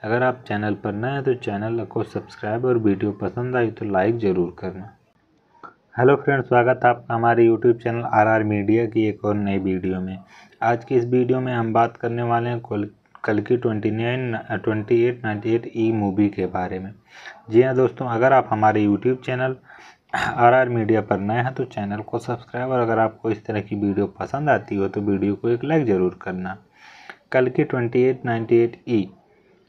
Speaker 1: अगर आप चैनल पर नए हैं तो चैनल को सब्सक्राइब और वीडियो पसंद आई तो लाइक ज़रूर करना हेलो फ्रेंड्स स्वागत है आपका हमारे यूट्यूब चैनल आरआर मीडिया की एक और नई वीडियो में आज की इस वीडियो में हम बात करने वाले हैं कल की twenty nine twenty eight ninety eight ई मूवी के बारे में जी हाँ दोस्तों अगर आप हमारे YouTube channel R R media पर नए हैं तो चैनल को सब्सक्राइब और अगर आपको इस तरह की वीडियो पसंद आती हो तो वीडियो को एक लाइक ज़रूर करना कल की ट्वेंटी एट नाइन्टी एट ई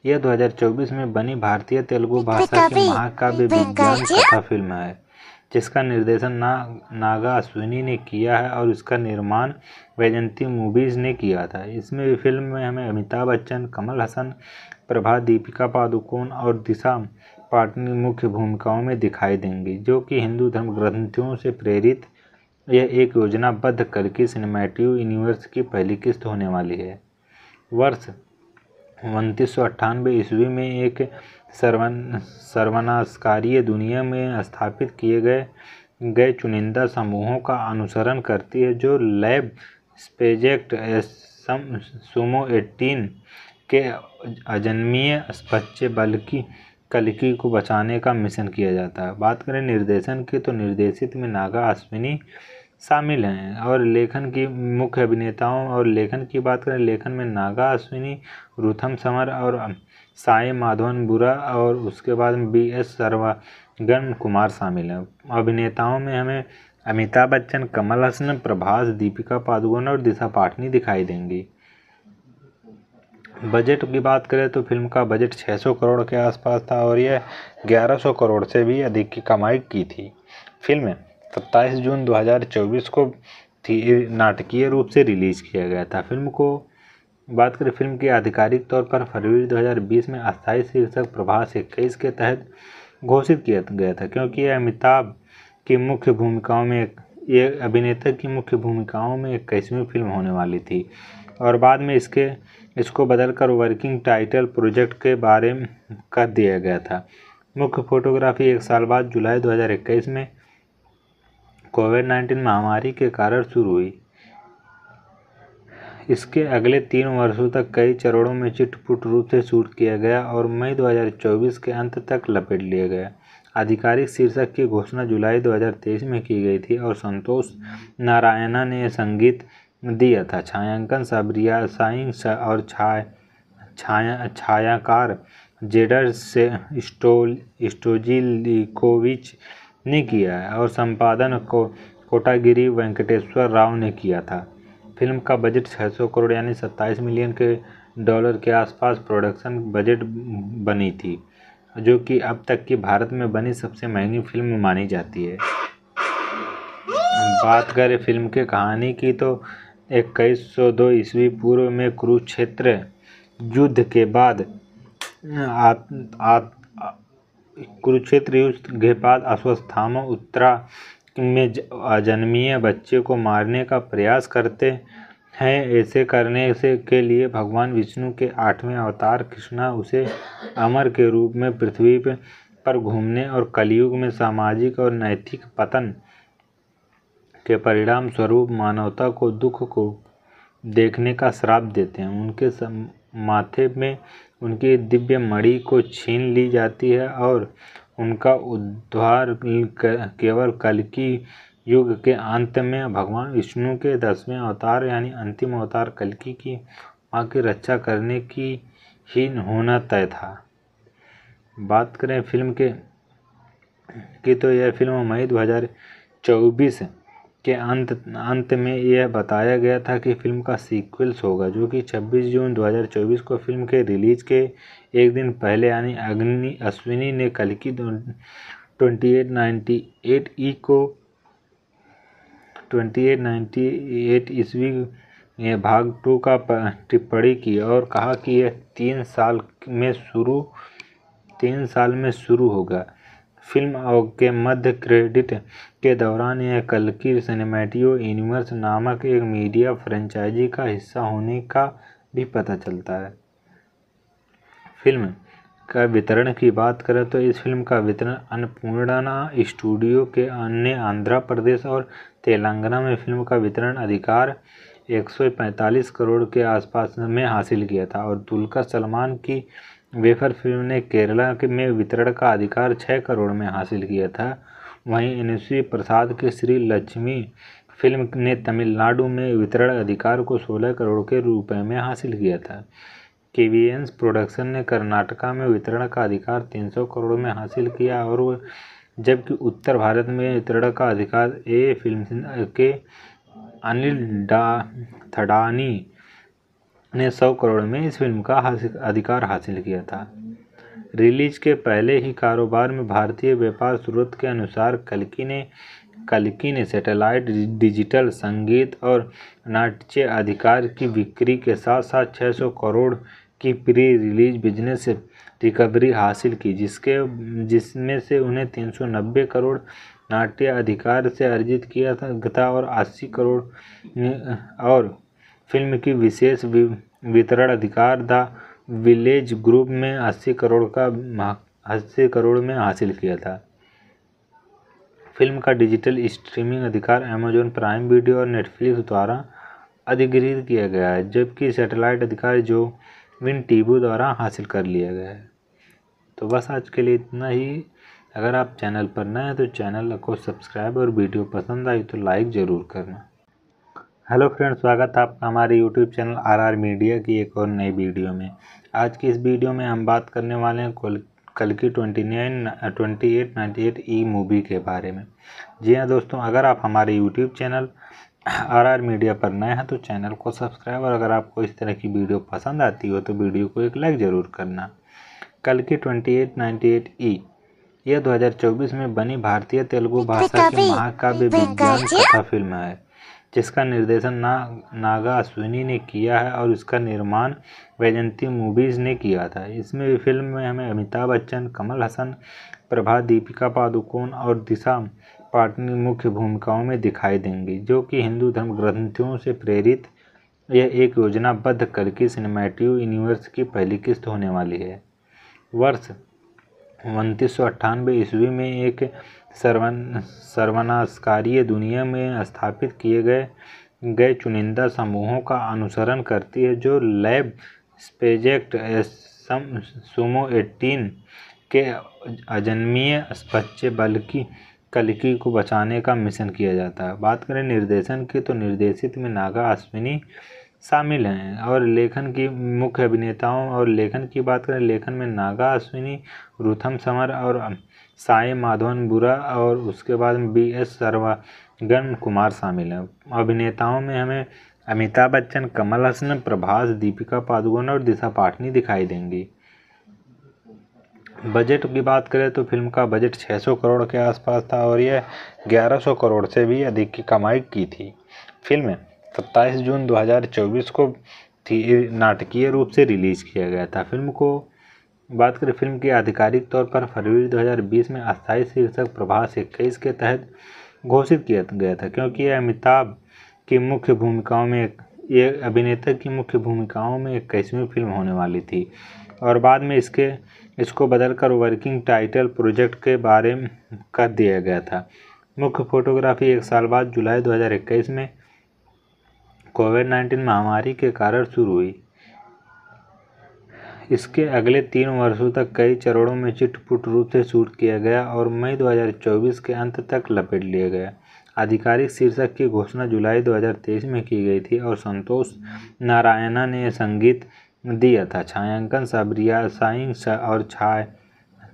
Speaker 1: यह 2024 में बनी भारतीय तेलुगु भाषा की महाकाव्य विज्ञान कथा फिल्म है जिसका निर्देशन ना नागा अश्विनी ने किया है और इसका निर्माण वैजंती मूवीज़ ने किया था इसमें फिल्म में हमें अमिताभ बच्चन कमल हसन प्रभा दीपिका पादुकोण और दिशा पाटनी मुख्य भूमिकाओं में दिखाई देंगी जो कि हिंदू धर्म ग्रंथियों से प्रेरित यह एक योजनाबद्ध करके सिनेमैटिव यूनिवर्स की पहली किस्त होने वाली है वर्ष उनतीस सौ अट्ठानबे ईस्वी में एक सर्वन सर्वनाशकारीय दुनिया में स्थापित किए गए गए चुनिंदा समूहों का अनुसरण करती है जो लैब स्पेजेक्ट सुमो एटीन के अजन्मीय बच्चे बल्कि कलिकी को बचाने का मिशन किया जाता है बात करें निर्देशन की तो निर्देशित में नागा अश्विनी शामिल हैं और लेखन की मुख्य अभिनेताओं और लेखन की बात करें लेखन में नागा अश्विनी रुथम समर और साई माधवन बुरा और उसके बाद बी एस सर्वागन कुमार शामिल हैं अभिनेताओं में हमें अमिताभ बच्चन कमल हसन प्रभास दीपिका पादुकोण और दिशा पाटनी दिखाई देंगी बजट की बात करें तो फिल्म का बजट 600 करोड़ के आसपास था और यह 1100 करोड़ से भी अधिक की कमाई की थी फिल्म 27 जून 2024 को थी नाटकीय रूप से रिलीज़ किया गया था फिल्म को बात करें फिल्म के आधिकारिक तौर पर फरवरी 2020 में अस्थायी शीर्षक प्रभास इक्कीस के तहत घोषित किया गया था क्योंकि यह अमिताभ की मुख्य भूमिकाओं में ये अभिनेता की मुख्य भूमिकाओं में इक्कीसवीं फिल्म होने वाली थी और बाद में इसके इसको बदलकर वर्किंग टाइटल प्रोजेक्ट के बारे में कर दिया गया था मुख्य फोटोग्राफी एक साल बाद जुलाई 2021 में कोविड नाइन्टीन महामारी के कारण शुरू हुई इसके अगले तीन वर्षों तक कई चरणों में चिटपुट रूप से शूट किया गया और मई 2024 के अंत तक लपेट लिया गया आधिकारिक शीर्षक की घोषणा जुलाई 2023 में की गई थी और संतोष नारायणा ने संगीत दिया था छायांकन साइंस सा और छाय छाया छायाकार जेडर से स्टोल स्टोजिलिकोविच ने किया है और संपादन को कोटागिरी वेंकटेश्वर राव ने किया था फिल्म का बजट 600 करोड़ यानी 27 मिलियन के डॉलर के आसपास प्रोडक्शन बजट बनी थी जो कि अब तक की भारत में बनी सबसे महंगी फिल्म मानी जाती है बात करें फिल्म के कहानी की तो इक्कीस सौ दो ईस्वी पूर्व में कुरुक्षेत्र युद्ध के बाद कुरुक्षेत्र युद्ध के बाद अश्वस्थामा उत्तरा में अजन्मीय बच्चे को मारने का प्रयास करते हैं ऐसे करने से के लिए भगवान विष्णु के आठवें अवतार कृष्णा उसे अमर के रूप में पृथ्वी पर घूमने और कलयुग में सामाजिक और नैतिक पतन के परिणाम स्वरूप मानवता को दुख को देखने का श्राप देते हैं उनके माथे में उनकी दिव्य मणि को छीन ली जाती है और उनका उद्धार केवल कल की युग के अंत में भगवान विष्णु के दसवें अवतार यानी अंतिम अवतार कलकी की माँ की रक्षा करने की ही होना तय था बात करें फिल्म के की तो यह फिल्म मई दो हजार चौबीस के अंत अंत में यह बताया गया था कि फिल्म का सीक्वल्स होगा जो कि 26 जून 2024 को फिल्म के रिलीज के एक दिन पहले यानी अग्नि अश्विनी ने कल की ट्वेंटी ई को ट्वेंटी एट नाइन्टी एट ईस्वी भाग टू का टिप्पणी की और कहा कि यह तीन साल में शुरू तीन साल में शुरू होगा फिल्म के मध्य क्रेडिट के दौरान यह कल्कि सिनेमैटियो यूनिवर्स नामक एक मीडिया फ्रेंचाइजी का हिस्सा होने का भी पता चलता है फिल्म का वितरण की बात करें तो इस फिल्म का वितरण अन्नपूर्णा स्टूडियो के अन्य आंध्र प्रदेश और तेलंगाना में फिल्म का वितरण अधिकार 145 करोड़ के आसपास में हासिल किया था और दुल्का सलमान की वेफर फिल्म ने केरला के में वितरण का अधिकार 6 करोड़ में हासिल किया था वहीं इनसी प्रसाद के श्री लक्ष्मी फिल्म ने तमिलनाडु में वितरण अधिकार को 16 करोड़ के रुपए में हासिल किया था के प्रोडक्शन ने कर्नाटका में वितरण का अधिकार 300 करोड़ में हासिल किया और जबकि उत्तर भारत में वितरण का अधिकार ए फिल्म के अनिल डा थडानी ने 100 करोड़ में इस फिल्म का हासिल, अधिकार हासिल किया था रिलीज के पहले ही कारोबार में भारतीय व्यापार स्रोत के अनुसार कल्कि ने कल्कि ने सेटेलाइट डिजिटल संगीत और नाट्य अधिकार की बिक्री के साथ साथ 600 करोड़ की प्री रिलीज बिजनेस रिकवरी हासिल की जिसके जिसमें से उन्हें 390 करोड़ नाट्य अधिकार से अर्जित किया था और 80 करोड़ और फिल्म की विशेष वितरण अधिकार था विलेज ग्रुप में अस्सी करोड़ का अस्सी करोड़ में हासिल किया था फिल्म का डिजिटल स्ट्रीमिंग अधिकार अमेजॉन प्राइम वीडियो और नेटफ्लिक्स द्वारा अधिगृहित किया गया है जबकि सैटेलाइट अधिकार जो विन टीबू द्वारा हासिल कर लिया गया है तो बस आज के लिए इतना ही अगर आप चैनल पर नए हैं तो चैनल को सब्सक्राइब और वीडियो पसंद आई तो लाइक ज़रूर करना हेलो फ्रेंड स्वागत है आपका हमारे यूट्यूब चैनल आरआर मीडिया की एक और नई वीडियो में आज की इस वीडियो में हम बात करने वाले हैं कल कल की twenty nine twenty eight ninety eight ई मूवी के बारे में जी हाँ दोस्तों अगर आप हमारे YouTube channel R R media पर नए हैं तो चैनल को सब्सक्राइब और अगर आपको इस तरह की वीडियो पसंद आती हो तो वीडियो को एक लाइक ज़रूर करना कल की ट्वेंटी एट नाइन्टी एट ई यह दो में बनी भारतीय तेलुगु भाषा की महाकाव्य विज्ञान कथा फिल्म है जिसका निर्देशन ना नागा अश्विनी ने किया है और इसका निर्माण वैजंती मूवीज़ ने किया था इसमें फिल्म में हमें अमिताभ बच्चन कमल हसन प्रभा दीपिका पादुकोण और दिशा पाटनी मुख्य भूमिकाओं में दिखाई देंगी जो कि हिंदू धर्म ग्रंथियों से प्रेरित यह एक योजनाबद्ध करके सिनेमेटिव यूनिवर्स की पहली किस्त होने वाली है वर्ष उनतीस सौ ईस्वी में एक सर्वन सर्वनाशकारी दुनिया में स्थापित किए गए गए चुनिंदा समूहों का अनुसरण करती है जो लैब स्पेजेक्ट सम सुमो एटीन के अजन्मीय बच्चे बल्कि कलकी को बचाने का मिशन किया जाता है बात करें निर्देशन की तो निर्देशित में नागा अश्विनी शामिल हैं और लेखन की मुख्य अभिनेताओं और लेखन की बात करें लेखन में नागा अश्विनी रुथम समर और साई माधवन बुरा और उसके बाद बी एस सर्वागन कुमार शामिल हैं अभिनेताओं में हमें अमिताभ बच्चन कमल हसन प्रभास दीपिका पादुकोण और दिशा पाटनी दिखाई देंगी बजट की बात करें तो फिल्म का बजट 600 करोड़ के आसपास था और यह 1100 करोड़ से भी अधिक की कमाई की थी फिल्म सत्ताईस जून 2024 को थी नाटकीय रूप से रिलीज़ किया गया था फिल्म को बात करें फिल्म के आधिकारिक तौर पर फरवरी 2020 में अस्थायी शीर्षक प्रभास इक्कीस के तहत घोषित किया गया था क्योंकि यह अमिताभ की मुख्य भूमिकाओं में ये अभिनेता की मुख्य भूमिकाओं में इक्कीसवीं फिल्म होने वाली थी और बाद में इसके इसको बदलकर वर्किंग टाइटल प्रोजेक्ट के बारे में कर दिया गया था मुख्य फोटोग्राफी एक साल बाद जुलाई 2021 में कोविड नाइन्टीन महामारी के कारण शुरू हुई इसके अगले तीन वर्षों तक कई चरणों में चिटपुट रूप से शूट किया गया और मई 2024 के अंत तक लपेट लिया गया आधिकारिक शीर्षक की घोषणा जुलाई 2023 में की गई थी और संतोष नारायणा ने संगीत दिया था छायांकन सबरिया साइंग सा और छाया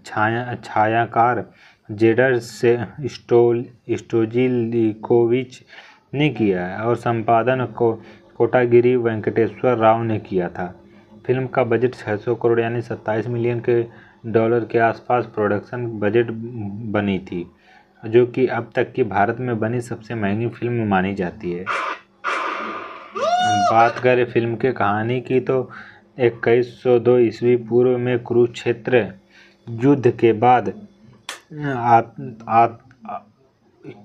Speaker 1: छाया छायाकार जेडर से स्टोल स्टोजिलिकोविच ने किया है और संपादन को कोटागिरी वेंकटेश्वर राव ने किया था फिल्म का बजट 600 करोड़ यानी 27 मिलियन के डॉलर के आसपास प्रोडक्शन बजट बनी थी जो कि अब तक की भारत में बनी सबसे महंगी फिल्म मानी जाती है बात करें फिल्म के कहानी की तो इक्कीस सौ दो ईस्वी पूर्व में कुरुक्षेत्र युद्ध के बाद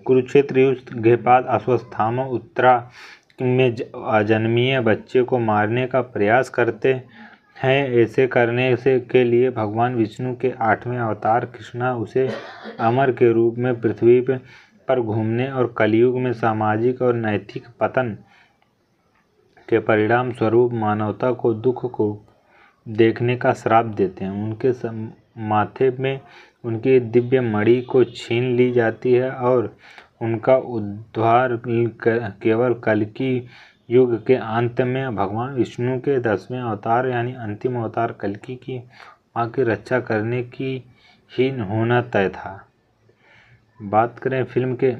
Speaker 1: कुरुक्षेत्र युद्ध के बाद अश्वस्थामा उत्तरा में अजन्मीय बच्चे को मारने का प्रयास करते हैं ऐसे करने से के लिए भगवान विष्णु के आठवें अवतार कृष्णा उसे अमर के रूप में पृथ्वी पर घूमने और कलयुग में सामाजिक और नैतिक पतन के परिणाम स्वरूप मानवता को दुख को देखने का श्राप देते हैं उनके माथे में उनकी दिव्य मणि को छीन ली जाती है और उनका उद्धार केवल की युग के अंत में भगवान विष्णु के दसवें अवतार यानी अंतिम अवतार कलकी की माँ की रक्षा करने की ही होना तय था बात करें फिल्म के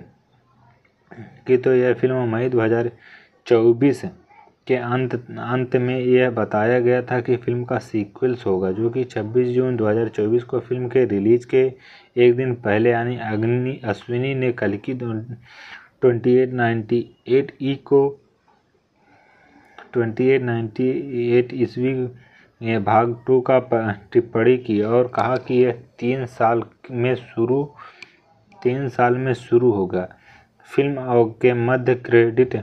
Speaker 1: की तो यह फिल्म मई 2024 के अंत अंत में यह बताया गया था कि फिल्म का सीक्वल्स होगा जो कि 26 जून 2024 को फिल्म के रिलीज के एक दिन पहले यानी अग्नि अश्विनी ने कल की ट्वेंटी एट नाइन्टी एट ई को ट्वेंटी एट नाइन्टी एट ईस्वी में भाग टू का टिप्पणी की और कहा कि यह तीन साल में शुरू तीन साल में शुरू होगा फिल्म के मध्य क्रेडिट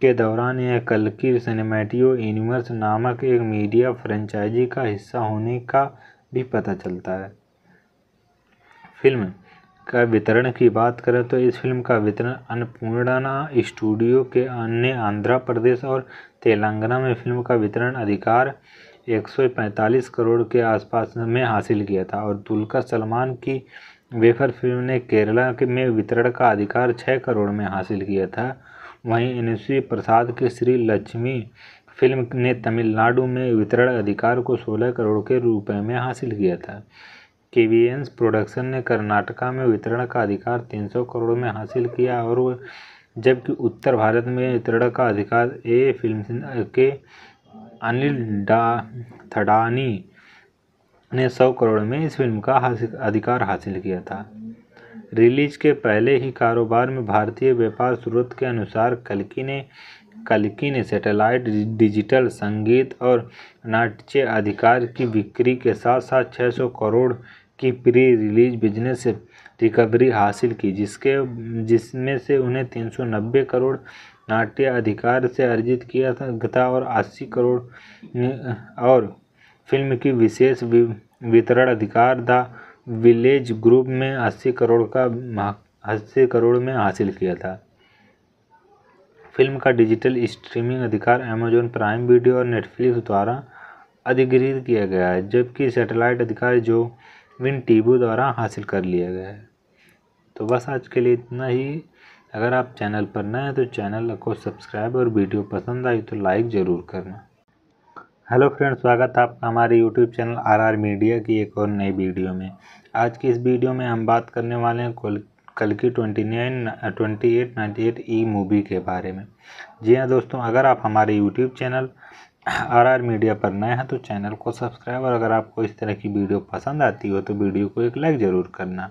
Speaker 1: के दौरान यह कलकी सिनेमेटियो यूनिवर्स नामक एक मीडिया फ्रेंचाइजी का हिस्सा होने का भी पता चलता है फिल्म का वितरण की बात करें तो इस फिल्म का वितरण अन्नपूर्णा स्टूडियो के अन्य आंध्र प्रदेश और तेलंगाना में फिल्म का वितरण अधिकार 145 करोड़ के आसपास में हासिल किया था और दुल्का सलमान की वेफर फिल्म ने केरला के में वितरण का अधिकार 6 करोड़ में हासिल किया था वहीं एन प्रसाद के श्री लक्ष्मी फिल्म ने तमिलनाडु में वितरण अधिकार को सोलह करोड़ के रुपये में हासिल किया था केवीएंस प्रोडक्शन ने कर्नाटका में वितरण का अधिकार 300 करोड़ में हासिल किया और जबकि उत्तर भारत में वितरण का अधिकार ए फिल्म के अनिल डा थडानी ने 100 करोड़ में इस फिल्म का हासिल अधिकार हासिल किया था रिलीज के पहले ही कारोबार में भारतीय व्यापार स्रोत के अनुसार कलकी ने कलकी ने सैटेलाइट डिजिटल संगीत और नाट्य अधिकार की बिक्री के साथ साथ 600 करोड़ की प्री रिलीज बिजनेस रिकवरी हासिल की जिसके जिसमें से उन्हें तीन सौ नब्बे करोड़ नाट्य अधिकार से अर्जित किया था और अस्सी करोड़ और फिल्म की विशेष वितरण अधिकार द विलेज ग्रुप में अस्सी करोड़ का अस्सी करोड़ में हासिल किया था फिल्म का डिजिटल स्ट्रीमिंग अधिकार अमेजोन प्राइम वीडियो और नेटफ्लिक्स द्वारा अधिग्रहित किया गया है जबकि सैटेलाइट अधिकार जो विन टीबू द्वारा हासिल कर लिया गया है तो बस आज के लिए इतना ही अगर आप चैनल पर नए हैं तो चैनल को सब्सक्राइब और वीडियो पसंद आई तो लाइक ज़रूर करना हेलो फ्रेंड्स स्वागत है आपका हमारे यूट्यूब चैनल आरआर मीडिया की एक और नई वीडियो में आज की इस वीडियो में हम बात करने वाले हैं कल की twenty nine twenty eight ninety eight ई मूवी के बारे में जी हाँ दोस्तों अगर आप हमारे YouTube channel R R media पर नए हैं तो चैनल को सब्सक्राइब और अगर आपको इस तरह की वीडियो पसंद आती हो तो वीडियो को एक लाइक ज़रूर करना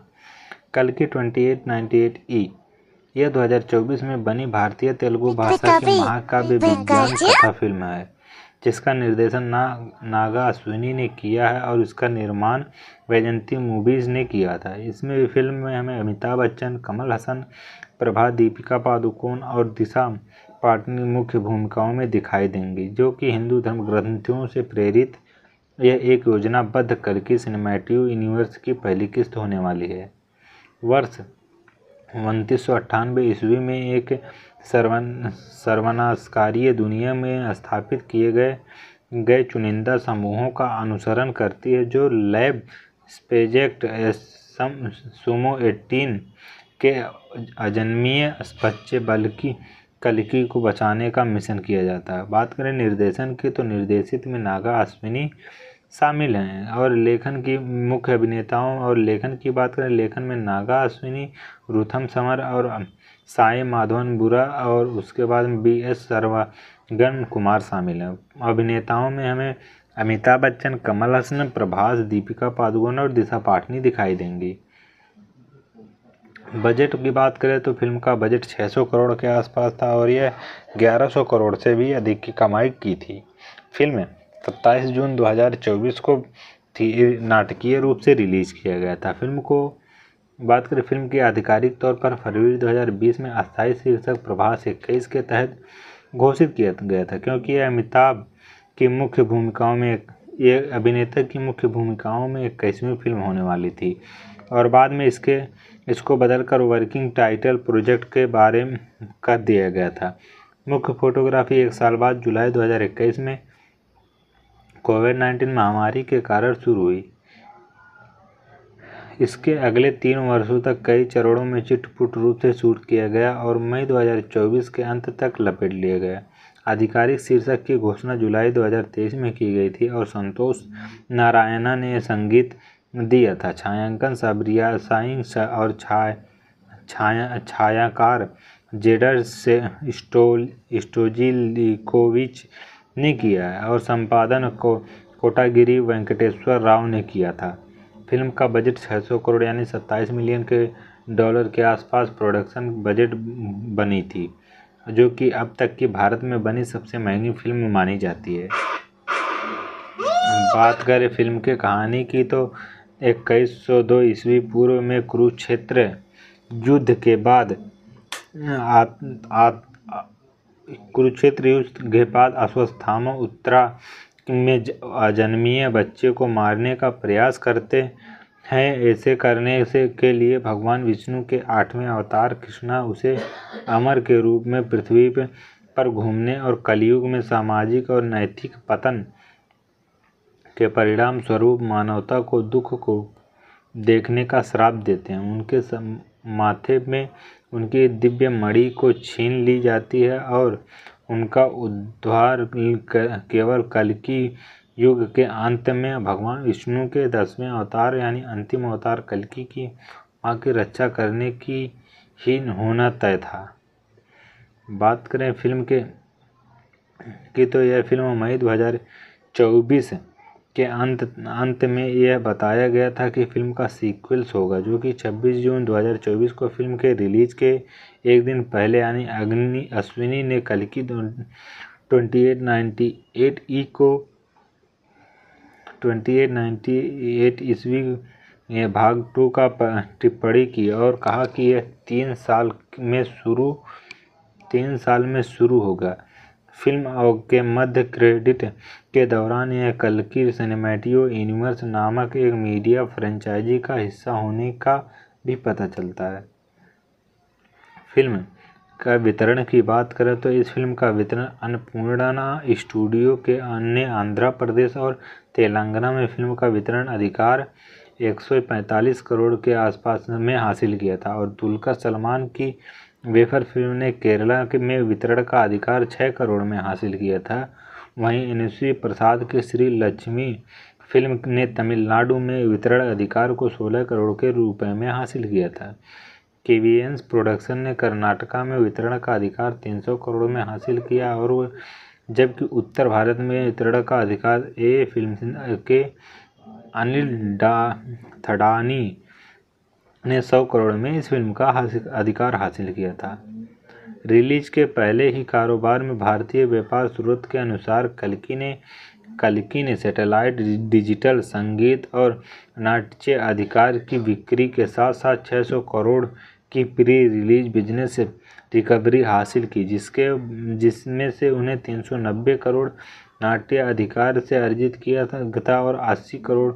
Speaker 1: कल की ट्वेंटी एट नाइन्टी एट ई यह 2024 में बनी भारतीय तेलुगु भाषा की महाकाव्य विज्ञान कथा फिल्म है जिसका निर्देशन ना नागा अश्विनी ने किया है और इसका निर्माण वैजंती मूवीज़ ने किया था इसमें फिल्म में हमें अमिताभ बच्चन कमल हसन प्रभा दीपिका पादुकोण और दिशा पाटनी मुख्य भूमिकाओं में दिखाई देंगी जो कि हिंदू धर्म ग्रंथियों से प्रेरित यह एक योजनाबद्ध करके सिनेमेटिव यूनिवर्स की पहली किस्त होने वाली है वर्ष उनतीस सौ ईस्वी में एक सर्वन दुनिया में स्थापित किए गए गए चुनिंदा समूहों का अनुसरण करती है जो लैब स्पेजेक्ट सम सुमो एटीन के अजन्मीय बच्चे बल्कि कलिकी को बचाने का मिशन किया जाता है बात करें निर्देशन की तो निर्देशित में नागा अश्विनी शामिल हैं और लेखन की मुख्य अभिनेताओं और लेखन की बात करें लेखन में नागा अश्विनी रुथम समर और साई माधवन बुरा और उसके बाद बी एस सर्वागन कुमार शामिल हैं अभिनेताओं में हमें अमिताभ बच्चन कमल हसन प्रभास दीपिका पादुकोण और दिशा पाटनी दिखाई देंगी बजट की बात करें तो फिल्म का बजट 600 करोड़ के आसपास था और यह 1100 करोड़ से भी अधिक की कमाई की थी फिल्म 27 जून 2024 को थी नाटकीय रूप से रिलीज़ किया गया था फिल्म को बात करें फिल्म के आधिकारिक तौर पर फरवरी 2020 में अस्थायी शीर्षक प्रभास इक्कीस के तहत घोषित किया गया था क्योंकि यह अमिताभ की मुख्य भूमिकाओं में ये अभिनेता की मुख्य भूमिकाओं में इक्कीसवीं फिल्म होने वाली थी और बाद में इसके इसको बदलकर वर्किंग टाइटल प्रोजेक्ट के बारे में कर दिया गया था मुख्य फोटोग्राफी एक साल बाद जुलाई 2021 में कोविड नाइन्टीन महामारी के कारण शुरू हुई इसके अगले तीन वर्षों तक कई चरणों में चिटपुट रूप से शूट किया गया और मई 2024 के अंत तक लपेट लिया गया आधिकारिक शीर्षक की घोषणा जुलाई 2023 में की गई थी और संतोष नारायणा ने संगीत दिया था छायांकन सबरिया साइंस और छाया छाया छायाकार जेडर से स्टोल स्टोजिलिकोविच ने किया है और संपादन को कोटागिरी वेंकटेश्वर राव ने किया था फिल्म का बजट 600 करोड़ यानी 27 मिलियन के डॉलर के आसपास प्रोडक्शन बजट बनी थी जो कि अब तक की भारत में बनी सबसे महंगी फिल्म मानी जाती है बात करें फिल्म के कहानी की तो इक्कीस सौ दो ईस्वी पूर्व में कुरुक्षेत्र युद्ध के बाद कुरुक्षेत्र युद्ध के बाद अश्वस्थामा उत्तरा में अजन्मीय बच्चे को मारने का प्रयास करते हैं ऐसे करने से के लिए भगवान विष्णु के आठवें अवतार कृष्णा उसे अमर के रूप में पृथ्वी पर घूमने और कलयुग में सामाजिक और नैतिक पतन के परिणाम स्वरूप मानवता को दुख को देखने का श्राप देते हैं उनके माथे में उनकी दिव्य मणि को छीन ली जाती है और उनका उद्धार केवल कल की युग के अंत में भगवान विष्णु के दसवें अवतार यानी अंतिम अवतार कलकी की माँ की रक्षा करने की ही होना तय था बात करें फिल्म के की तो यह फिल्म मई दो हजार चौबीस के अंत अंत में यह बताया गया था कि फिल्म का सीक्वल्स होगा जो कि 26 जून 2024 को फिल्म के रिलीज के एक दिन पहले यानी अग्नि अश्विनी ने की ट्वेंटी ई को ट्वेंटी एट नाइन्टी भाग टू का टिप्पणी की और कहा कि यह तीन साल में शुरू तीन साल में शुरू होगा फिल्म के मध्य क्रेडिट के दौरान यह कल्कि सिनेमैटियो यूनिवर्स नामक एक मीडिया फ्रेंचाइजी का हिस्सा होने का भी पता चलता है फिल्म का वितरण की बात करें तो इस फिल्म का वितरण अन्नपूर्णा स्टूडियो के अन्य आंध्र प्रदेश और तेलंगाना में फिल्म का वितरण अधिकार 145 करोड़ के आसपास में हासिल किया था और दुल्का सलमान की वेफर फिल्म ने केरला के में वितरण का अधिकार 6 करोड़ में हासिल किया था वहीं इनोसी प्रसाद की श्री लक्ष्मी फिल्म ने तमिलनाडु में वितरण अधिकार को 16 करोड़ के रुपए में हासिल किया था केवीएंस प्रोडक्शन ने कर्नाटका में वितरण का अधिकार 300 करोड़ में हासिल किया और जबकि उत्तर भारत में वितरण का अधिकार ए फिल्म के अनिल डा थडानी ने 100 करोड़ में इस फिल्म का अधिकार हासिल किया था रिलीज के पहले ही कारोबार में भारतीय व्यापार स्रोत के अनुसार कलकी ने कलकी ने सैटेलाइट डिजिटल संगीत और नाट्य अधिकार की बिक्री के साथ साथ 600 करोड़ की प्री रिलीज बिजनेस रिकवरी हासिल की जिसके जिसमें से उन्हें 390 करोड़ नाट्य अधिकार से अर्जित किया था और 80 करोड़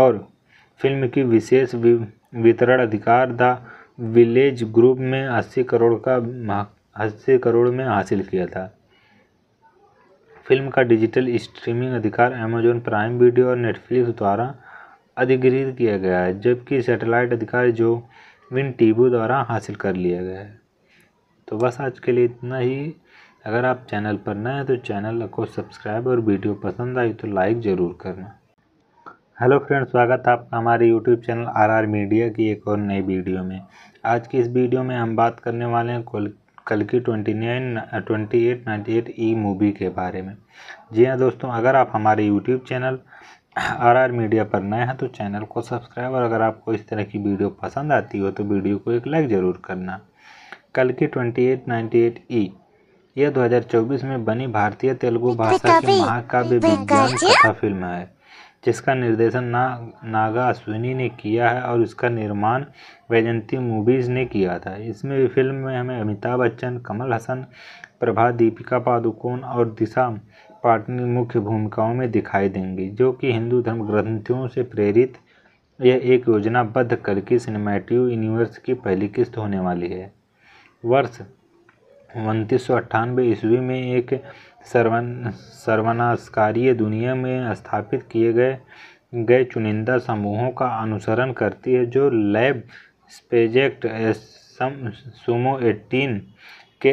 Speaker 1: और फिल्म की विशेष वितरण अधिकार था विलेज ग्रुप में अस्सी करोड़ का अस्सी करोड़ में हासिल किया था फिल्म का डिजिटल स्ट्रीमिंग अधिकार अमेजॉन प्राइम वीडियो और नेटफ्लिक्स द्वारा अधिग्रहित किया गया है जबकि सैटेलाइट अधिकार जो विन टीबू द्वारा हासिल कर लिया गया है तो बस आज के लिए इतना ही अगर आप चैनल पर नए हैं तो चैनल को सब्सक्राइब और वीडियो पसंद आई तो लाइक ज़रूर करना हेलो फ्रेंड्स स्वागत है आपका हमारे यूट्यूब चैनल आरआर मीडिया की एक और नई वीडियो में आज की इस वीडियो में हम बात करने वाले हैं कल कल की twenty nine twenty eight ninety eight ई मूवी के बारे में जी हाँ दोस्तों अगर आप हमारे यूट्यूब चैनल आरआर मीडिया पर नए हैं तो चैनल को सब्सक्राइब और अगर आपको इस तरह की वीडियो पसंद आती हो तो वीडियो को एक लाइक ज़रूर करना कल की ट्वेंटी एट नाइन्टी एट ई यह 2024 में बनी भारतीय तेलुगु भाषा की महाकाव्य विज्ञान कथा फिल्म है जिसका निर्देशन ना नागा अश्विनी ने किया है और इसका निर्माण वैजंती मूवीज़ ने किया था इसमें फिल्म में हमें अमिताभ बच्चन कमल हसन प्रभा दीपिका पादुकोण और दिशा पाटनी मुख्य भूमिकाओं में दिखाई देंगी जो कि हिंदू धर्म ग्रंथियों से प्रेरित यह एक योजनाबद्ध करके सिनेमेटिव यूनिवर्स की पहली किस्त होने वाली है वर्ष उनतीस ईस्वी में एक सर्वन सर्वनाशकारी दुनिया में स्थापित किए गए गए चुनिंदा समूहों का अनुसरण करती है जो लैब स्पेजेक्ट सुमो एटीन के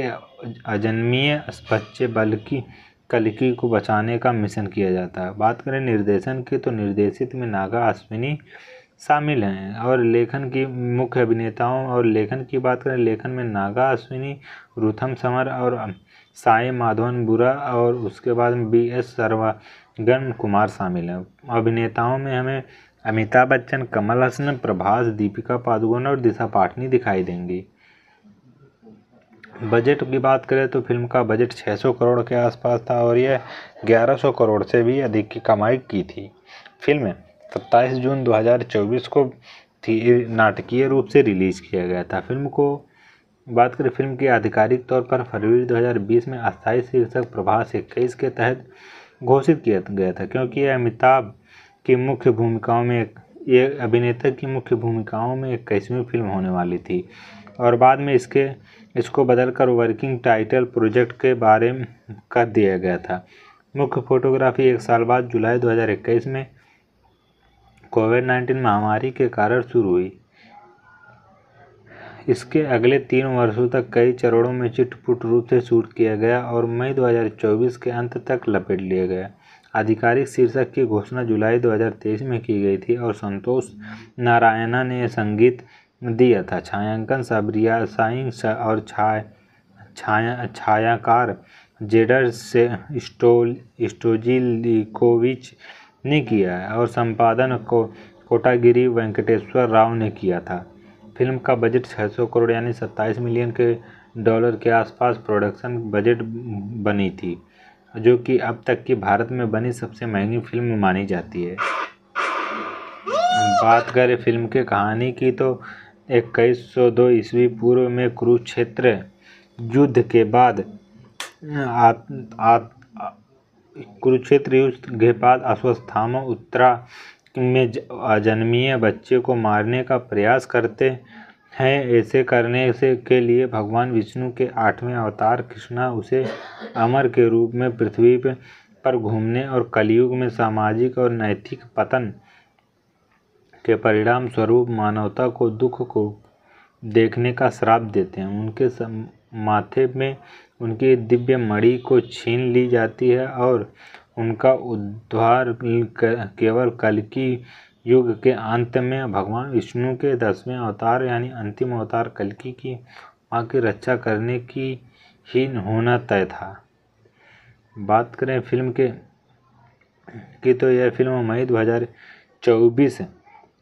Speaker 1: अजन्मीय बच्चे की कलकी को बचाने का मिशन किया जाता है बात करें निर्देशन की तो निर्देशित में नागा अश्विनी शामिल हैं और लेखन की मुख्य अभिनेताओं और लेखन की बात करें लेखन में नागा अश्विनी रुथम समर और साई माधवन बुरा और उसके बाद बी एस सर्वागन कुमार शामिल हैं अभिनेताओं में हमें अमिताभ बच्चन कमल हसन प्रभास दीपिका पादुकोण और दिशा पाटनी दिखाई देंगी बजट की बात करें तो फिल्म का बजट 600 करोड़ के आसपास था और यह 1100 करोड़ से भी अधिक की कमाई की थी फिल्म सत्ताईस जून 2024 को थी नाटकीय रूप से रिलीज़ किया गया था फिल्म को बात करें फिल्म की आधिकारिक तौर पर फरवरी 2020 में अस्थायी शीर्षक प्रभास इक्कीस के तहत घोषित किया गया था क्योंकि अमिताभ की मुख्य भूमिकाओं में ये अभिनेता की मुख्य भूमिकाओं में इक्कीसवीं फिल्म होने वाली थी और बाद में इसके इसको बदलकर वर्किंग टाइटल प्रोजेक्ट के बारे में कर दिया गया था मुख्य फोटोग्राफी एक साल बाद जुलाई 2021 में कोविड नाइन्टीन महामारी के कारण शुरू हुई इसके अगले तीन वर्षों तक कई चरणों में चिटपुट रूप से शूट किया गया और मई 2024 के अंत तक लपेट लिया गया आधिकारिक शीर्षक की घोषणा जुलाई 2023 में की गई थी और संतोष नारायणा ने संगीत दिया था छायांकन सबरिया साइंग और छाया छाया छायाकार जेडर से स्टोल स्टोजिलिकोविच ने किया है और संपादन को कोटागिरी वेंकटेश्वर राव ने किया था फिल्म का बजट 600 करोड़ यानी 27 मिलियन के डॉलर के आसपास प्रोडक्शन बजट बनी थी जो कि अब तक की भारत में बनी सबसे महंगी फिल्म मानी जाती है बात करें फिल्म के कहानी की तो इक्कीस सौ दो ईस्वी पूर्व में कुरुक्षेत्र युद्ध के बाद कुरुक्षेत्र युद्ध के बाद अश्वस्थामा उत्तरा में अजन्मीय बच्चे को मारने का प्रयास करते हैं ऐसे करने से के लिए भगवान विष्णु के आठवें अवतार कृष्णा उसे अमर के रूप में पृथ्वी पर घूमने और कलयुग में सामाजिक और नैतिक पतन के परिणाम स्वरूप मानवता को दुख को देखने का श्राप देते हैं उनके माथे में उनकी दिव्य मणि को छीन ली जाती है और उनका उद्धार केवल की युग के अंत में भगवान विष्णु के दसवें अवतार यानी अंतिम अवतार कलकी की माँ की रक्षा करने की ही होना तय था बात करें फिल्म के की तो यह फिल्म मई 2024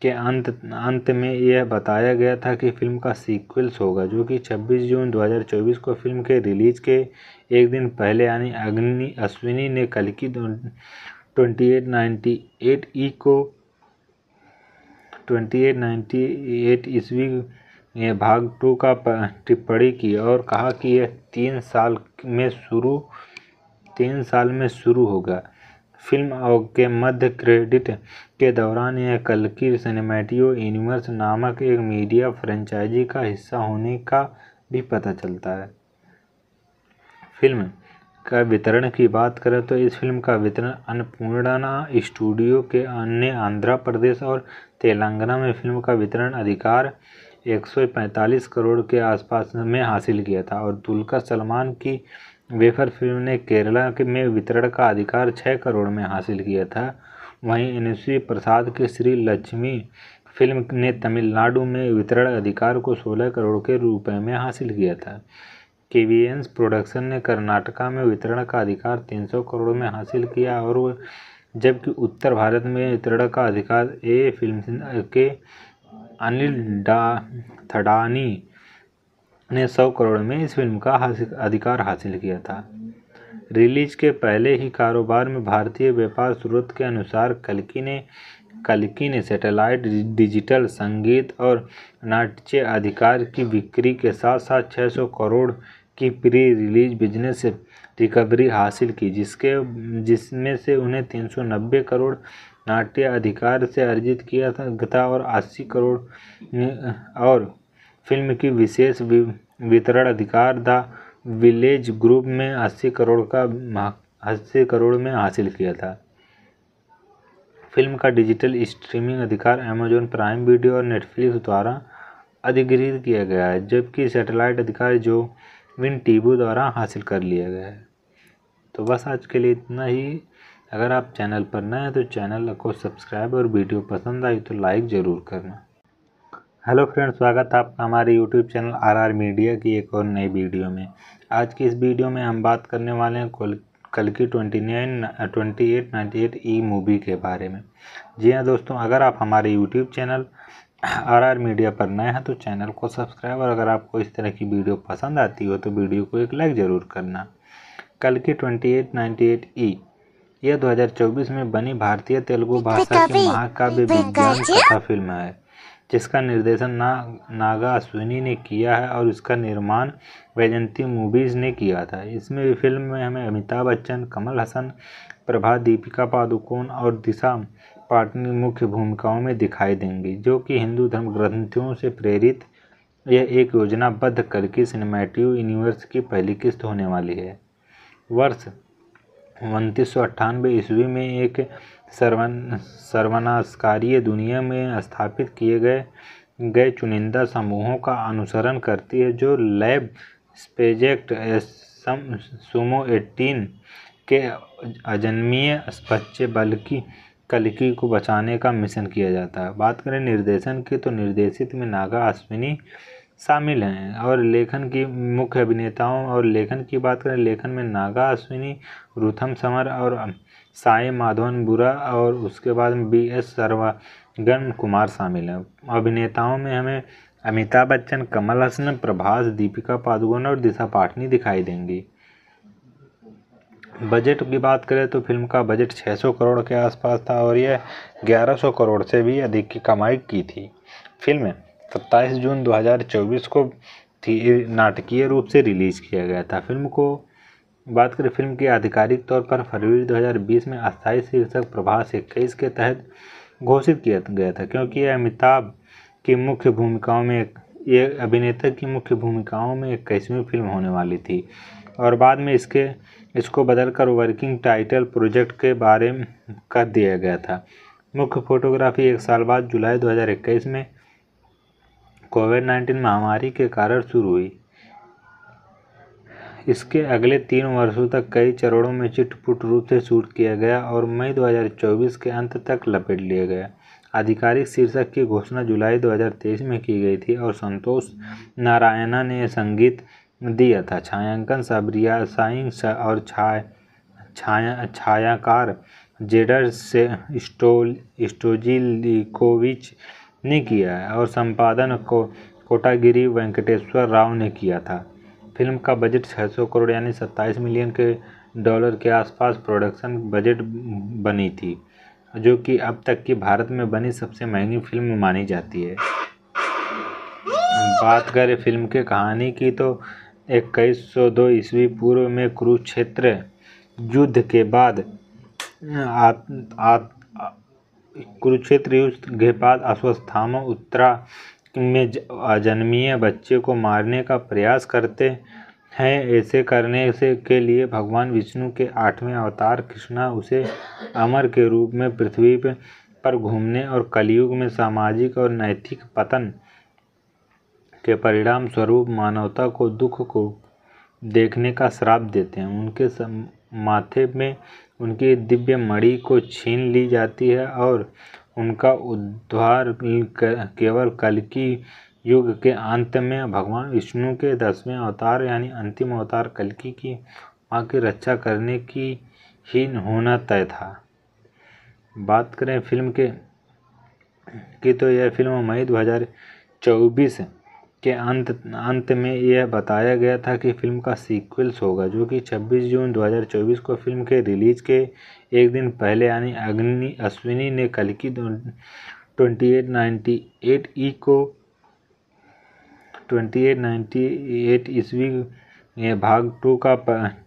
Speaker 1: के अंत अंत में यह बताया गया था कि फिल्म का सीक्वल्स होगा जो कि 26 जून 2024 को फिल्म के रिलीज के एक दिन पहले यानी अग्नि अश्विनी ने कल की ट्वेंटी एट ई को ट्वेंटी एट नाइन्टी एट ईस्वी भाग टू का टिप्पणी की और कहा कि यह तीन साल में शुरू तीन साल में शुरू होगा फिल्म के मध्य क्रेडिट के दौरान यह कलकी सिनेमेटियो यूनिवर्स नामक एक मीडिया फ्रेंचाइजी का हिस्सा होने का भी पता चलता है फिल्म का वितरण की बात करें तो इस फिल्म का वितरण अन्नपूर्णा स्टूडियो के अन्य आंध्र प्रदेश और तेलंगाना में फिल्म का वितरण अधिकार 145 करोड़ के आसपास में हासिल किया था और दुल्का सलमान की वेफर फिल्म ने केरला के में वितरण का अधिकार 6 करोड़ में हासिल किया था वहीं एन प्रसाद की श्री लक्ष्मी फिल्म ने तमिलनाडु में वितरण अधिकार को सोलह करोड़ के रुपये में हासिल किया था केवीएंस प्रोडक्शन ने कर्नाटका में वितरण का अधिकार 300 करोड़ में हासिल किया और जबकि उत्तर भारत में वितरण का अधिकार ए फिल्म के अनिल थडानी ने 100 करोड़ में इस फिल्म का हासिल, अधिकार हासिल किया था रिलीज के पहले ही कारोबार में भारतीय व्यापार स्रोत के अनुसार कलकी ने कलकी ने सैटेलाइट डिजिटल संगीत और नाट्य अधिकार की बिक्री के साथ साथ 600 करोड़ की प्री रिलीज बिजनेस रिकवरी हासिल की जिसके जिसमें से उन्हें तीन सौ नब्बे करोड़ नाट्य अधिकार से अर्जित किया था और अस्सी करोड़ और फिल्म की विशेष वितरण अधिकार द विलेज ग्रुप में अस्सी करोड़ का अस्सी करोड़ में हासिल किया था फिल्म का डिजिटल स्ट्रीमिंग अधिकार अमेजोन प्राइम वीडियो और नेटफ्लिक्स द्वारा अधिग्रहित किया गया है जबकि सैटेलाइट अधिकार जो विन टीबू द्वारा हासिल कर लिया गया है तो बस आज के लिए इतना ही अगर आप चैनल पर नए हैं तो चैनल को सब्सक्राइब और वीडियो पसंद आई तो लाइक ज़रूर करना हेलो फ्रेंड्स स्वागत है आपका हमारे यूट्यूब चैनल आरआर मीडिया की एक और नई वीडियो में आज की इस वीडियो में हम बात करने वाले हैं कल कल की twenty nine twenty eight ninety eight ई मूवी के बारे में जी हाँ दोस्तों अगर आप हमारे YouTube channel R R media पर नए हैं तो चैनल को सब्सक्राइब और अगर आपको इस तरह की वीडियो पसंद आती हो तो वीडियो को एक लाइक ज़रूर करना कल की ट्वेंटी एट नाइन्टी एट ई यह 2024 में बनी भारतीय तेलुगु भाषा की महाकाव्य विज्ञान कथा फिल्म है जिसका निर्देशन ना नागा अश्विनी ने किया है और इसका निर्माण वैजंती मूवीज़ ने किया था इसमें फिल्म में हमें अमिताभ बच्चन कमल हसन प्रभा दीपिका पादुकोण और दिशा पाटनी मुख्य भूमिकाओं में दिखाई देंगी जो कि हिंदू धर्म ग्रंथियों से प्रेरित यह एक योजनाबद्ध करके सिनेमैटिव यूनिवर्स की पहली किस्त होने वाली है वर्ष उनतीस सौ अट्ठानबे ईस्वी में एक सर्वन सर्वनाशकारीय दुनिया में स्थापित किए गए गए चुनिंदा समूहों का अनुसरण करती है जो लैब स्पेजेक्ट सुमो एटीन के अजन्मीय बच्चे बल्कि कलिकी को बचाने का मिशन किया जाता है बात करें निर्देशन की तो निर्देशित में नागा अश्विनी शामिल हैं और लेखन की मुख्य अभिनेताओं और लेखन की बात करें लेखन में नागा अश्विनी रुथम समर और साई माधवन बुरा और उसके बाद बी एस सर्वागन कुमार शामिल हैं अभिनेताओं में हमें अमिताभ बच्चन कमल हसन प्रभास दीपिका पादुकोण और दिशा पाटनी दिखाई देंगी बजट की बात करें तो फिल्म का बजट 600 करोड़ के आसपास था और यह 1100 करोड़ से भी अधिक की कमाई की थी फिल्म 27 जून 2024 को थी नाटकीय रूप से रिलीज़ किया गया था फिल्म को बात करें फिल्म के आधिकारिक तौर पर फरवरी 2020 में अस्थायी शीर्षक प्रभास इक्कीस के तहत घोषित किया गया था क्योंकि यह अमिताभ की मुख्य भूमिकाओं में ये अभिनेता की मुख्य भूमिकाओं में इक्कीसवीं फिल्म होने वाली थी और बाद में इसके इसको बदलकर वर्किंग टाइटल प्रोजेक्ट के बारे में कर दिया गया था मुख्य फोटोग्राफी एक साल बाद जुलाई 2021 में कोविड नाइन्टीन महामारी के कारण शुरू हुई इसके अगले तीन वर्षों तक कई चरणों में चिटपुट रूप से शूट किया गया और मई 2024 के अंत तक लपेट लिया गया आधिकारिक शीर्षक की घोषणा जुलाई 2023 में की गई थी और संतोष नारायणा ने संगीत दिया था छायांकन सबरिया रियासाइंग और छाया छाया छायाकार जेडर से स्टोल स्टोजिलिकोविच ने किया है और संपादन को कोटागिरी वेंकटेश्वर राव ने किया था फिल्म का बजट 600 करोड़ यानी 27 मिलियन के डॉलर के आसपास प्रोडक्शन बजट बनी थी जो कि अब तक की भारत में बनी सबसे महंगी फिल्म मानी जाती है बात करें फिल्म के कहानी की तो इक्कीस सौ दो ईस्वी पूर्व में कुरुक्षेत्र युद्ध के बाद कुरुक्षेत्र युद्ध के बाद अश्वस्थामा उत्तरा में अजन्मीय बच्चे को मारने का प्रयास करते हैं ऐसे करने से के लिए भगवान विष्णु के आठवें अवतार कृष्णा उसे अमर के रूप में पृथ्वी पर घूमने और कलयुग में सामाजिक और नैतिक पतन के परिणाम स्वरूप मानवता को दुख को देखने का श्राप देते हैं उनके माथे में उनकी दिव्य मणि को छीन ली जाती है और उनका उद्धार केवल कल की युग के अंत में भगवान विष्णु के दसवें अवतार यानी अंतिम अवतार कलकी की माँ की रक्षा करने की ही होना तय था बात करें फिल्म के की तो यह फिल्म मई 2024 के अंत अंत में यह बताया गया था कि फिल्म का सीक्वल्स होगा जो कि 26 जून 2024 को फिल्म के रिलीज के एक दिन पहले यानी अग्नि अश्विनी ने कल की ट्वेंटी एट नाइन्टी एट ई को ट्वेंटी एट नाइन्टी एट ईस्वी भाग टू का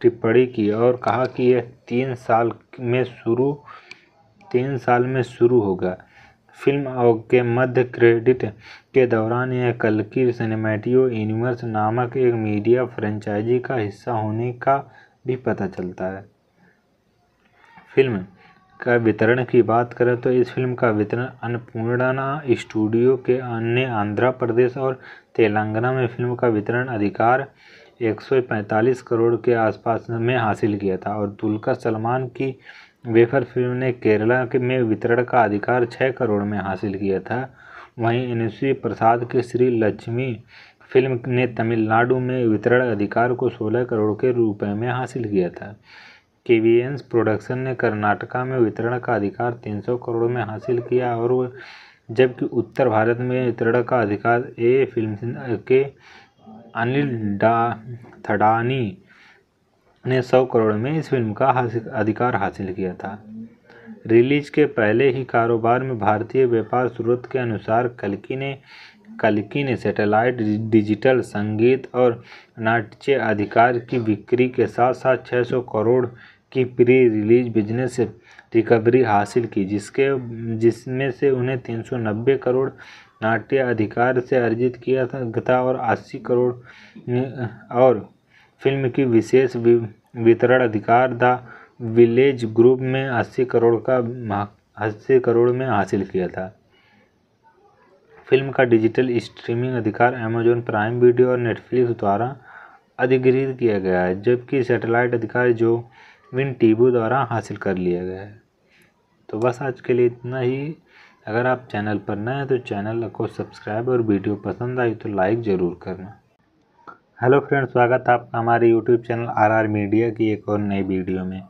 Speaker 1: टिप्पणी की और कहा कि यह तीन साल में शुरू तीन साल में शुरू होगा फिल्म के मध्य क्रेडिट के दौरान यह कल्कि सिनेमैटियो यूनिवर्स नामक एक मीडिया फ्रेंचाइजी का हिस्सा होने का भी पता चलता है फिल्म का वितरण की बात करें तो इस फिल्म का वितरण अन्नपूर्णा स्टूडियो के अन्य आंध्र प्रदेश और तेलंगाना में फिल्म का वितरण अधिकार 145 करोड़ के आसपास में हासिल किया था और दुल्का सलमान की वेफर फिल्म ने केरला के में वितरण का अधिकार छः करोड़ में हासिल किया था वहीं एनसी प्रसाद के श्री लक्ष्मी फिल्म ने तमिलनाडु में वितरण अधिकार को 16 करोड़ के रुपए में हासिल किया था केवीएंस प्रोडक्शन ने कर्नाटका में वितरण का अधिकार 300 करोड़ में हासिल किया और जबकि उत्तर भारत में वितरण का अधिकार ए फिल्म के अनिल डा थडानी ने सौ करोड़ में इस फिल्म का अधिकार हासिल किया था रिलीज के पहले ही कारोबार में भारतीय व्यापार स्रोत के अनुसार कलकी ने कलकी ने सैटेलाइट डिजिटल संगीत और नाट्य अधिकार की बिक्री के साथ साथ 600 करोड़ की प्री रिलीज बिजनेस रिकवरी हासिल की जिसके जिसमें से उन्हें 390 करोड़ नाट्य अधिकार से अर्जित किया था और 80 करोड़ और फिल्म की विशेष वितरण अधिकार द विलेज ग्रुप में अस्सी करोड़ का अस्सी करोड़ में हासिल किया था फिल्म का डिजिटल स्ट्रीमिंग अधिकार अमेजॉन प्राइम वीडियो और नेटफ्लिक्स द्वारा अधिग्रहित किया गया है जबकि सैटेलाइट अधिकार जो विन टीबू द्वारा हासिल कर लिया गया है तो बस आज के लिए इतना ही अगर आप चैनल पर नए हैं तो चैनल को सब्सक्राइब और वीडियो पसंद आई तो लाइक ज़रूर करना हेलो फ्रेंड स्वागत है आपका हमारे यूट्यूब चैनल आरआर मीडिया की एक और नई वीडियो में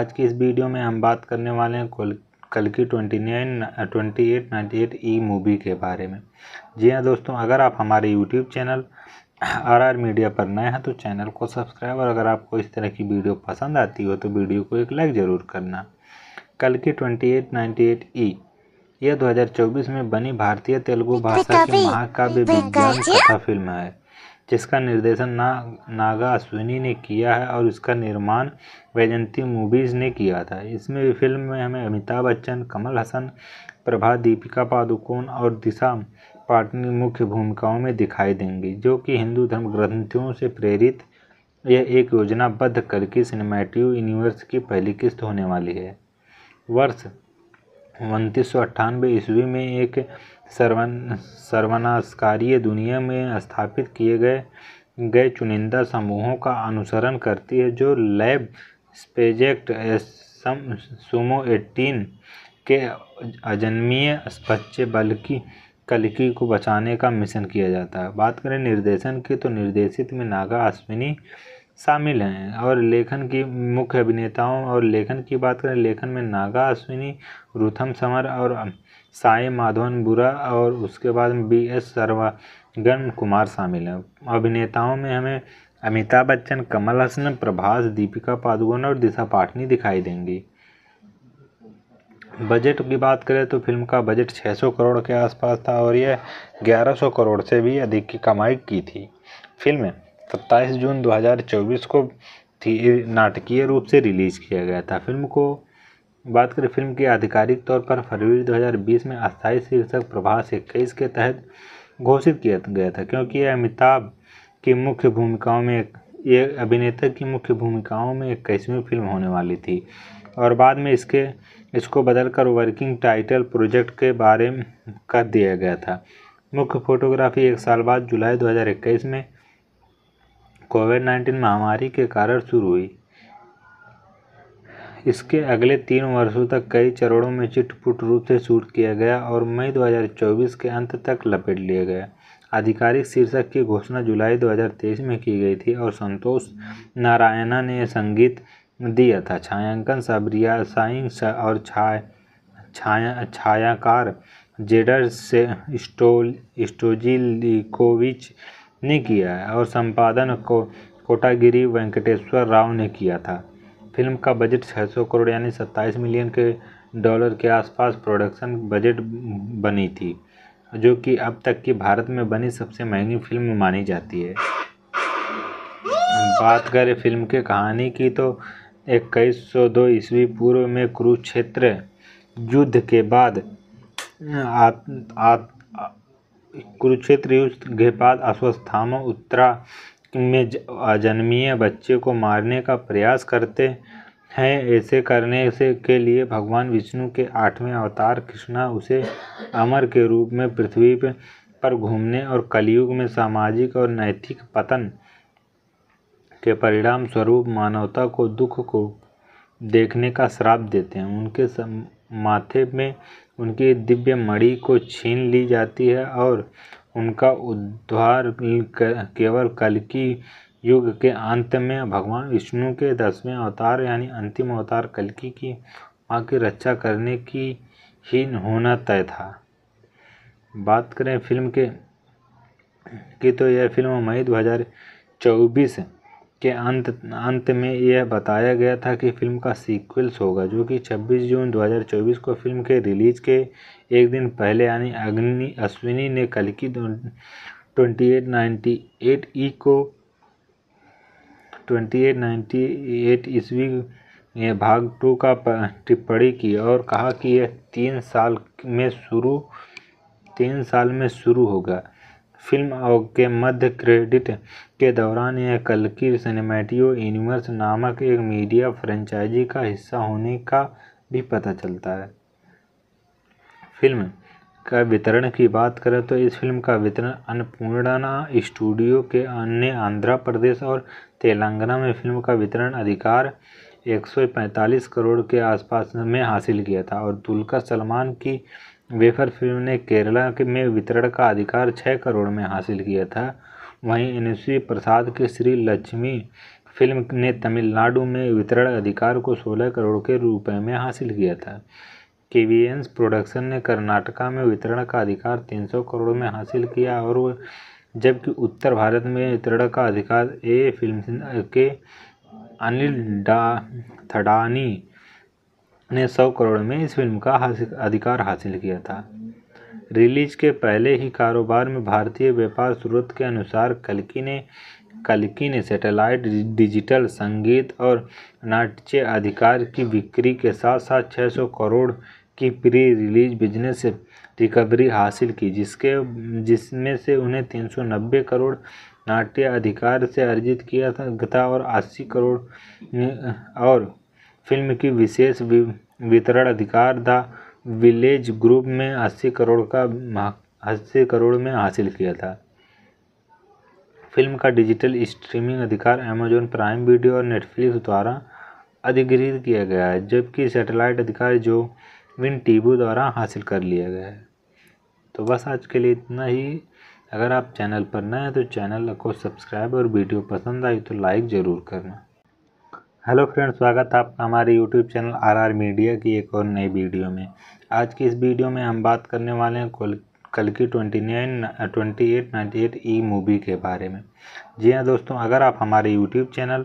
Speaker 1: आज की इस वीडियो में हम बात करने वाले हैं कल, कल की twenty nine twenty eight ninety eight ई मूवी के बारे में जी हाँ दोस्तों अगर आप हमारे यूट्यूब चैनल आरआर मीडिया पर नए हैं तो चैनल को सब्सक्राइब और अगर आपको इस तरह की वीडियो पसंद आती हो तो वीडियो को एक लाइक ज़रूर करना कल की ट्वेंटी एट नाइन्टी एट ई यह दो में बनी भारतीय तेलुगु भाषा की महाकाव्य विज्ञान कथा फिल्म है जिसका निर्देशन ना नागा अश्विनी ने किया है और इसका निर्माण वैजंती मूवीज़ ने किया था इसमें फिल्म में हमें अमिताभ बच्चन कमल हसन प्रभा दीपिका पादुकोण और दिशा पाटनी मुख्य भूमिकाओं में दिखाई देंगी जो कि हिंदू धर्म ग्रंथियों से प्रेरित यह एक योजनाबद्ध करके सिनेमैटिव यूनिवर्स की पहली किस्त होने वाली है वर्ष उनतीस ईस्वी में एक सर्वन सर्वनाशकारी दुनिया में स्थापित किए गए गए चुनिंदा समूहों का अनुसरण करती है जो लैब स्पेजेक्ट सुमो एटीन के अजन्मीय बच्चे बल्कि कलकी को बचाने का मिशन किया जाता है बात करें निर्देशन की तो निर्देशित में नागा अश्विनी शामिल हैं और लेखन की मुख्य अभिनेताओं और लेखन की बात करें लेखन में नागा अश्विनी रुथम समर और साई माधवन बुरा और उसके बाद बी एस सर्वागन कुमार शामिल हैं अभिनेताओं में हमें अमिताभ बच्चन कमल हसन प्रभास दीपिका पादुकोण और दिशा पाटनी दिखाई देंगी बजट की बात करें तो फिल्म का बजट 600 करोड़ के आसपास था और यह 1100 करोड़ से भी अधिक की कमाई की थी फिल्म 27 जून 2024 को थी नाटकीय रूप से रिलीज़ किया गया था फिल्म को बात करें फिल्म के आधिकारिक तौर पर फरवरी 2020 में अस्थायी शीर्षक प्रभास इक्कीस के तहत घोषित किया गया था क्योंकि यह अमिताभ की मुख्य भूमिकाओं में ये अभिनेता की मुख्य भूमिकाओं में इक्कीसवीं फिल्म होने वाली थी और बाद में इसके इसको बदलकर वर्किंग टाइटल प्रोजेक्ट के बारे में कर दिया गया था मुख्य फोटोग्राफी एक साल बाद जुलाई 2021 में कोविड नाइन्टीन महामारी के कारण शुरू हुई इसके अगले तीन वर्षों तक कई चरणों में चिटपुट रूप से शूट किया गया और मई 2024 के अंत तक लपेट लिया गया आधिकारिक शीर्षक की घोषणा जुलाई 2023 में की गई थी और संतोष नारायणा ने संगीत दिया था छायांकन सबरिया साइंग और छाया छाया छायाकार जेडर से स्टोल स्टोजिलिकोविच ने किया है और संपादन को कोटागिरी वेंकटेश्वर राव ने किया था फिल्म का बजट 600 करोड़ यानी 27 मिलियन के डॉलर के आसपास प्रोडक्शन बजट बनी थी जो कि अब तक की भारत में बनी सबसे महंगी फिल्म मानी जाती है बात करें फिल्म के कहानी की तो इक्कीस सौ दो ईस्वी पूर्व में कुरुक्षेत्र युद्ध के बाद कुरुक्षेत्र युद्ध के बाद अश्वस्थामा उत्तरा में अजन्मीय बच्चे को मारने का प्रयास करते हैं ऐसे करने से के लिए भगवान विष्णु के आठवें अवतार कृष्णा उसे अमर के रूप में पृथ्वी पर घूमने और कलयुग में सामाजिक और नैतिक पतन के परिणाम स्वरूप मानवता को दुख को देखने का श्राप देते हैं उनके माथे में उनकी दिव्य मणि को छीन ली जाती है और उनका उद्धार केवल कल्कि युग के अंत में भगवान विष्णु के दसवें अवतार यानी अंतिम अवतार कलकी की माँ की रक्षा करने की ही होना तय था बात करें फिल्म के की तो यह फिल्म मई 2024 के अंत अंत में यह बताया गया था कि फिल्म का सीक्वल्स होगा जो कि 26 जून 2024 को फिल्म के रिलीज के एक दिन पहले यानी अग्नि अश्विनी ने कल की ट्वेंटी एट ई को ट्वेंटी एट नाइन्टी एट ईस्वी में भाग टू का टिप्पणी की और कहा कि यह तीन साल में शुरू तीन साल में शुरू होगा फिल्म के मध्य क्रेडिट के दौरान यह की सिनेमेटियो यूनिवर्स नामक एक मीडिया फ्रेंचाइजी का हिस्सा होने का भी पता चलता है फिल्म का वितरण की बात करें तो इस फिल्म का वितरण अन्नपूर्णा स्टूडियो के अन्य आंध्र प्रदेश और तेलंगाना में फिल्म का वितरण अधिकार 145 करोड़ के आसपास में हासिल किया था और दुल्का सलमान की वेफर फिल्म ने केरला के में वितरण का अधिकार 6 करोड़ में हासिल किया था वहीं एन प्रसाद की श्री लक्ष्मी फिल्म ने तमिलनाडु में वितरण अधिकार को सोलह करोड़ के रुपये में हासिल किया था केवीएंस प्रोडक्शन ने कर्नाटका में वितरण का अधिकार 300 करोड़ में हासिल किया और जबकि उत्तर भारत में वितरण का अधिकार ए फिल्म के अनिल डा थडानी ने 100 करोड़ में इस फिल्म का हासिल, अधिकार हासिल किया था रिलीज के पहले ही कारोबार में भारतीय व्यापार स्रोत के अनुसार कलकी ने कलकी ने सैटेलाइट डिजिटल संगीत और नाट्य अधिकार की बिक्री के साथ साथ 600 करोड़ की प्री रिलीज बिजनेस रिकवरी हासिल की जिसके जिसमें से उन्हें तीन सौ नब्बे करोड़ नाट्य अधिकार से अर्जित किया था और अस्सी करोड़ और फिल्म की विशेष वितरण अधिकार द विलेज ग्रुप में अस्सी करोड़ का अस्सी करोड़ में हासिल किया था फिल्म का डिजिटल स्ट्रीमिंग अधिकार अमेजॉन प्राइम वीडियो और नेटफ्लिक्स द्वारा अधिग्रहित किया गया है जबकि सैटेलाइट अधिकार जो विन टीबू द्वारा हासिल कर लिया गया है तो बस आज के लिए इतना ही अगर आप चैनल पर नए हैं तो चैनल को सब्सक्राइब और वीडियो पसंद आई तो लाइक ज़रूर करना हेलो फ्रेंड स्वागत है आपका हमारे यूट्यूब चैनल आरआर मीडिया की एक और नई वीडियो में आज की इस वीडियो में हम बात करने वाले हैं कल कल की twenty nine twenty eight ninety eight ई मूवी के बारे में जी हाँ दोस्तों अगर आप हमारे YouTube channel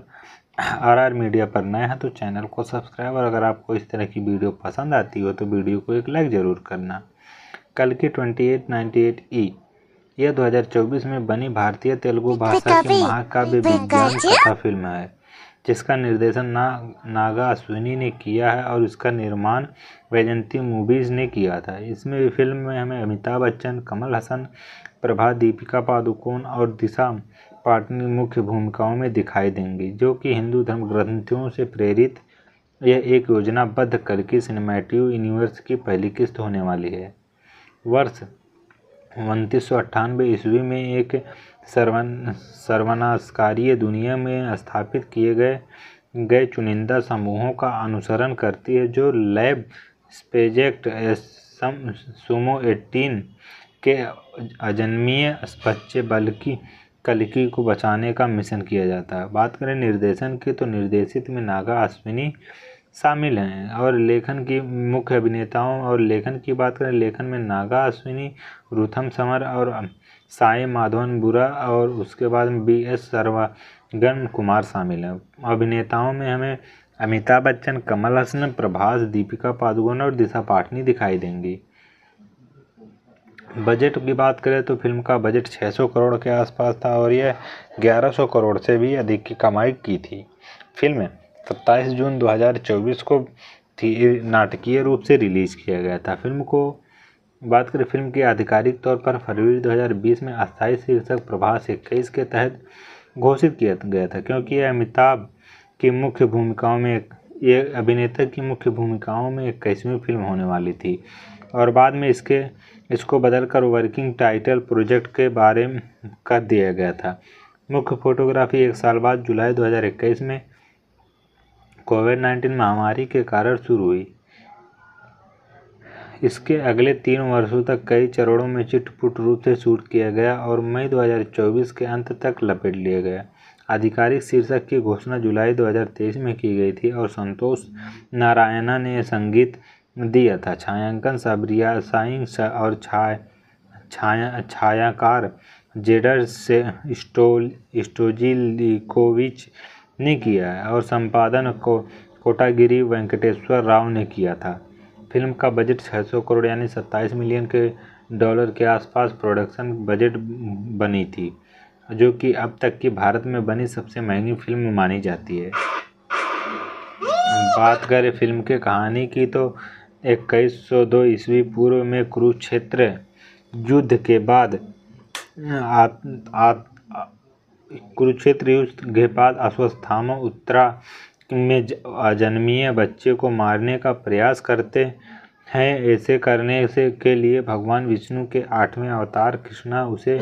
Speaker 1: R R media पर नए हैं तो चैनल को सब्सक्राइब और अगर आपको इस तरह की वीडियो पसंद आती हो तो वीडियो को एक लाइक ज़रूर करना कल की ट्वेंटी एट नाइन्टी एट ई यह 2024 में बनी भारतीय तेलुगु भाषा की महाकाव्य विज्ञान कथा फिल्म है जिसका निर्देशन ना नागा अश्विनी ने किया है और इसका निर्माण वैजंती मूवीज़ ने किया था इसमें फिल्म में हमें अमिताभ बच्चन कमल हसन प्रभा दीपिका पादुकोण और दिशा पाटनी मुख्य भूमिकाओं में दिखाई देंगी जो कि हिंदू धर्म ग्रंथियों से प्रेरित यह एक योजनाबद्ध करके सिनेमेटिव यूनिवर्स की पहली किस्त होने वाली है वर्ष उनतीस सौ अट्ठानबे ईस्वी में एक सर्वन सर्वनाशकारी दुनिया में स्थापित किए गए गए चुनिंदा समूहों का अनुसरण करती है जो लैब स्पेजेक्ट सम सुमो एटीन के अजन्मीय बच्चे बल्कि कलिकी को बचाने का मिशन किया जाता है बात करें निर्देशन की तो निर्देशित में नागा अश्विनी शामिल हैं और लेखन की मुख्य अभिनेताओं और लेखन की बात करें लेखन में नागा अश्विनी रुथम समर और साई माधवन बुरा और उसके बाद बी एस सर्वागन कुमार शामिल हैं अभिनेताओं में हमें अमिताभ बच्चन कमल हसन प्रभास दीपिका पादुकोण और दिशा पाटनी दिखाई देंगी बजट की बात करें तो फिल्म का बजट 600 करोड़ के आसपास था और यह 1100 करोड़ से भी अधिक की कमाई की थी फिल्म सत्ताईस जून 2024 को थी नाटकीय रूप से रिलीज़ किया गया था फिल्म को बात करें फिल्म के आधिकारिक तौर पर फरवरी 2020 में अस्थायी शीर्षक प्रभास इक्कीस के तहत घोषित किया गया था क्योंकि यह अमिताभ की मुख्य भूमिकाओं में ये अभिनेता की मुख्य भूमिकाओं में इक्कीसवीं फिल्म होने वाली थी और बाद में इसके इसको बदलकर वर्किंग टाइटल प्रोजेक्ट के बारे में कर दिया गया था मुख्य फोटोग्राफी एक साल बाद जुलाई 2021 में कोविड नाइन्टीन महामारी के कारण शुरू हुई इसके अगले तीन वर्षों तक कई चरणों में चिटपुट रूप से शूट किया गया और मई 2024 के अंत तक लपेट लिया गया आधिकारिक शीर्षक की घोषणा जुलाई 2023 में की गई थी और संतोष नारायणा ने संगीत दिया था छायांकन सबरिया साइंस और छाया छाया छायाकार जेडर से स्टोल स्टोजिलिकोविच ने किया है और संपादन को कोटागिरी वेंकटेश्वर राव ने किया था फिल्म का बजट 600 करोड़ यानी 27 मिलियन के डॉलर के आसपास प्रोडक्शन बजट बनी थी जो कि अब तक की भारत में बनी सबसे महंगी फिल्म मानी जाती है बात करें फिल्म के कहानी की तो इक्कीस सौ दो ईस्वी पूर्व में कुरुक्षेत्र युद्ध के बाद कुरुक्षेत्र युद्ध के बाद अश्वस्थामा उत्तरा में अजन्मीय बच्चे को मारने का प्रयास करते हैं ऐसे करने से के लिए भगवान विष्णु के आठवें अवतार कृष्णा उसे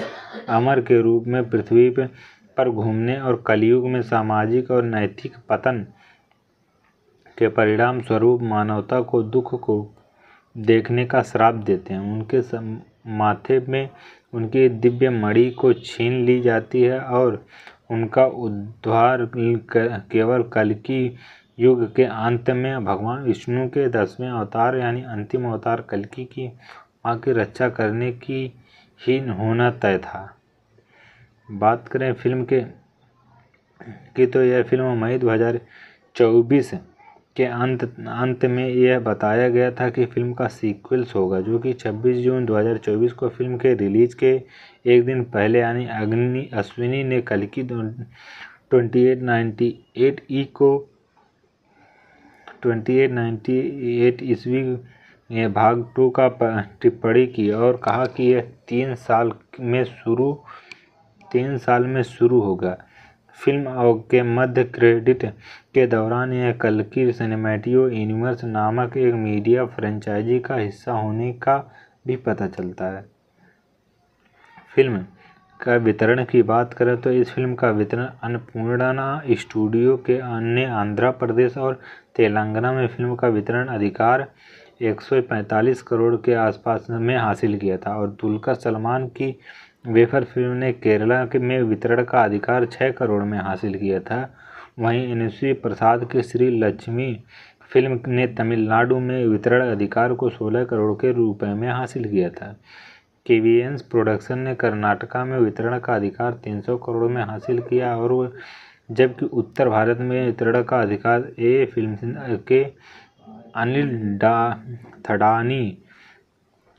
Speaker 1: अमर के रूप में पृथ्वी पर घूमने और कलयुग में सामाजिक और नैतिक पतन के परिणाम स्वरूप मानवता को दुख को देखने का श्राप देते हैं उनके माथे में उनकी दिव्य मणि को छीन ली जाती है और उनका उद्धार केवल कल की युग के अंत में भगवान विष्णु के दसवें अवतार यानी अंतिम अवतार कलकी की माँ की रक्षा करने की ही होना तय था बात करें फिल्म के की तो यह फिल्म मई दो हज़ार चौबीस के अंत अंत में यह बताया गया था कि फिल्म का सीक्वल्स होगा जो कि 26 जून 2024 को फिल्म के रिलीज के एक दिन पहले यानी अग्नि अश्विनी ने कल की ट्वेंटी एट ई को ट्वेंटी एट ईस्वी में भाग टू का टिप्पणी की और कहा कि यह तीन साल में शुरू तीन साल में शुरू होगा फिल्म के मध्य क्रेडिट के दौरान यह कल्कि सिनेमैटियो यूनिवर्स नामक एक मीडिया फ्रेंचाइजी का हिस्सा होने का भी पता चलता है फिल्म का वितरण की बात करें तो इस फिल्म का वितरण अन्नपूर्णा स्टूडियो के अन्य आंध्र प्रदेश और तेलंगाना में फिल्म का वितरण अधिकार 145 करोड़ के आसपास में हासिल किया था और दुल्का सलमान की वेफर फिल्म ने केरला के में वितरण का अधिकार छः करोड़ में हासिल किया था वहीं एनसी प्रसाद के श्री लक्ष्मी फिल्म ने तमिलनाडु में वितरण अधिकार को 16 करोड़ के रुपए में हासिल किया था केवीएंस प्रोडक्शन ने कर्नाटका में वितरण का अधिकार 300 करोड़ में हासिल किया और जबकि उत्तर भारत में वितरण का अधिकार ए फिल्म के अनिल डा थडानी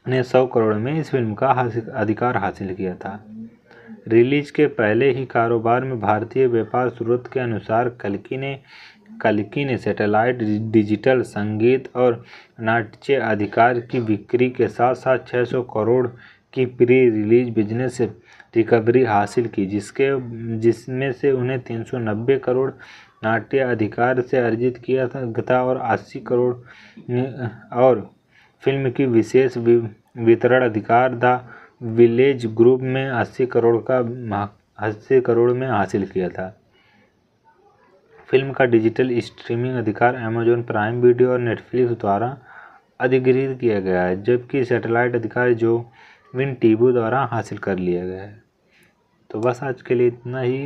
Speaker 1: ने सौ करोड़ में इस फिल्म का अधिकार हासिल किया था रिलीज के पहले ही कारोबार में भारतीय व्यापार स्रोत के अनुसार कल्कि ने कल्कि ने सैटेलाइट डिजिटल संगीत और नाट्य अधिकार की बिक्री के साथ साथ 600 करोड़ की प्री रिलीज बिजनेस रिकवरी हासिल की जिसके जिसमें से उन्हें 390 करोड़ नाट्य अधिकार से अर्जित किया था और 80 करोड़ और फिल्म की विशेष वितरण अधिकार द विलेज ग्रुप में अस्सी करोड़ का अस्सी करोड़ में हासिल किया था फिल्म का डिजिटल स्ट्रीमिंग अधिकार अमेजॉन प्राइम वीडियो और नेटफ्लिक्स द्वारा अधिग्रहित किया गया है जबकि सैटेलाइट अधिकार जो विन टीबू द्वारा हासिल कर लिया गया है तो बस आज के लिए इतना ही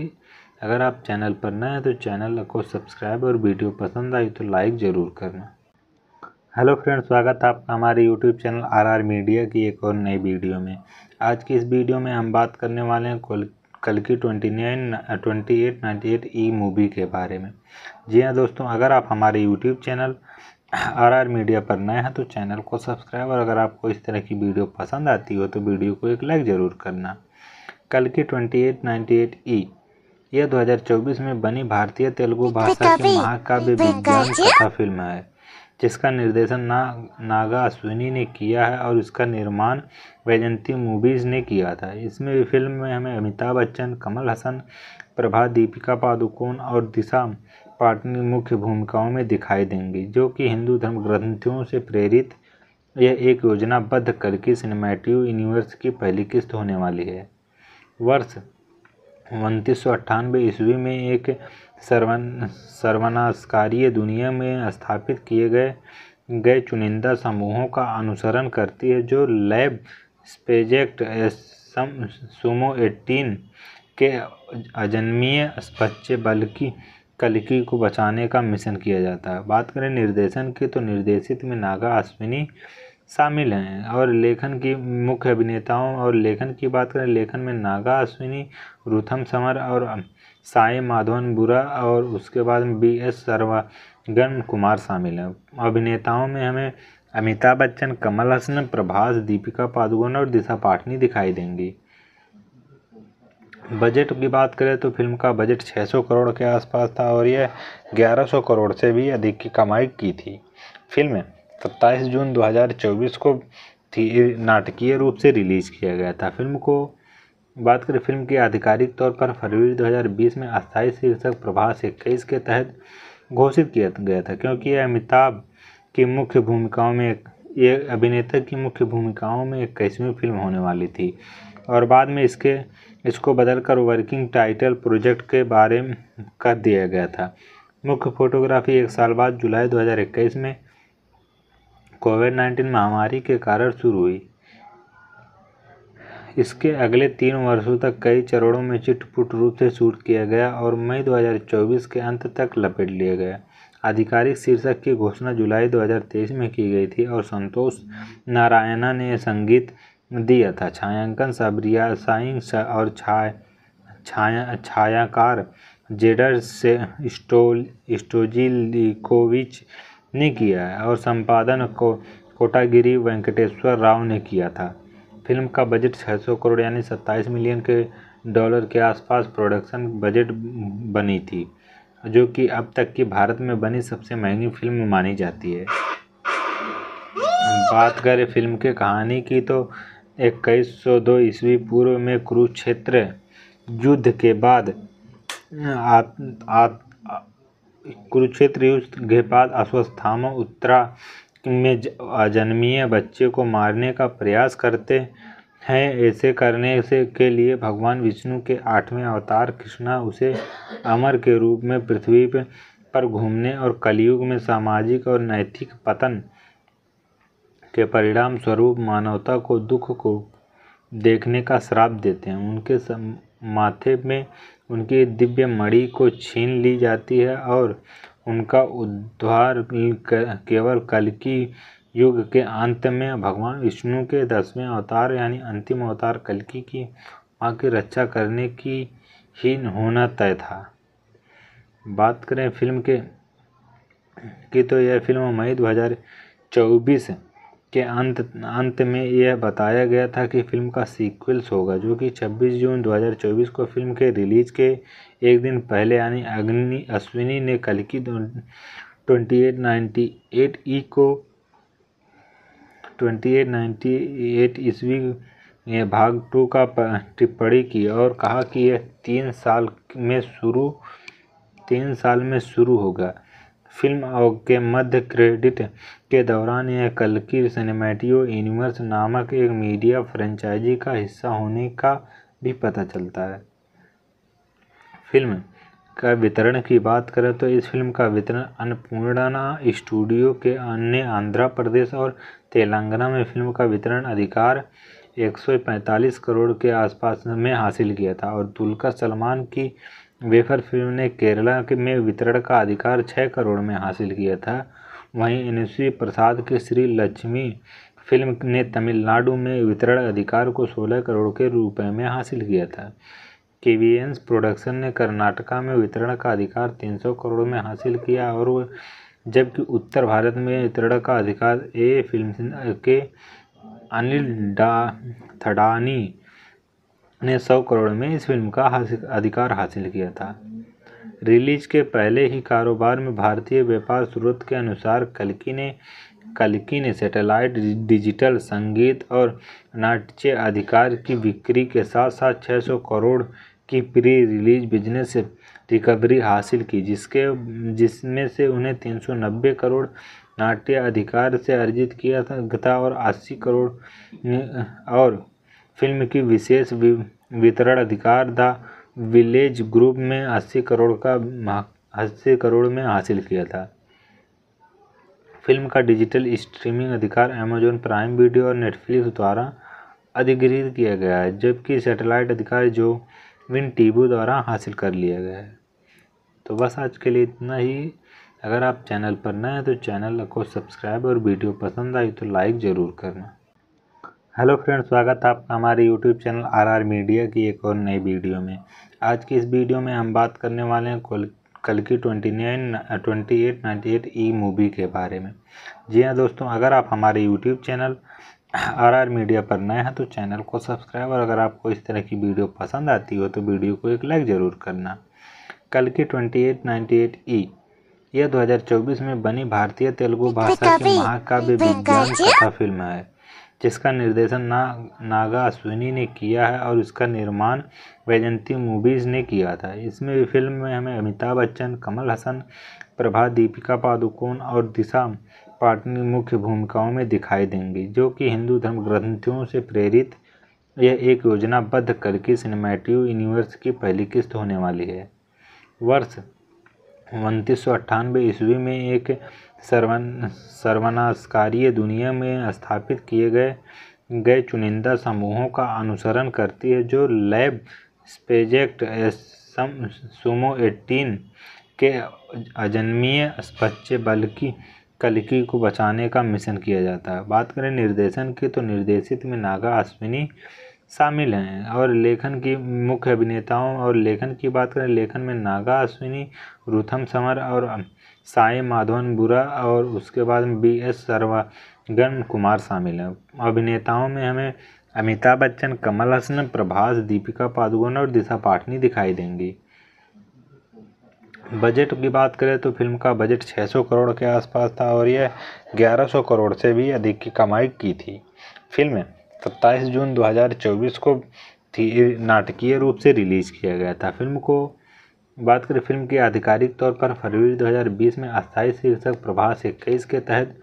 Speaker 1: अगर आप चैनल पर नए हैं तो चैनल को सब्सक्राइब और वीडियो पसंद आई तो लाइक ज़रूर करना हेलो फ्रेंड्स स्वागत है आपका हमारे यूट्यूब चैनल आरआर मीडिया की एक और नई वीडियो में आज की इस वीडियो में हम बात करने वाले हैं कल, कल की twenty nine twenty eight ninety eight ई मूवी के बारे में जी हाँ दोस्तों अगर आप हमारे यूट्यूब चैनल आरआर मीडिया पर नए हैं तो चैनल को सब्सक्राइब और अगर आपको इस तरह की वीडियो पसंद आती हो तो वीडियो को एक लाइक ज़रूर करना कल की ट्वेंटी एट नाइन्टी एट ई e। यह 2024 में बनी भारतीय तेलुगु भाषा के महाकाव्य विज्ञान कथा फिल्म है जिसका निर्देशन ना नागा अश्विनी ने किया है और इसका निर्माण वैजंती मूवीज़ ने किया था इसमें फिल्म में हमें अमिताभ बच्चन कमल हसन प्रभा दीपिका पादुकोण और दिशा पाटनी मुख्य भूमिकाओं में दिखाई देंगी जो कि हिंदू धर्म ग्रंथियों से प्रेरित यह एक योजनाबद्ध करके सिनेमेटिव यूनिवर्स की पहली किस्त होने वाली है वर्ष उनतीस सौ ईस्वी में एक सर्वन सर्वनाशकारी दुनिया में स्थापित किए गए गए चुनिंदा समूहों का अनुसरण करती है जो लैब स्पेजेक्ट सम सुमो एटीन के अजन्मीय बच्चे बल्कि कलकी को बचाने का मिशन किया जाता है बात करें निर्देशन की तो निर्देशित में नागा अश्विनी शामिल हैं और लेखन की मुख्य अभिनेताओं और लेखन की बात करें लेखन में नागा अश्विनी रुथम समर और साई माधवन बुरा और उसके बाद बी एस सर्वागन कुमार शामिल हैं अभिनेताओं में हमें अमिताभ बच्चन कमल हसन प्रभास दीपिका पादुकोण और दिशा पाटनी दिखाई देंगी बजट की बात करें तो फिल्म का बजट 600 करोड़ के आसपास था और यह 1100 करोड़ से भी अधिक की कमाई की थी फिल्म 27 जून 2024 को थी नाटकीय रूप से रिलीज़ किया गया था फिल्म को बात करें फिल्म के आधिकारिक तौर पर फरवरी 2020 में अस्थायी शीर्षक प्रभास इक्कीस के तहत घोषित किया गया था क्योंकि यह अमिताभ की मुख्य भूमिकाओं में ये अभिनेता की मुख्य भूमिकाओं में इक्कीसवीं फिल्म होने वाली थी और बाद में इसके इसको बदलकर वर्किंग टाइटल प्रोजेक्ट के बारे में कर दिया गया था मुख्य फोटोग्राफी एक साल बाद जुलाई 2021 में कोविड 19 महामारी के कारण शुरू हुई इसके अगले तीन वर्षों तक कई चरणों में चिटपुट रूप से शूट किया गया और मई 2024 के अंत तक लपेट लिया गया आधिकारिक शीर्षक की घोषणा जुलाई 2023 में की गई थी और संतोष नारायणा ने संगीत दिया था छायांकन सबरिया साइंग और छाया छाया छायाकार जेडर से स्टोल स्टोजिलिकोविच ने किया है और संपादन को कोटागिरी वेंकटेश्वर राव ने किया था फिल्म का बजट 600 करोड़ यानी 27 मिलियन के डॉलर के आसपास प्रोडक्शन बजट बनी थी जो कि अब तक की भारत में बनी सबसे महंगी फिल्म मानी जाती है बात करें फिल्म के कहानी की तो इक्कीस सौ दो ईस्वी पूर्व में कुरुक्षेत्र युद्ध के बाद कुरुक्षेत्र युद्ध के बाद अश्वस्थामा उत्तरा में अजन्मीय बच्चे को मारने का प्रयास करते हैं ऐसे करने से के लिए भगवान विष्णु के आठवें अवतार कृष्णा उसे अमर के रूप में पृथ्वी पर घूमने और कलयुग में सामाजिक और नैतिक पतन के परिणाम स्वरूप मानवता को दुख को देखने का श्राप देते हैं उनके माथे में उनकी दिव्य मणि को छीन ली जाती है और उनका उद्धार केवल की युग के अंत में भगवान विष्णु के दसवें अवतार यानी अंतिम अवतार कलकी की माँ की रक्षा करने की ही होना तय था बात करें फिल्म के की तो यह फिल्म मई 2024 के अंत अंत में यह बताया गया था कि फिल्म का सीक्वल्स होगा जो कि 26 जून 2024 को फिल्म के रिलीज के एक दिन पहले यानी अग्नि अश्विनी ने कल की ट्वेंटी एट ई को ट्वेंटी एट नाइन्टी ईस्वी भाग टू का टिप्पणी की और कहा कि यह तीन साल में शुरू तीन साल में शुरू होगा फ़िल्म के मध्य क्रेडिट के दौरान यह कल्कि सिनेमेटियो यूनिवर्स नामक एक मीडिया फ्रेंचाइजी का हिस्सा होने का भी पता चलता है फिल्म का वितरण की बात करें तो इस फिल्म का वितरण अन्नपूर्णा स्टूडियो के अन्य आंध्र प्रदेश और तेलंगाना में फिल्म का वितरण अधिकार 145 करोड़ के आसपास में हासिल किया था और दुलकर सलमान की वेफर फिल्म ने केरला के में वितरण का अधिकार छः करोड़ में हासिल किया था वहीं एनसी प्रसाद के श्री लक्ष्मी फिल्म ने तमिलनाडु में वितरण अधिकार को 16 करोड़ के रुपए में हासिल किया था केवीएंस प्रोडक्शन ने कर्नाटका में वितरण का अधिकार 300 करोड़ में हासिल किया और जबकि उत्तर भारत में वितरण का अधिकार ए फिल्म के अनिल डा थडानी ने सौ करोड़ में इस फिल्म का अधिकार हासिल किया था रिलीज के पहले ही कारोबार में भारतीय व्यापार स्रोत के अनुसार कलकी ने कलकी ने सैटेलाइट डिजिटल संगीत और नाट्य अधिकार की बिक्री के साथ साथ 600 करोड़ की प्री रिलीज बिजनेस से रिकवरी हासिल की जिसके जिसमें से उन्हें 390 करोड़ नाट्य अधिकार से अर्जित किया था और 80 करोड़ और फिल्म की विशेष वितरण अधिकार द विलेज ग्रुप में अस्सी करोड़ का अस्सी करोड़ में हासिल किया था फिल्म का डिजिटल स्ट्रीमिंग अधिकार अमेजॉन प्राइम वीडियो और नेटफ्लिक्स द्वारा अधिग्रहित किया गया है जबकि सैटेलाइट अधिकार जो विन टीबू द्वारा हासिल कर लिया गया है तो बस आज के लिए इतना ही अगर आप चैनल पर नए हैं तो चैनल को सब्सक्राइब और वीडियो पसंद आई तो लाइक ज़रूर करना हेलो फ्रेंड्स स्वागत है आपका हमारे यूट्यूब चैनल आरआर मीडिया की एक और नई वीडियो में आज की इस वीडियो में हम बात करने वाले हैं कल कल की twenty nine twenty eight ninety eight ई मूवी के बारे में जी हाँ दोस्तों अगर आप हमारे यूट्यूब चैनल आरआर मीडिया पर नए हैं तो चैनल को सब्सक्राइब और अगर आपको इस तरह की वीडियो पसंद आती हो तो वीडियो को एक लाइक ज़रूर करना कल की ट्वेंटी एट नाइन्टी एट ई यह 2024 में बनी भारतीय तेलुगु भाषा की महाकाव्य विज्ञान कथा फिल्म है जिसका निर्देशन ना नागा अश्विनी ने किया है और इसका निर्माण वैजंती मूवीज़ ने किया था इसमें फिल्म में हमें अमिताभ बच्चन कमल हसन प्रभा दीपिका पादुकोण और दिशा पाटनी मुख्य भूमिकाओं में दिखाई देंगी जो कि हिंदू धर्म ग्रंथियों से प्रेरित यह एक योजनाबद्ध करके सिनेमेटिव यूनिवर्स की पहली किस्त होने वाली है वर्ष उनतीस ईस्वी में एक सर्वन सर्वनाशकारी दुनिया में स्थापित किए गए गए चुनिंदा समूहों का अनुसरण करती है जो लैब स्पेजेक्ट सम सुमो एटीन के अजन्मीय बच्चे बल्कि कलकी को बचाने का मिशन किया जाता है बात करें निर्देशन की तो निर्देशित में नागा अश्विनी शामिल हैं और लेखन की मुख्य अभिनेताओं और लेखन की बात करें लेखन में नागा अश्विनी रुथम समर और साई माधवन बुरा और उसके बाद बी एस सर्वागन कुमार शामिल हैं अभिनेताओं में हमें अमिताभ बच्चन कमल हसन प्रभास दीपिका पादुकोण और दिशा पाटनी दिखाई देंगी बजट की बात करें तो फिल्म का बजट 600 करोड़ के आसपास था और यह 1100 करोड़ से भी अधिक की कमाई की थी फिल्म 27 जून 2024 को थी नाटकीय रूप से रिलीज़ किया गया था फिल्म को बात करें फिल्म के आधिकारिक तौर पर फरवरी 2020 में अस्थायी शीर्षक प्रभास इक्कीस के तहत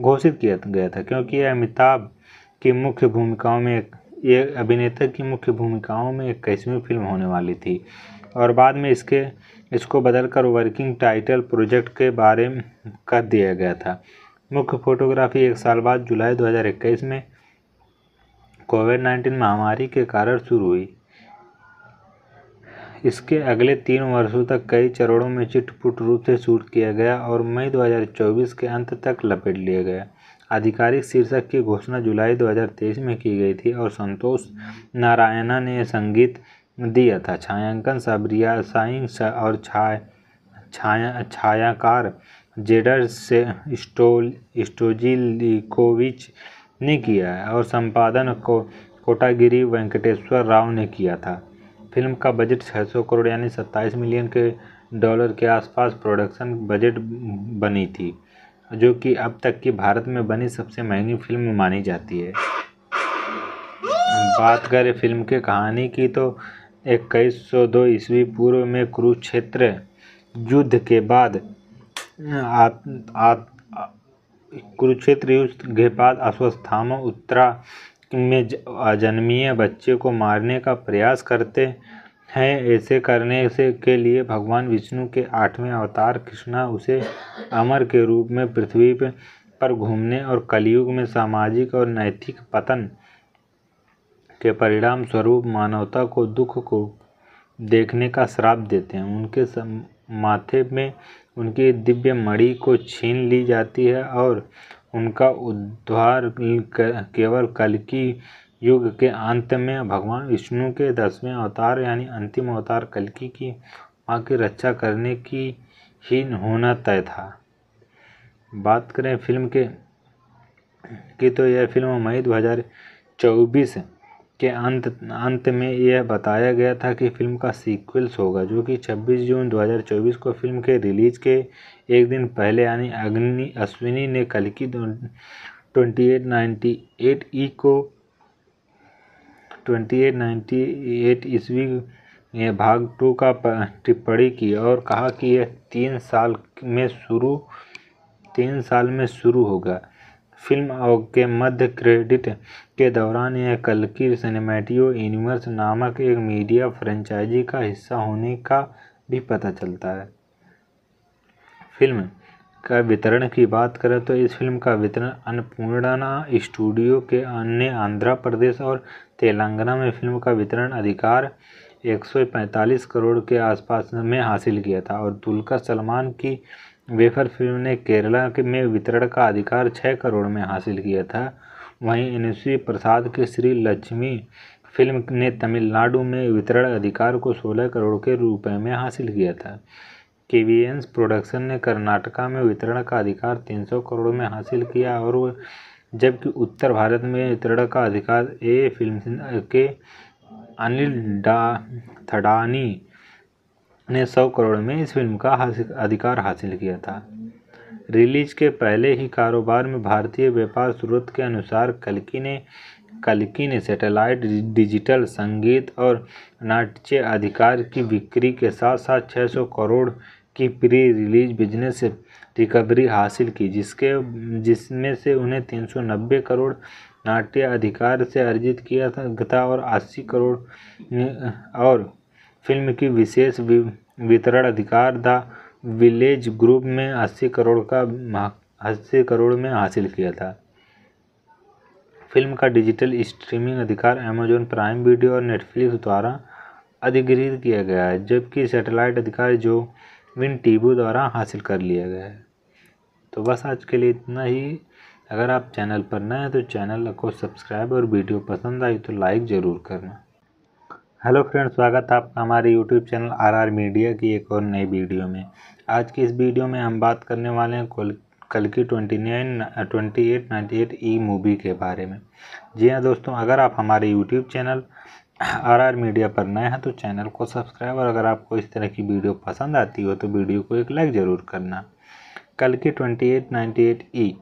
Speaker 1: घोषित किया गया था क्योंकि यह अमिताभ की मुख्य भूमिकाओं में ये अभिनेता की मुख्य भूमिकाओं में इक्कीसवीं फिल्म होने वाली थी और बाद में इसके इसको बदलकर वर्किंग टाइटल प्रोजेक्ट के बारे में कर दिया गया था मुख्य फोटोग्राफी एक साल बाद जुलाई 2021 में कोविड 19 महामारी के कारण शुरू हुई इसके अगले तीन वर्षों तक कई चरणों में चिटपुट रूप से शूट किया गया और मई 2024 के अंत तक लपेट लिया गया आधिकारिक शीर्षक की घोषणा जुलाई 2023 में की गई थी और संतोष नारायणा ने संगीत दिया था छायांकन सबरिया साइंग और छाया छाया छायाकार जेडर से स्टोल स्टोजिलिकोविच ने किया है और संपादन को कोटागिरी वेंकटेश्वर राव ने किया था फिल्म का बजट 600 करोड़ यानी 27 मिलियन के डॉलर के आसपास प्रोडक्शन बजट बनी थी जो कि अब तक की भारत में बनी सबसे महंगी फिल्म मानी जाती है बात करें फिल्म के कहानी की तो इक्कीस सौ दो ईस्वी पूर्व में कुरुक्षेत्र युद्ध के बाद कुरुक्षेत्र युद्ध के बाद अश्वस्थामा उत्तरा में अजन्मीय बच्चे को मारने का प्रयास करते हैं ऐसे करने से के लिए भगवान विष्णु के आठवें अवतार कृष्णा उसे अमर के रूप में पृथ्वी पर घूमने और कलयुग में सामाजिक और नैतिक पतन के परिणाम स्वरूप मानवता को दुख को देखने का श्राप देते हैं उनके माथे में उनकी दिव्य मणि को छीन ली जाती है और उनका उद्धार केवल की युग के अंत में भगवान विष्णु के दसवें अवतार यानी अंतिम अवतार कलकी की माँ की रक्षा करने की ही होना तय था बात करें फिल्म के की तो यह फिल्म मई 2024 के अंत अंत में यह बताया गया था कि फिल्म का सीक्वल्स होगा जो कि 26 जून 2024 को फिल्म के रिलीज के एक दिन पहले यानी अग्नि अश्विनी ने कल की ट्वेंटी एट ई को ट्वेंटी एट नाइन्टी एट ईस्वी भाग टू का टिप्पणी की और कहा कि यह तीन साल में शुरू तीन साल में शुरू होगा फिल्म के मध्य क्रेडिट के दौरान यह कलकी सिनेमेटियो यूनिवर्स नामक एक मीडिया फ्रेंचाइजी का हिस्सा होने का भी पता चलता है फिल्म का वितरण की बात करें तो इस फिल्म का वितरण अन्नपूर्णा स्टूडियो के अन्य आंध्र प्रदेश और तेलंगाना में फिल्म का वितरण अधिकार 145 करोड़ के आसपास में हासिल किया था और दुल्का सलमान की वेफर फिल्म ने केरला के में वितरण का अधिकार 6 करोड़ में हासिल किया था वहीं एन प्रसाद की श्री लक्ष्मी फिल्म ने तमिलनाडु में वितरण अधिकार को सोलह करोड़ के रुपये में हासिल किया था केवीएंस प्रोडक्शन ने कर्नाटका में वितरण का अधिकार 300 करोड़ में हासिल किया और जबकि उत्तर भारत में वितरण का अधिकार ए फिल्म के अनिल थडानी ने 100 करोड़ में इस फिल्म का हासिल, अधिकार हासिल किया था रिलीज के पहले ही कारोबार में भारतीय व्यापार स्रोत के अनुसार कलकी ने कलकी ने सैटेलाइट डिजिटल संगीत और नाट्य अधिकार की बिक्री के साथ साथ 600 करोड़ की प्री रिलीज बिजनेस रिकवरी हासिल की जिसके जिसमें से उन्हें तीन सौ नब्बे करोड़ नाट्य अधिकार से अर्जित किया था और अस्सी करोड़ और फिल्म की विशेष वितरण अधिकार द विलेज ग्रुप में अस्सी करोड़ का अस्सी करोड़ में हासिल किया था फिल्म का डिजिटल स्ट्रीमिंग अधिकार अमेजॉन प्राइम वीडियो और नेटफ्लिक्स द्वारा अधिग्रहित किया गया है जबकि सैटेलाइट अधिकार जो विन टीबू द्वारा हासिल कर लिया गया है तो बस आज के लिए इतना ही अगर आप चैनल पर नए हैं तो चैनल को सब्सक्राइब और वीडियो पसंद आई तो लाइक ज़रूर करना हेलो फ्रेंड्स स्वागत है आपका हमारे यूट्यूब चैनल आरआर मीडिया की एक और नई वीडियो में आज की इस वीडियो में हम बात करने वाले हैं कल कल की twenty nine twenty eight ninety eight ई मूवी के बारे में जी हाँ दोस्तों अगर आप हमारे YouTube channel R R media पर नए हैं तो चैनल को सब्सक्राइब और अगर आपको इस तरह की वीडियो पसंद आती हो तो वीडियो को एक लाइक ज़रूर करना कल की ट्वेंटी एट नाइन्टी एट ई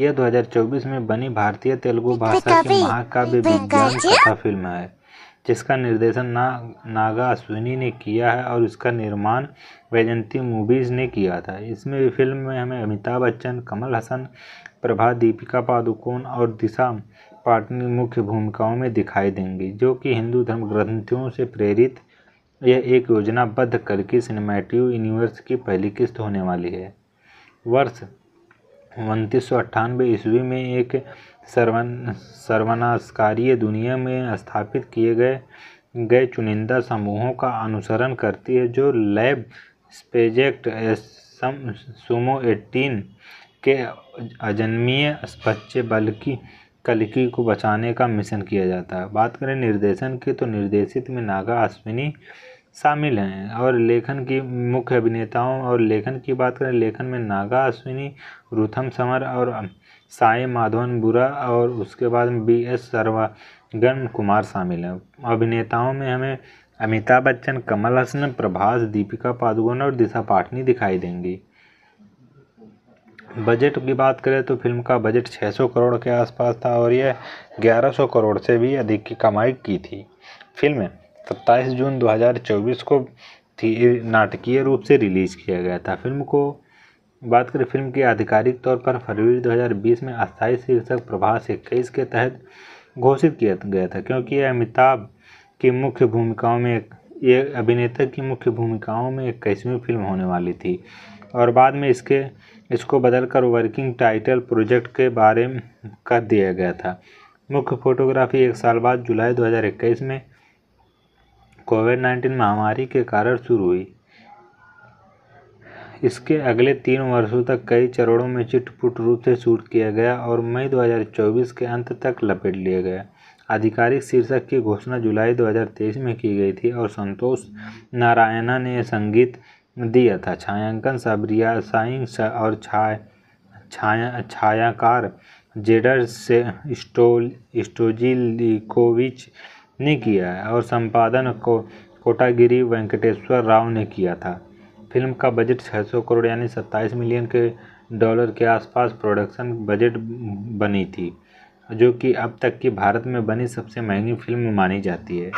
Speaker 1: यह 2024 में बनी भारतीय तेलुगु भाषा की महाकाव्य विज्ञान कथा फिल्म है जिसका निर्देशन ना नागा अश्विनी ने किया है और इसका निर्माण वैजंती मूवीज़ ने किया था इसमें फिल्म में हमें अमिताभ बच्चन कमल हसन प्रभा दीपिका पादुकोण और दिशा पाटनी मुख्य भूमिकाओं में दिखाई देंगी जो कि हिंदू धर्म ग्रंथियों से प्रेरित यह एक योजनाबद्ध करके सिनेमेटिव यूनिवर्स की पहली किस्त होने वाली है वर्ष उनतीस ईस्वी में एक सर्वन दुनिया में स्थापित किए गए गए चुनिंदा समूहों का अनुसरण करती है जो लैब स्पेजेक्ट सम सुमो एटीन के अजन्मीय बच्चे बल्कि कलिकी को बचाने का मिशन किया जाता है बात करें निर्देशन की तो निर्देशित में नागा अश्विनी शामिल हैं और लेखन की मुख्य अभिनेताओं और लेखन की बात करें लेखन में नागा अश्विनी रुथम समर और साई माधवन बुरा और उसके बाद बी एस सर्वागन कुमार शामिल हैं अभिनेताओं में हमें अमिताभ बच्चन कमल हसन प्रभास दीपिका पादुकोण और दिशा पाटनी दिखाई देंगी बजट की बात करें तो फिल्म का बजट 600 करोड़ के आसपास था और यह 1100 करोड़ से भी अधिक की कमाई की थी फिल्म 27 जून 2024 को थी नाटकीय रूप से रिलीज़ किया गया था फिल्म को बात करें फिल्म के आधिकारिक तौर पर फरवरी 2020 में अस्थायी शीर्षक प्रभास इक्कीस के तहत घोषित किया गया था क्योंकि यह अमिताभ की मुख्य भूमिकाओं में ये अभिनेता की मुख्य भूमिकाओं में इक्कीसवीं फिल्म होने वाली थी और बाद में इसके इसको बदलकर वर्किंग टाइटल प्रोजेक्ट के बारे में कर दिया गया था मुख्य फोटोग्राफी एक साल बाद जुलाई 2021 में कोविड नाइन्टीन महामारी के कारण शुरू हुई इसके अगले तीन वर्षों तक कई चरणों में चिटपुट रूप से शूट किया गया और मई 2024 के अंत तक लपेट लिया गया आधिकारिक शीर्षक की घोषणा जुलाई 2023 में की गई थी और संतोष नारायणा ने संगीत दिया था छायांकन सबरिया साइंग और छाया छाया छायाकार जेडर से स्टोल स्टोजिलिकोविच ने किया है और संपादन को कोटागिरी वेंकटेश्वर राव ने किया था फिल्म का बजट 600 करोड़ यानी 27 मिलियन के डॉलर के आसपास प्रोडक्शन बजट बनी थी जो कि अब तक की भारत में बनी सबसे महंगी फिल्म मानी जाती है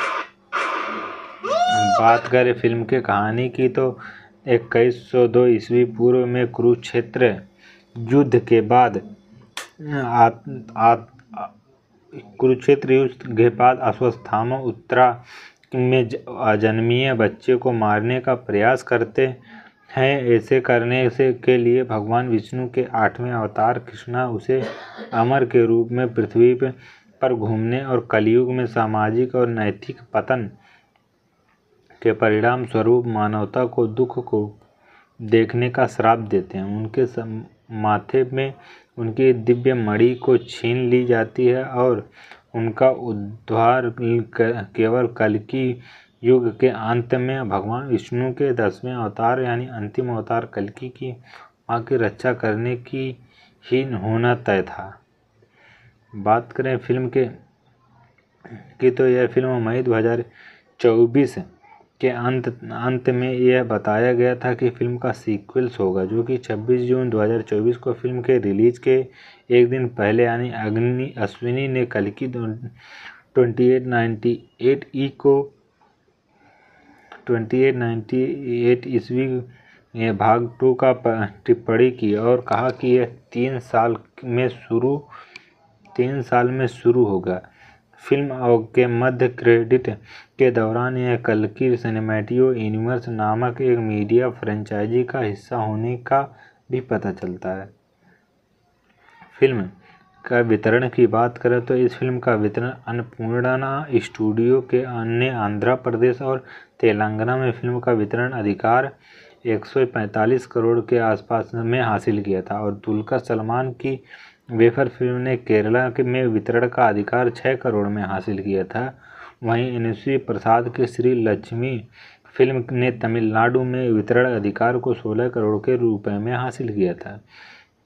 Speaker 1: बात करें फिल्म के कहानी की तो इक्कीस सौ दो ईस्वी पूर्व में कुरुक्षेत्र युद्ध के बाद कुरुक्षेत्र युद्ध के बाद अश्वस्थामा उत्तरा में अजन्मीय बच्चे को मारने का प्रयास करते हैं ऐसे करने से के लिए भगवान विष्णु के आठवें अवतार कृष्णा उसे अमर के रूप में पृथ्वी पर घूमने और कलयुग में सामाजिक और नैतिक पतन के परिणाम स्वरूप मानवता को दुख को देखने का श्राप देते हैं उनके माथे में उनकी दिव्य मणि को छीन ली जाती है और उनका उद्धार केवल कल की युग के अंत में भगवान विष्णु के दसवें अवतार यानी अंतिम अवतार कलकी की माँ की रक्षा करने की ही होना तय था बात करें फिल्म के की तो यह फिल्म मई 2024 के अंत अंत में यह बताया गया था कि फिल्म का सीक्वल्स होगा जो कि 26 जून 2024 को फिल्म के रिलीज के एक दिन पहले यानी अग्नि अश्विनी ने कल की ट्वेंटी ई को ट्वेंटी एट नाइन्टी एट ईस्वी भाग टू का टिप्पणी की और कहा कि यह तीन साल में शुरू तीन साल में शुरू होगा फिल्म के मध्य क्रेडिट के दौरान यह कल्कि सिनेमेटियो यूनिवर्स नामक एक मीडिया फ्रेंचाइजी का हिस्सा होने का भी पता चलता है फिल्म का वितरण की बात करें तो इस फिल्म का वितरण अन्नपूर्णा स्टूडियो के अन्य आंध्र प्रदेश और तेलंगाना में फिल्म का वितरण अधिकार 145 करोड़ के आसपास में हासिल किया था और दुल्का सलमान की वेफर फिल्म ने केरला के में वितरण का अधिकार छः करोड़ में हासिल किया था वहीं एनसी प्रसाद के श्री लक्ष्मी फिल्म ने तमिलनाडु में वितरण अधिकार को 16 करोड़ के रुपए में हासिल किया था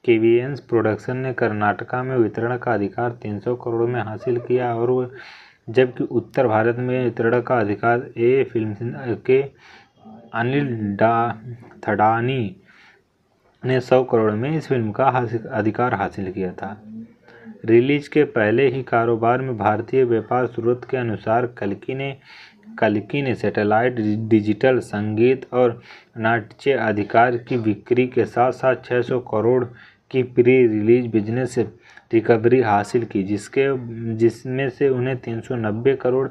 Speaker 1: केवीएंस प्रोडक्शन ने कर्नाटका में वितरण का अधिकार 300 करोड़ में हासिल किया और जबकि उत्तर भारत में वितरण का अधिकार ए फिल्म के अनिल डा थडानी ने सौ करोड़ में इस फिल्म का अधिकार हासिल किया था रिलीज के पहले ही कारोबार में भारतीय व्यापार स्रोत के अनुसार कलकी ने कलकी ने सैटेलाइट डिजिटल संगीत और नाट्य अधिकार की बिक्री के साथ साथ 600 करोड़ की प्री रिलीज बिजनेस रिकवरी हासिल की जिसके जिसमें से उन्हें 390 करोड़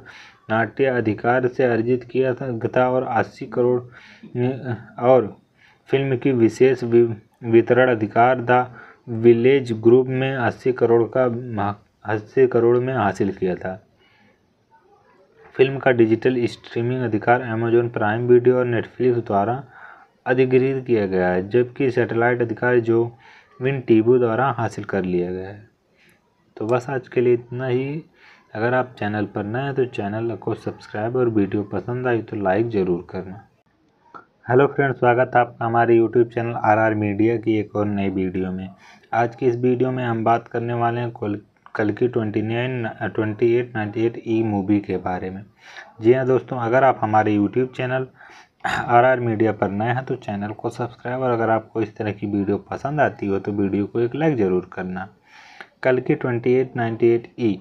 Speaker 1: नाट्य अधिकार से अर्जित किया था और 80 करोड़ और फिल्म की विशेष वितरण अधिकार द विलेज ग्रुप में अस्सी करोड़ का अस्सी करोड़ में हासिल किया था फिल्म का डिजिटल स्ट्रीमिंग अधिकार अमेजॉन प्राइम वीडियो और नेटफ्लिक्स द्वारा अधिग्रहित किया गया है जबकि सैटेलाइट अधिकार जो विन टीबू द्वारा हासिल कर लिया गया है तो बस आज के लिए इतना ही अगर आप चैनल पर नए हैं तो चैनल को सब्सक्राइब और वीडियो पसंद आई तो लाइक ज़रूर करना हेलो फ्रेंड्स स्वागत है आपका हमारे यूट्यूब चैनल आरआर मीडिया की एक और नई वीडियो में आज की इस वीडियो में हम बात करने वाले हैं कल कल की twenty nine twenty eight ninety eight ई मूवी के बारे में जी हाँ दोस्तों अगर आप हमारे यूट्यूब चैनल आरआर मीडिया पर नए हैं तो चैनल को सब्सक्राइब और अगर आपको इस तरह की वीडियो पसंद आती हो तो वीडियो को एक लाइक ज़रूर करना कल की ट्वेंटी एट नाइन्टी एट ई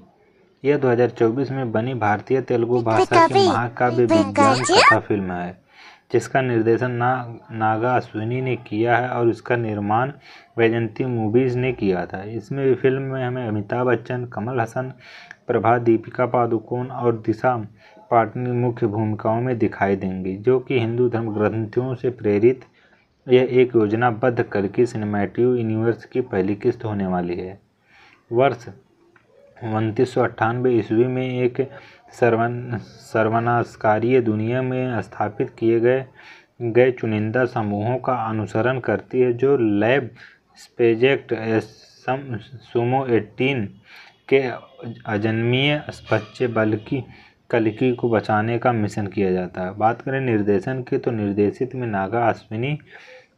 Speaker 1: यह 2024 में बनी भारतीय तेलुगु भाषा की महाकाव्य विज्ञान कथा फिल्म है जिसका निर्देशन ना नागा अश्विनी ने किया है और इसका निर्माण वैजंती मूवीज़ ने किया था इसमें फिल्म में हमें अमिताभ बच्चन कमल हसन प्रभा दीपिका पादुकोण और दिशा पाटनी मुख्य भूमिकाओं में दिखाई देंगी जो कि हिंदू धर्म ग्रंथियों से प्रेरित यह एक योजनाबद्ध करके सिनेमेटिव यूनिवर्स की पहली किस्त होने वाली है वर्ष उनतीस ईस्वी में एक सर्वन सर्वनाशकारी दुनिया में स्थापित किए गए गए चुनिंदा समूहों का अनुसरण करती है जो लैब स्पेजेक्ट सुमो एटीन के अजन्मीय बच्चे की कलकी को बचाने का मिशन किया जाता है बात करें निर्देशन की तो निर्देशित में नागा अश्विनी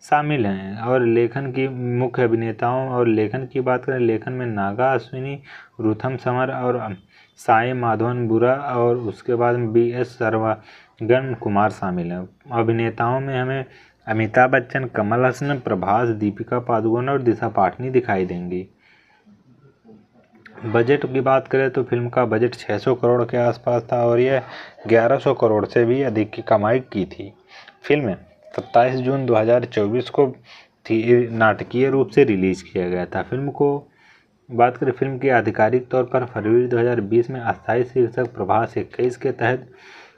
Speaker 1: शामिल हैं और लेखन की मुख्य अभिनेताओं और लेखन की बात करें लेखन में नागा अश्विनी रुथम समर और साई माधवन बुरा और उसके बाद में बी एस सर्वागन कुमार शामिल हैं अभिनेताओं में हमें अमिताभ बच्चन कमल हसन प्रभास दीपिका पादुकोण और दिशा पाटनी दिखाई देंगी बजट की बात करें तो फिल्म का बजट 600 करोड़ के आसपास था और यह 1100 करोड़ से भी अधिक की कमाई की थी फिल्म सत्ताईस जून 2024 को थी नाटकीय रूप से रिलीज़ किया गया था फिल्म को बात करें फिल्म के आधिकारिक तौर पर फरवरी 2020 में अस्थायी शीर्षक प्रभास इक्कीस के तहत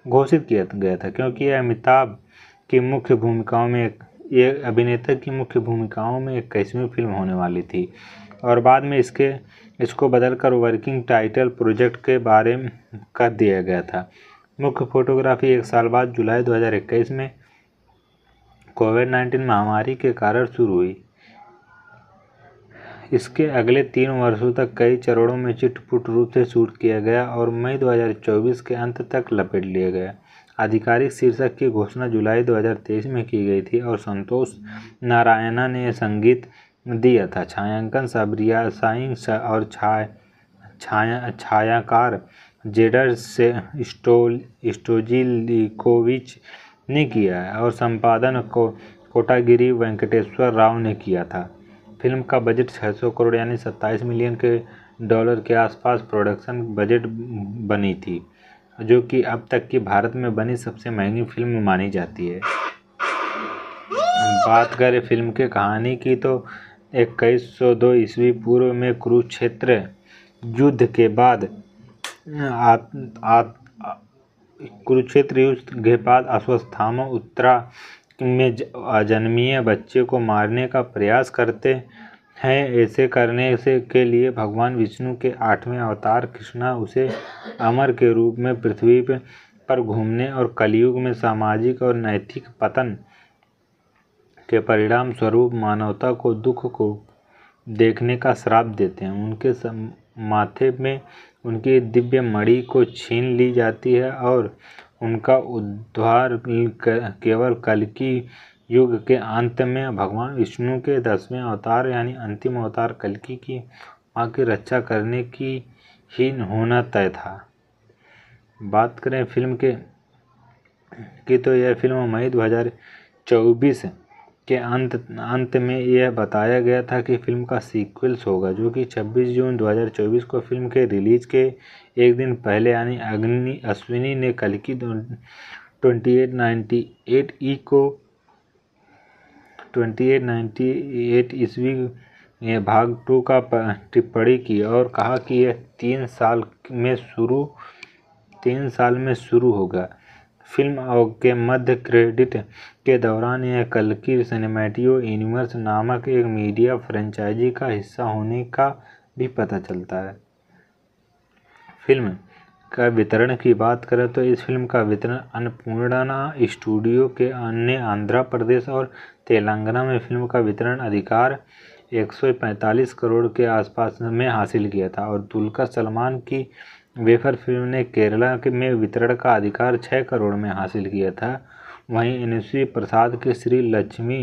Speaker 1: घोषित किया गया था क्योंकि यह अमिताभ की मुख्य भूमिकाओं में ये अभिनेता की मुख्य भूमिकाओं में इक्कीसवीं फिल्म होने वाली थी और बाद में इसके इसको बदलकर वर्किंग टाइटल प्रोजेक्ट के बारे में कर दिया गया था मुख्य फोटोग्राफी एक साल बाद जुलाई 2021 में कोविड 19 महामारी के कारण शुरू हुई इसके अगले तीन वर्षों तक कई चरणों में चिटपुट रूप से शूट किया गया और मई 2024 के अंत तक लपेट लिया गया आधिकारिक शीर्षक की घोषणा जुलाई 2023 में की गई थी और संतोष नारायणा ने संगीत दिया था छायांकन सबरिया साइंग और छाया छाया छायाकार जेडर से स्टोल स्टोजिलिकोविच ने किया है और संपादन को कोटागिरी वेंकटेश्वर राव ने किया था फिल्म का बजट 600 करोड़ यानी 27 मिलियन के डॉलर के आसपास प्रोडक्शन बजट बनी थी जो कि अब तक की भारत में बनी सबसे महंगी फिल्म मानी जाती है बात करें फिल्म के कहानी की तो इक्कीस सौ दो ईस्वी पूर्व में कुरुक्षेत्र युद्ध के बाद कुरुक्षेत्र युद्ध के बाद अश्वस्थामा उत्तरा में अजन्मीय बच्चे को मारने का प्रयास करते हैं ऐसे करने से के लिए भगवान विष्णु के आठवें अवतार कृष्णा उसे अमर के रूप में पृथ्वी पर घूमने और कलयुग में सामाजिक और नैतिक पतन के परिणाम स्वरूप मानवता को दुख को देखने का श्राप देते हैं उनके माथे में उनकी दिव्य मणि को छीन ली जाती है और उनका उद्धार केवल की युग के अंत में भगवान विष्णु के दसवें अवतार यानी अंतिम अवतार कलकी की माँ की रक्षा करने की ही होना तय था बात करें फिल्म के की तो यह फिल्म मई 2024 के अंत अंत में यह बताया गया था कि फिल्म का सीक्वल्स होगा जो कि 26 जून 2024 को फिल्म के रिलीज के एक दिन पहले यानी अग्नि अश्विनी ने कल की ट्वेंटी एट नाइन्टी एट ई को ट्वेंटी एट नाइन्टी एट ईस्वी भाग टू का टिप्पणी की और कहा कि यह तीन साल में शुरू तीन साल में शुरू होगा फिल्म के मध्य क्रेडिट के दौरान यह कलकी सिनेमेटियो यूनिवर्स नामक एक मीडिया फ्रेंचाइजी का हिस्सा होने का भी पता चलता है फिल्म का वितरण की बात करें तो इस फिल्म का वितरण अन्नपूर्णा स्टूडियो के अन्य आंध्र प्रदेश और तेलंगाना में फिल्म का वितरण अधिकार 145 करोड़ के आसपास में हासिल किया था और दुल्का सलमान की वेफर फिल्म ने केरला के में वितरण का अधिकार 6 करोड़ में हासिल किया था वहीं एन प्रसाद की श्री लक्ष्मी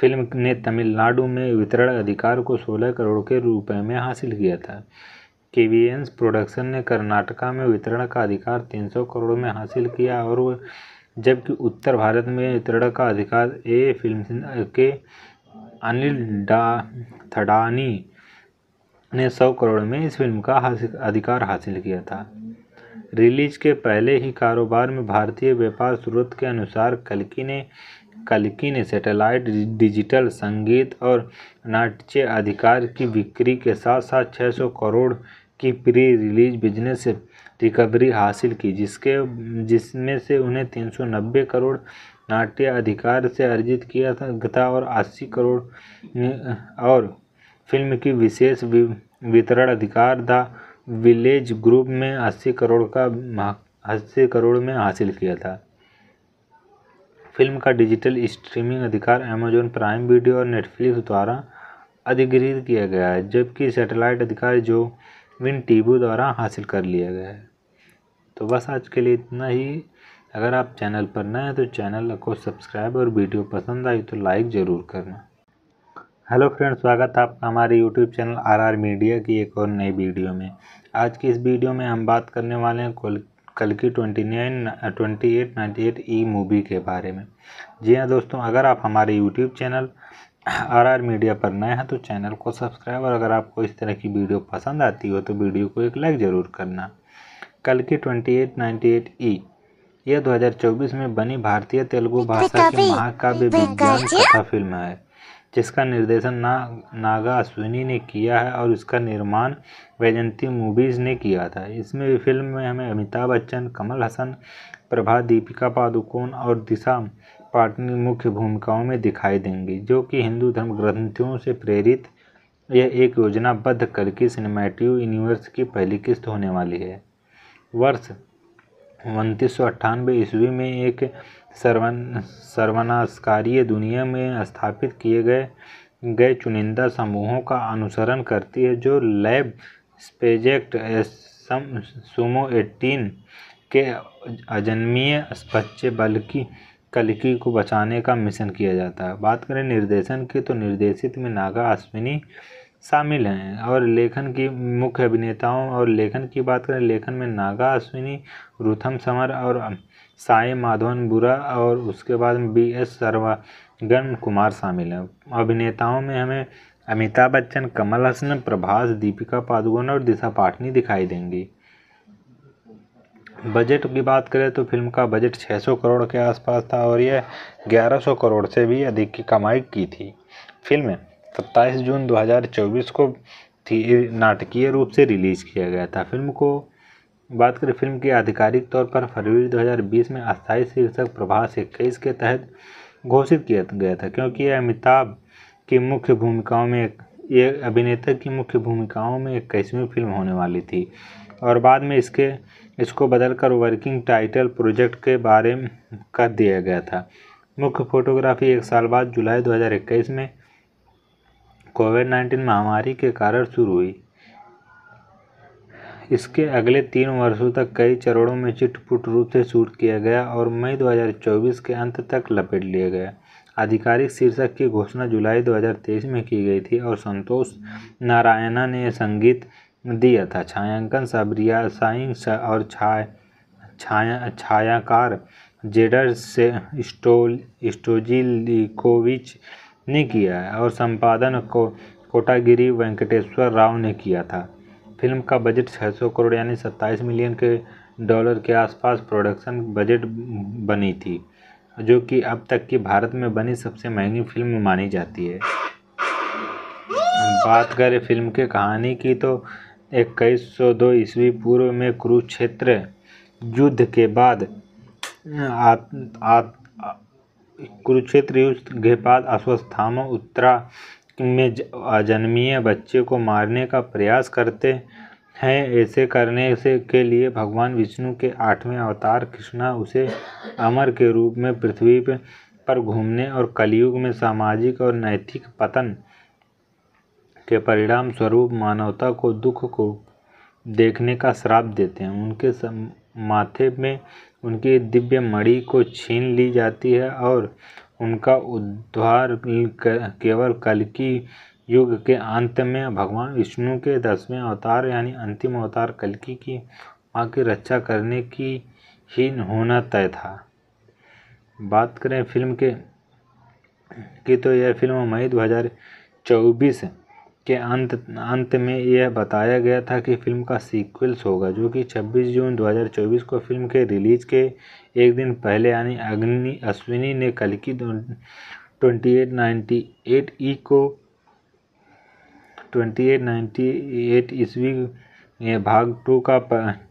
Speaker 1: फिल्म ने तमिलनाडु में वितरण अधिकार को सोलह करोड़ के रुपये में हासिल किया था केवीएंस प्रोडक्शन ने कर्नाटका में वितरण का अधिकार 300 करोड़ में हासिल किया और जबकि उत्तर भारत में वितरण का अधिकार ए फिल्म के अनिल थडानी ने 100 करोड़ में इस फिल्म का अधिकार हासिल किया था रिलीज के पहले ही कारोबार में भारतीय व्यापार स्रोत के अनुसार कलकी ने कलकी ने सैटेलाइट डिजिटल संगीत और नाट्य अधिकार की बिक्री के साथ साथ 600 करोड़ की प्री रिलीज बिजनेस रिकवरी हासिल की जिसके जिसमें से उन्हें तीन सौ नब्बे करोड़ नाट्य अधिकार से अर्जित किया था और अस्सी करोड़ और फिल्म की विशेष वितरण अधिकार था विलेज ग्रुप में अस्सी करोड़ का अस्सी करोड़ में हासिल किया था फिल्म का डिजिटल स्ट्रीमिंग अधिकार अमेजोन प्राइम वीडियो और नेटफ्लिक्स द्वारा अधिग्रहित किया गया है जबकि सैटेलाइट अधिकार जो विन टीबू द्वारा हासिल कर लिया गया है तो बस आज के लिए इतना ही अगर आप चैनल पर नए हैं तो चैनल को सब्सक्राइब और वीडियो पसंद आई तो लाइक ज़रूर करना हेलो फ्रेंड्स स्वागत है आपका हमारे यूट्यूब चैनल आरआर मीडिया की एक और नई वीडियो में आज की इस वीडियो में हम बात करने वाले हैं कल कल की twenty nine twenty eight ninety eight ई मूवी के बारे में जी हाँ दोस्तों अगर आप हमारे YouTube channel R R media पर नए हैं तो चैनल को सब्सक्राइब और अगर आपको इस तरह की वीडियो पसंद आती हो तो वीडियो को एक लाइक ज़रूर करना कल की ट्वेंटी एट नाइन्टी एट ई यह 2024 में बनी भारतीय तेलुगु भाषा की महाकाव्य विज्ञान कथा फिल्म है जिसका निर्देशन ना नागा अश्विनी ने किया है और इसका निर्माण वैजंती मूवीज़ ने किया था इसमें फिल्म में हमें अमिताभ बच्चन कमल हसन प्रभा दीपिका पादुकोण और दिशा पाटनी मुख्य भूमिकाओं में दिखाई देंगी जो कि हिंदू धर्म ग्रंथियों से प्रेरित यह एक योजनाबद्ध करके सिनेमैटिव यूनिवर्स की पहली किस्त होने वाली है वर्ष उनतीस सौ अट्ठानबे ईस्वी में एक सर्वन सर्वनाशकारीय दुनिया में स्थापित किए गए गए चुनिंदा समूहों का अनुसरण करती है जो लैब स्पेजेक्ट सुमो एटीन के अजन्मीय बच्चे बल्कि कलकी को बचाने का मिशन किया जाता है बात करें निर्देशन की तो निर्देशित में नागा अश्विनी शामिल हैं और लेखन की मुख्य अभिनेताओं और लेखन की बात करें लेखन में नागा अश्विनी रुथम समर और साई माधवन बुरा और उसके बाद बी एस सर्वागन कुमार शामिल हैं अभिनेताओं में हमें अमिताभ बच्चन कमल हसन प्रभास दीपिका पादुकोण और दिशा पाटनी दिखाई देंगी बजट की बात करें तो फिल्म का बजट 600 करोड़ के आसपास था और यह 1100 करोड़ से भी अधिक की कमाई की थी फिल्म 27 जून 2024 को थी नाटकीय रूप से रिलीज़ किया गया था फिल्म को बात करें फिल्म के आधिकारिक तौर पर फरवरी 2020 में अस्थायी शीर्षक प्रभास इक्कीस के तहत घोषित किया गया था क्योंकि यह अमिताभ की मुख्य भूमिकाओं में ये अभिनेता की मुख्य भूमिकाओं में इक्कीसवीं फिल्म होने वाली थी और बाद में इसके इसको बदलकर वर्किंग टाइटल प्रोजेक्ट के बारे कर दिया गया था मुख्य फोटोग्राफी एक साल बाद जुलाई 2021 में कोविड नाइन्टीन महामारी के कारण शुरू हुई इसके अगले तीन वर्षों तक कई चरणों में चिटपुट रूप से शूट किया गया और मई 2024 के अंत तक लपेट लिया गया आधिकारिक शीर्षक की घोषणा जुलाई 2023 में की गई थी और संतोष नारायणा ने संगीत दिया था छायांकन सबरिया रियासाइंस और छाया छाया छायाकार जेडर से स्टोल स्टोजिलिकोविच ने किया है और संपादन को कोटागिरी वेंकटेश्वर राव ने किया था फिल्म का बजट 600 करोड़ यानी 27 मिलियन के डॉलर के आसपास प्रोडक्शन बजट बनी थी जो कि अब तक की भारत में बनी सबसे महंगी फिल्म मानी जाती है बात करें फिल्म के कहानी की तो इक्कीस सौ दो ईस्वी पूर्व में कुरुक्षेत्र युद्ध के बाद कुरुक्षेत्र युद्ध के बाद अश्वस्थामा उत्तरा में अजन्मीय बच्चे को मारने का प्रयास करते हैं ऐसे करने से के लिए भगवान विष्णु के आठवें अवतार कृष्णा उसे अमर के रूप में पृथ्वी पर घूमने और कलयुग में सामाजिक और नैतिक पतन के परिणाम स्वरूप मानवता को दुख को देखने का श्राप देते हैं उनके माथे में उनकी दिव्य मणि को छीन ली जाती है और उनका उद्धार केवल कल की युग के अंत में भगवान विष्णु के दसवें अवतार यानी अंतिम अवतार कलकी की माँ की रक्षा करने की ही होना तय था बात करें फिल्म के की तो यह फिल्म मई 2024 के अंत अंत में यह बताया गया था कि फिल्म का सीक्वल्स होगा जो कि 26 जून 2024 को फिल्म के रिलीज के एक दिन पहले यानी अग्नि अश्विनी ने कल की ट्वेंटी एट नाइन्टी एट ई को ट्वेंटी एट नाइन्टी एट ईस्वी भाग टू का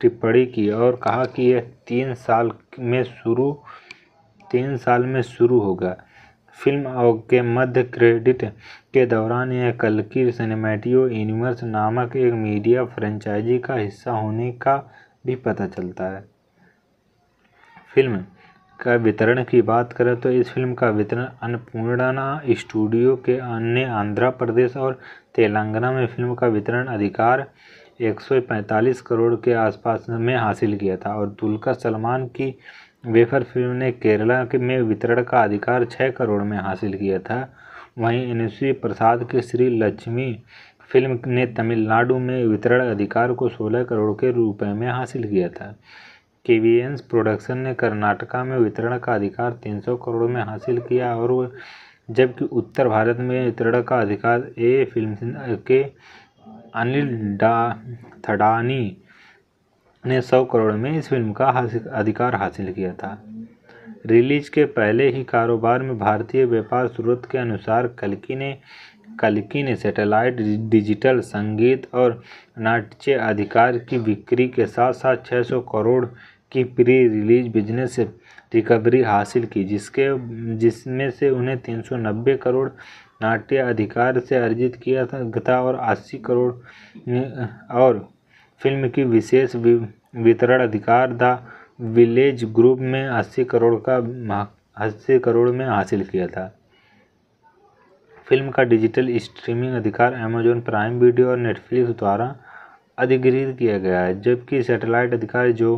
Speaker 1: टिप्पणी की और कहा कि यह तीन साल में शुरू तीन साल में शुरू होगा फिल्म के मध्य क्रेडिट के दौरान यह कल्कि सिनेमैटियो यूनिवर्स नामक एक मीडिया फ्रेंचाइजी का हिस्सा होने का भी पता चलता है फिल्म का वितरण की बात करें तो इस फिल्म का वितरण अन्नपूर्णा स्टूडियो के अन्य आंध्र प्रदेश और तेलंगाना में फिल्म का वितरण अधिकार 145 करोड़ के आसपास में हासिल किया था और दुल्का सलमान की वेफर फिल्म ने केरला के में वितरण का अधिकार छः करोड़ में हासिल किया था वहीं एनसी प्रसाद के श्री लक्ष्मी फिल्म ने तमिलनाडु में वितरण अधिकार को सोलह करोड़ के रुपए में हासिल किया था केवीएंस प्रोडक्शन ने कर्नाटका में वितरण का अधिकार तीन सौ करोड़ में हासिल किया और जबकि उत्तर भारत में वितरण का अधिकार ए फिल्म के अनिल डा थडानी ने सौ करोड़ में इस फिल्म का अधिकार हासिल किया था रिलीज के पहले ही कारोबार में भारतीय व्यापार स्रोत के अनुसार कलकी ने कलकी ने सैटेलाइट डिजिटल संगीत और नाट्य अधिकार की बिक्री के साथ साथ 600 करोड़ की प्री रिलीज बिजनेस रिकवरी हासिल की जिसके जिसमें से उन्हें 390 करोड़ नाट्य अधिकार से अर्जित किया था और 80 करोड़ और फिल्म की विशेष वितरण अधिकार द विलेज ग्रुप में अस्सी करोड़ का अस्सी करोड़ में हासिल किया था फिल्म का डिजिटल स्ट्रीमिंग अधिकार अमेजॉन प्राइम वीडियो और नेटफ्लिक्स द्वारा अधिग्रहित किया गया है जबकि सैटेलाइट अधिकार जो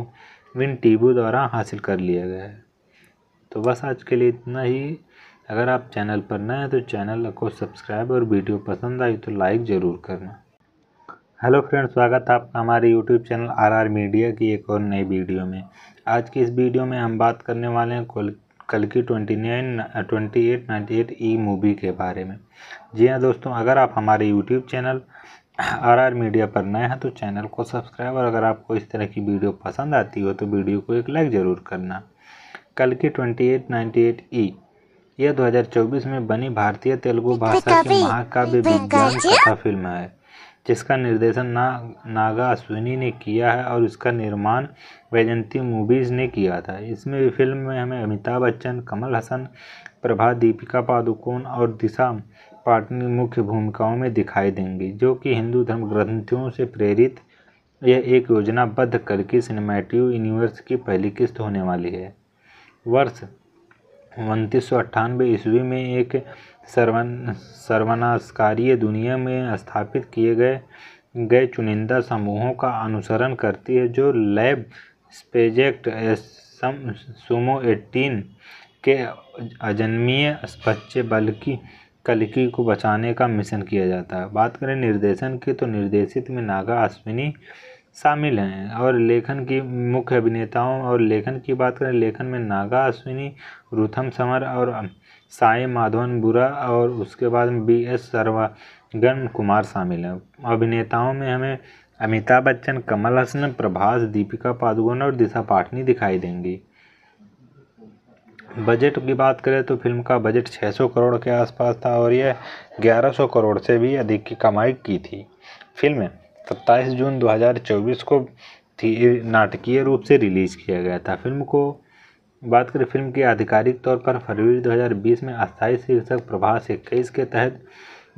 Speaker 1: विन टीबू द्वारा हासिल कर लिया गया है तो बस आज के लिए इतना ही अगर आप चैनल पर नए हैं तो चैनल को सब्सक्राइब और वीडियो पसंद आई तो लाइक ज़रूर करना हेलो फ्रेंड्स स्वागत है आपका हमारे यूट्यूब चैनल आरआर मीडिया की एक और नई वीडियो में आज की इस वीडियो में हम बात करने वाले हैं कल, कल की twenty nine twenty eight ninety eight ई मूवी के बारे में जी हाँ दोस्तों अगर आप हमारे यूट्यूब चैनल आरआर मीडिया पर नए हैं तो चैनल को सब्सक्राइब और अगर आपको इस तरह की वीडियो पसंद आती हो तो वीडियो को एक लाइक ज़रूर करना कल की ट्वेंटी एट नाइन्टी एट ई यह दो में बनी भारतीय तेलुगु भाषा की महाकाव्य विज्ञान कथा फिल्म है जिसका निर्देशन ना नागा अश्विनी ने किया है और इसका निर्माण वैजंती मूवीज़ ने किया था इसमें फिल्म में हमें अमिताभ बच्चन कमल हसन प्रभा दीपिका पादुकोण और दिशा पाटनी मुख्य भूमिकाओं में दिखाई देंगी जो कि हिंदू धर्म ग्रंथियों से प्रेरित यह एक योजनाबद्ध करके सिनेमैटिव यूनिवर्स की पहली किस्त होने वाली है वर्ष उनतीस ईस्वी में एक सर्वन सर्वनाशकारी दुनिया में स्थापित किए गए गए चुनिंदा समूहों का अनुसरण करती है जो लैब स्पेजेक्ट सुमो एटीन के अजन्मीय बच्चे बल्कि कलकी को बचाने का मिशन किया जाता है बात करें निर्देशन की तो निर्देशित में नागा अश्विनी शामिल हैं और लेखन की मुख्य अभिनेताओं और लेखन की बात करें लेखन में नागा अश्विनी रुथम समर और साई माधवन बुरा और उसके बाद बी एस सर्वागन कुमार शामिल हैं अभिनेताओं में हमें अमिताभ बच्चन कमल हसन प्रभास दीपिका पादुकोण और दिशा पाटनी दिखाई देंगी बजट की बात करें तो फिल्म का बजट 600 करोड़ के आसपास था और यह 1100 करोड़ से भी अधिक की कमाई की थी फिल्म 27 जून 2024 को थी नाटकीय रूप से रिलीज़ किया गया था फिल्म को बात करें फिल्म के आधिकारिक तौर पर फरवरी 2020 में अस्थायी शीर्षक प्रभास इक्कीस के तहत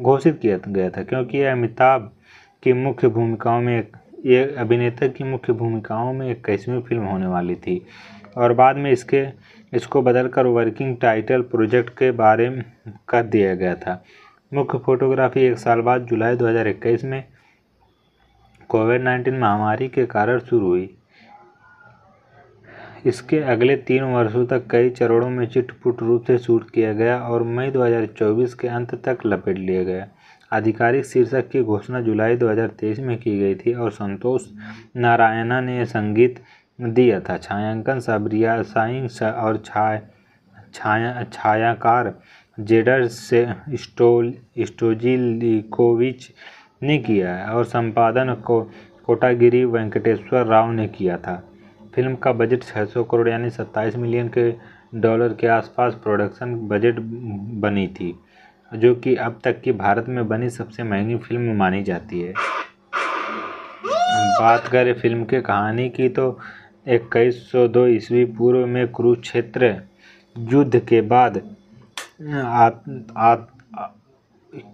Speaker 1: घोषित किया गया था क्योंकि यह अमिताभ की मुख्य भूमिकाओं में ये अभिनेता की मुख्य भूमिकाओं में इक्कीसवीं फिल्म होने वाली थी और बाद में इसके इसको बदलकर वर्किंग टाइटल प्रोजेक्ट के बारे में कर दिया गया था मुख्य फोटोग्राफी एक साल बाद जुलाई 2021 में कोविड नाइन्टीन महामारी के कारण शुरू हुई इसके अगले तीन वर्षों तक कई चरणों में चिटपुट रूप से शूट किया गया और मई 2024 के अंत तक लपेट लिया गया आधिकारिक शीर्षक की घोषणा जुलाई 2023 में की गई थी और संतोष नारायणा ने संगीत दिया था छायांकन सबरिया साइंग और छाया छाया छायाकार जेडर से स्टोल स्टोजिलिकोविच ने किया है और संपादन को कोटागिरी वेंकटेश्वर राव ने किया था फिल्म का बजट 600 करोड़ यानी 27 मिलियन के डॉलर के आसपास प्रोडक्शन बजट बनी थी जो कि अब तक की भारत में बनी सबसे महंगी फिल्म मानी जाती है बात करें फिल्म की कहानी की तो इक्कीस सौ दो ईस्वी पूर्व में कुरुक्षेत्र युद्ध के बाद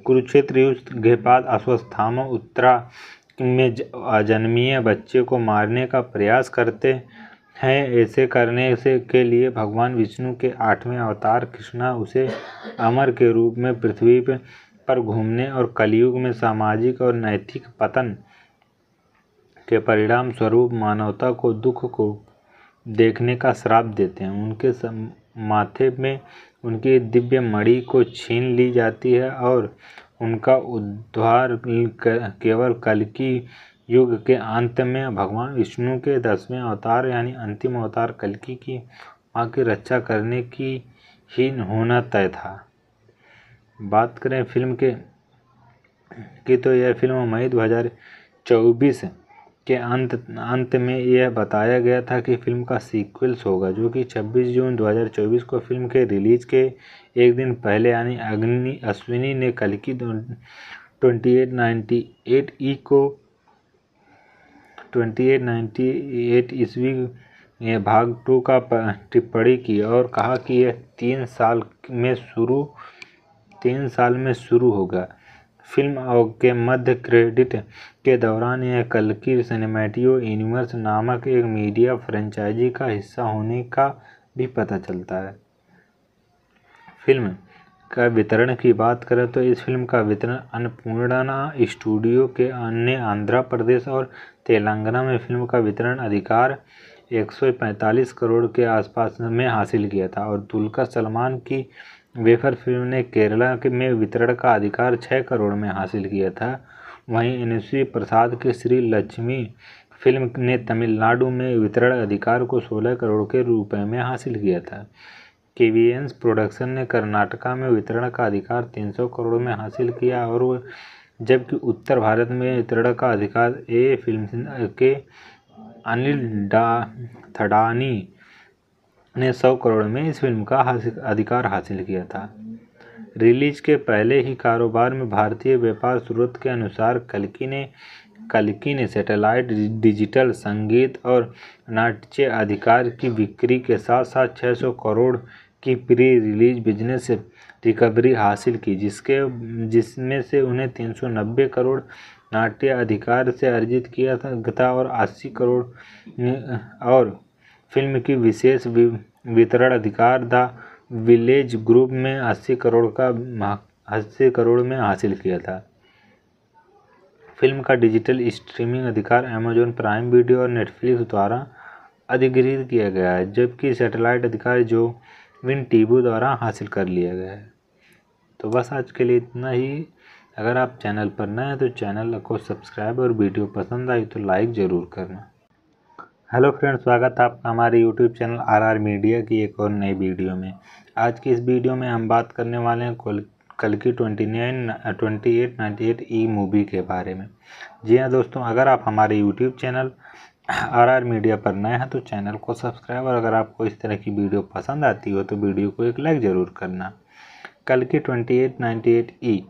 Speaker 1: कुरुक्षेत्र युद्ध के बाद अश्वस्थामा उत्तरा में अजन्मीय बच्चे को मारने का प्रयास करते हैं ऐसे करने से के लिए भगवान विष्णु के आठवें अवतार कृष्णा उसे अमर के रूप में पृथ्वी पर घूमने और कलयुग में सामाजिक और नैतिक पतन के परिणाम स्वरूप मानवता को दुख को देखने का श्राप देते हैं उनके माथे में उनकी दिव्य मणि को छीन ली जाती है और उनका उद्धार केवल की युग के अंत में भगवान विष्णु के दसवें अवतार यानी अंतिम अवतार कलकी की माँ की रक्षा करने की ही होना तय था बात करें फिल्म के की तो यह फिल्म मई 2024 के अंत अंत में यह बताया गया था कि फिल्म का सीक्वल्स होगा जो कि 26 जून 2024 को फिल्म के रिलीज के एक दिन पहले यानी अग्नि अश्विनी ने कल की ट्वेंटी एट ई को ट्वेंटी एट नाइन्टी एट ईस्वी भाग टू का टिप्पणी की और कहा कि यह तीन साल में शुरू तीन साल में शुरू होगा फिल्म के मध्य क्रेडिट के दौरान यह कलकी सिनेमेटियो यूनिवर्स नामक एक मीडिया फ्रेंचाइजी का हिस्सा होने का भी पता चलता है फिल्म का वितरण की बात करें तो इस फिल्म का वितरण अन्नपूर्णा स्टूडियो के अन्य आंध्र प्रदेश और तेलंगाना में फिल्म का वितरण अधिकार 145 करोड़ के आसपास में हासिल किया था और दुल्का सलमान की वेफर फिल्म ने केरला के में वितरण का अधिकार 6 करोड़ में हासिल किया था वहीं एन प्रसाद के श्री लक्ष्मी फिल्म ने तमिलनाडु में वितरण अधिकार को सोलह करोड़ के रुपये में हासिल किया था केवीएंस प्रोडक्शन ने कर्नाटका में वितरण का अधिकार 300 करोड़ में हासिल किया और जबकि उत्तर भारत में वितरण का अधिकार ए फिल्म के अनिल थडानी ने 100 करोड़ में इस फिल्म का हासिल, अधिकार हासिल किया था रिलीज के पहले ही कारोबार में भारतीय व्यापार स्रोत के अनुसार कलकी ने कलकी ने सैटेलाइट डिजिटल संगीत और नाट्य अधिकार की बिक्री के साथ साथ 600 करोड़ की प्री रिलीज बिजनेस रिकवरी हासिल की जिसके जिसमें से उन्हें तीन सौ नब्बे करोड़ नाट्य अधिकार से अर्जित किया था और अस्सी करोड़ और फिल्म की विशेष वितरण अधिकार द विलेज ग्रुप में अस्सी करोड़ का अस्सी करोड़ में हासिल किया था फिल्म का डिजिटल स्ट्रीमिंग अधिकार अमेजोन प्राइम वीडियो और नेटफ्लिक्स द्वारा अधिग्रहित किया गया है जबकि सैटेलाइट अधिकार जो विन टीबू द्वारा हासिल कर लिया गया है तो बस आज के लिए इतना ही अगर आप चैनल पर नए हैं तो चैनल को सब्सक्राइब और वीडियो पसंद आई तो लाइक ज़रूर करना हेलो फ्रेंड स्वागत है आपका हमारे यूट्यूब चैनल आरआर मीडिया की एक और नई वीडियो में आज की इस वीडियो में हम बात करने वाले हैं कल कल की twenty nine twenty eight ninety eight ई मूवी के बारे में जी हाँ दोस्तों अगर आप हमारे YouTube channel R R media पर नए हैं तो चैनल को सब्सक्राइब और अगर आपको इस तरह की वीडियो पसंद आती हो तो वीडियो को एक लाइक ज़रूर करना कल की ट्वेंटी एट नाइन्टी एट ई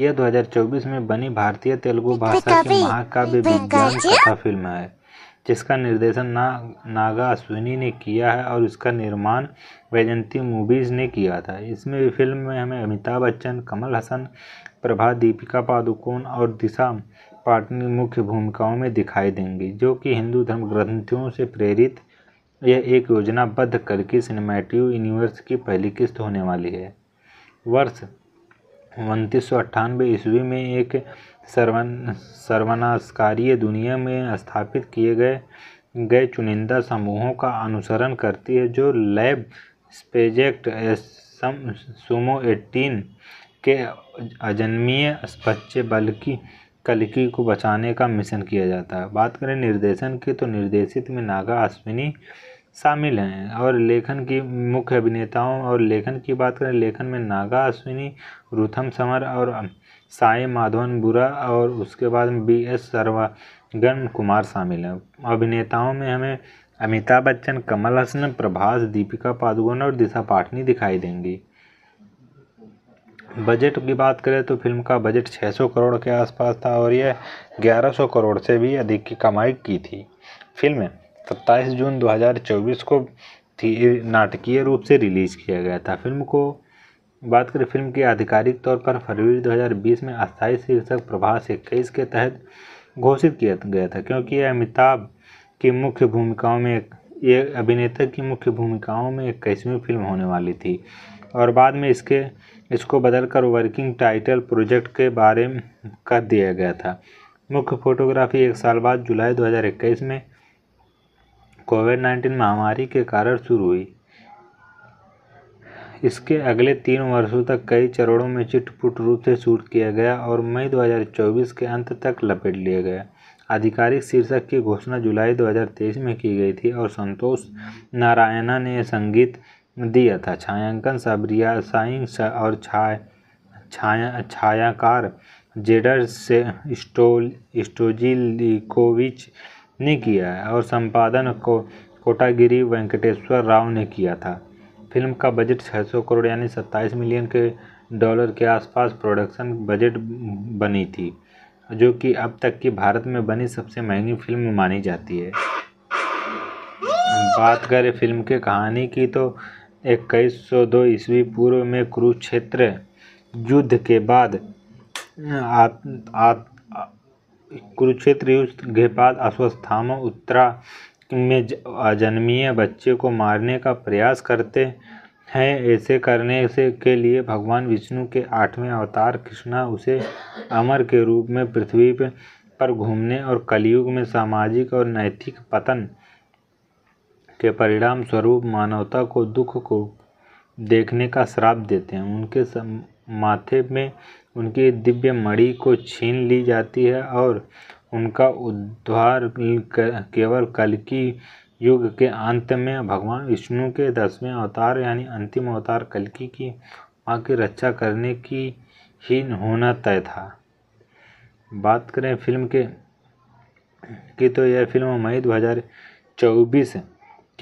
Speaker 1: यह 2024 में बनी भारतीय तेलुगु भाषा की महाकाव्य विज्ञान कथा फिल्म है जिसका निर्देशन ना नागा अश्विनी ने किया है और इसका निर्माण वैजंती मूवीज़ ने किया था इसमें फिल्म में हमें अमिताभ बच्चन कमल हसन प्रभा दीपिका पादुकोण और दिशा पाटनी मुख्य भूमिकाओं में दिखाई देंगे जो कि हिंदू धर्म ग्रंथियों से प्रेरित यह एक योजनाबद्ध करके सिनेमैटिव यूनिवर्स की पहली किस्त होने वाली है वर्ष उनतीस सौ अट्ठानबे ईस्वी में एक सर्वन सर्वनाशकारी दुनिया में स्थापित किए गए गए चुनिंदा समूहों का अनुसरण करती है जो लैब स्पेजेक्ट सुमो एटीन के अजन्मीय बच्चे बल्कि कलिकी को बचाने का मिशन किया जाता है बात करें निर्देशन की तो निर्देशित में नागा अश्विनी शामिल हैं और लेखन की मुख्य अभिनेताओं और लेखन की बात करें लेखन में नागा अश्विनी रुथम समर और साई माधवन बुरा और उसके बाद बी एस सर्वागन कुमार शामिल हैं अभिनेताओं में हमें अमिताभ बच्चन कमल हसन प्रभास दीपिका पादुकोण और दिशा पाटनी दिखाई देंगी बजट की बात करें तो फिल्म का बजट 600 करोड़ के आसपास था और यह 1100 करोड़ से भी अधिक की कमाई की थी फिल्म 27 जून 2024 को नाटकीय रूप से रिलीज़ किया गया था फिल्म को बात करें फिल्म के आधिकारिक तौर पर फरवरी 2020 में अस्थायी शीर्षक प्रभास इक्कीस के तहत घोषित किया गया था क्योंकि यह अमिताभ की मुख्य भूमिकाओं में ये अभिनेता की मुख्य भूमिकाओं में इक्कीसवीं फिल्म होने वाली थी और बाद में इसके इसको बदलकर वर्किंग टाइटल प्रोजेक्ट के बारे में कर दिया गया था मुख्य फोटोग्राफी एक साल बाद जुलाई 2021 में कोविड नाइन्टीन महामारी के कारण शुरू हुई इसके अगले तीन वर्षों तक कई चरणों में चिटपुट रूप से शूट किया गया और मई 2024 के अंत तक लपेट लिया गया आधिकारिक शीर्षक की घोषणा जुलाई 2023 में की गई थी और संतोष नारायणा ने संगीत दिया था छायांकन साइंस सा और छाया छाया छायाकार जेडर से स्टोल स्टोजिलिकोविच ने किया है और संपादन को कोटागिरी वेंकटेश्वर राव ने किया था फिल्म का बजट 600 करोड़ यानी 27 मिलियन के डॉलर के आसपास प्रोडक्शन बजट बनी थी जो कि अब तक की भारत में बनी सबसे महंगी फिल्म मानी जाती है बात करें फिल्म के कहानी की तो इक्कीस सौ दो ईस्वी पूर्व में कुरुक्षेत्र युद्ध के बाद कुरुक्षेत्र युद्ध के बाद अश्वस्थामा उत्तरा में अजन्मीय बच्चे को मारने का प्रयास करते हैं ऐसे करने से के लिए भगवान विष्णु के आठवें अवतार कृष्णा उसे अमर के रूप में पृथ्वी पर घूमने और कलयुग में सामाजिक और नैतिक पतन के परिणाम स्वरूप मानवता को दुख को देखने का श्राप देते हैं उनके माथे में उनकी दिव्य मणि को छीन ली जाती है और उनका उद्धार केवल कल की युग के अंत में भगवान विष्णु के दसवें अवतार यानी अंतिम अवतार कलकी की माँ की रक्षा करने की ही होना तय था बात करें फिल्म के की तो यह फिल्म मई दो हज़ार चौबीस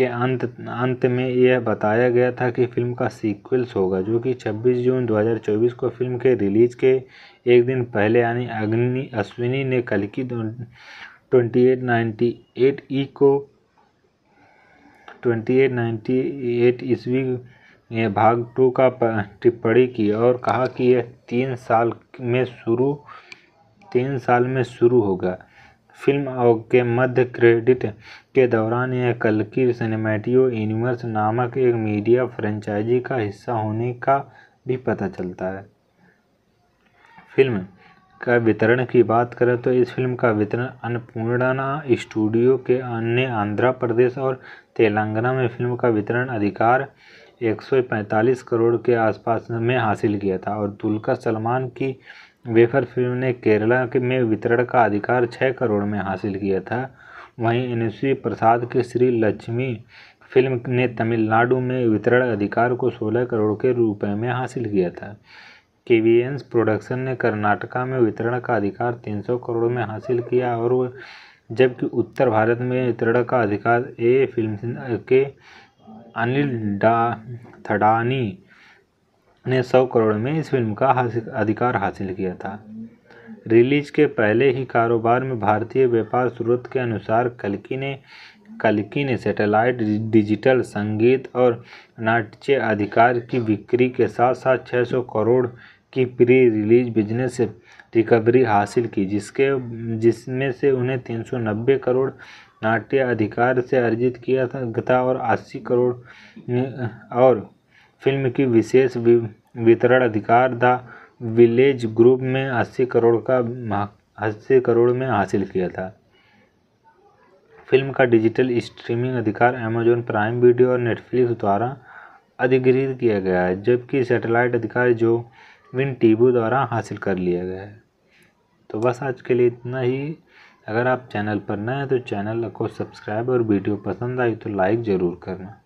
Speaker 1: के अंत अंत में यह बताया गया था कि फिल्म का सीक्वल्स होगा जो कि 26 जून 2024 को फिल्म के रिलीज के एक दिन पहले यानी अग्नि अश्विनी ने कल की ट्वेंटी एट ई को ट्वेंटी एट e ईस्वी में भाग टू का टिप्पणी की और कहा कि यह तीन साल में शुरू तीन साल में शुरू होगा फिल्म के मध्य क्रेडिट के दौरान यह कल्कि सिनेमैटियो यूनिवर्स नामक एक मीडिया फ्रेंचाइजी का हिस्सा होने का भी पता चलता है फिल्म का वितरण की बात करें तो इस फिल्म का वितरण अन्नपूर्णा स्टूडियो के अन्य आंध्र प्रदेश और तेलंगाना में फिल्म का वितरण अधिकार 145 करोड़ के आसपास में हासिल किया था और दुल्कर सलमान की वेफर फिल्म ने केरला के में वितरण का अधिकार छः करोड़ में हासिल किया था वहीं एनसी प्रसाद के श्री लक्ष्मी फिल्म ने तमिलनाडु में वितरण अधिकार को 16 करोड़ के रुपए में हासिल किया था केवीएंस प्रोडक्शन ने कर्नाटका में वितरण का अधिकार 300 करोड़ में हासिल किया और जबकि उत्तर भारत में वितरण का अधिकार ए फिल्म के अनिल डा थडानी ने सौ करोड़ में इस फिल्म का अधिकार हासिल किया था रिलीज के पहले ही कारोबार में भारतीय व्यापार स्रोत के अनुसार कल्कि ने कल्कि ने सैटेलाइट डिजिटल संगीत और नाट्य अधिकार की बिक्री के साथ साथ 600 करोड़ की प्री रिलीज बिजनेस रिकवरी हासिल की जिसके जिसमें से उन्हें 390 करोड़ नाट्य अधिकार से अर्जित किया था और 80 करोड़ और फिल्म की विशेष वितरण अधिकार द विलेज ग्रुप में अस्सी करोड़ का अस्सी करोड़ में हासिल किया था फिल्म का डिजिटल स्ट्रीमिंग अधिकार अमेजॉन प्राइम वीडियो और नेटफ्लिक्स द्वारा अधिग्रहित किया गया है जबकि सैटेलाइट अधिकार जो विन टीबू द्वारा हासिल कर लिया गया है तो बस आज के लिए इतना ही अगर आप चैनल पर नए हैं तो चैनल को सब्सक्राइब और वीडियो पसंद आई तो लाइक ज़रूर करना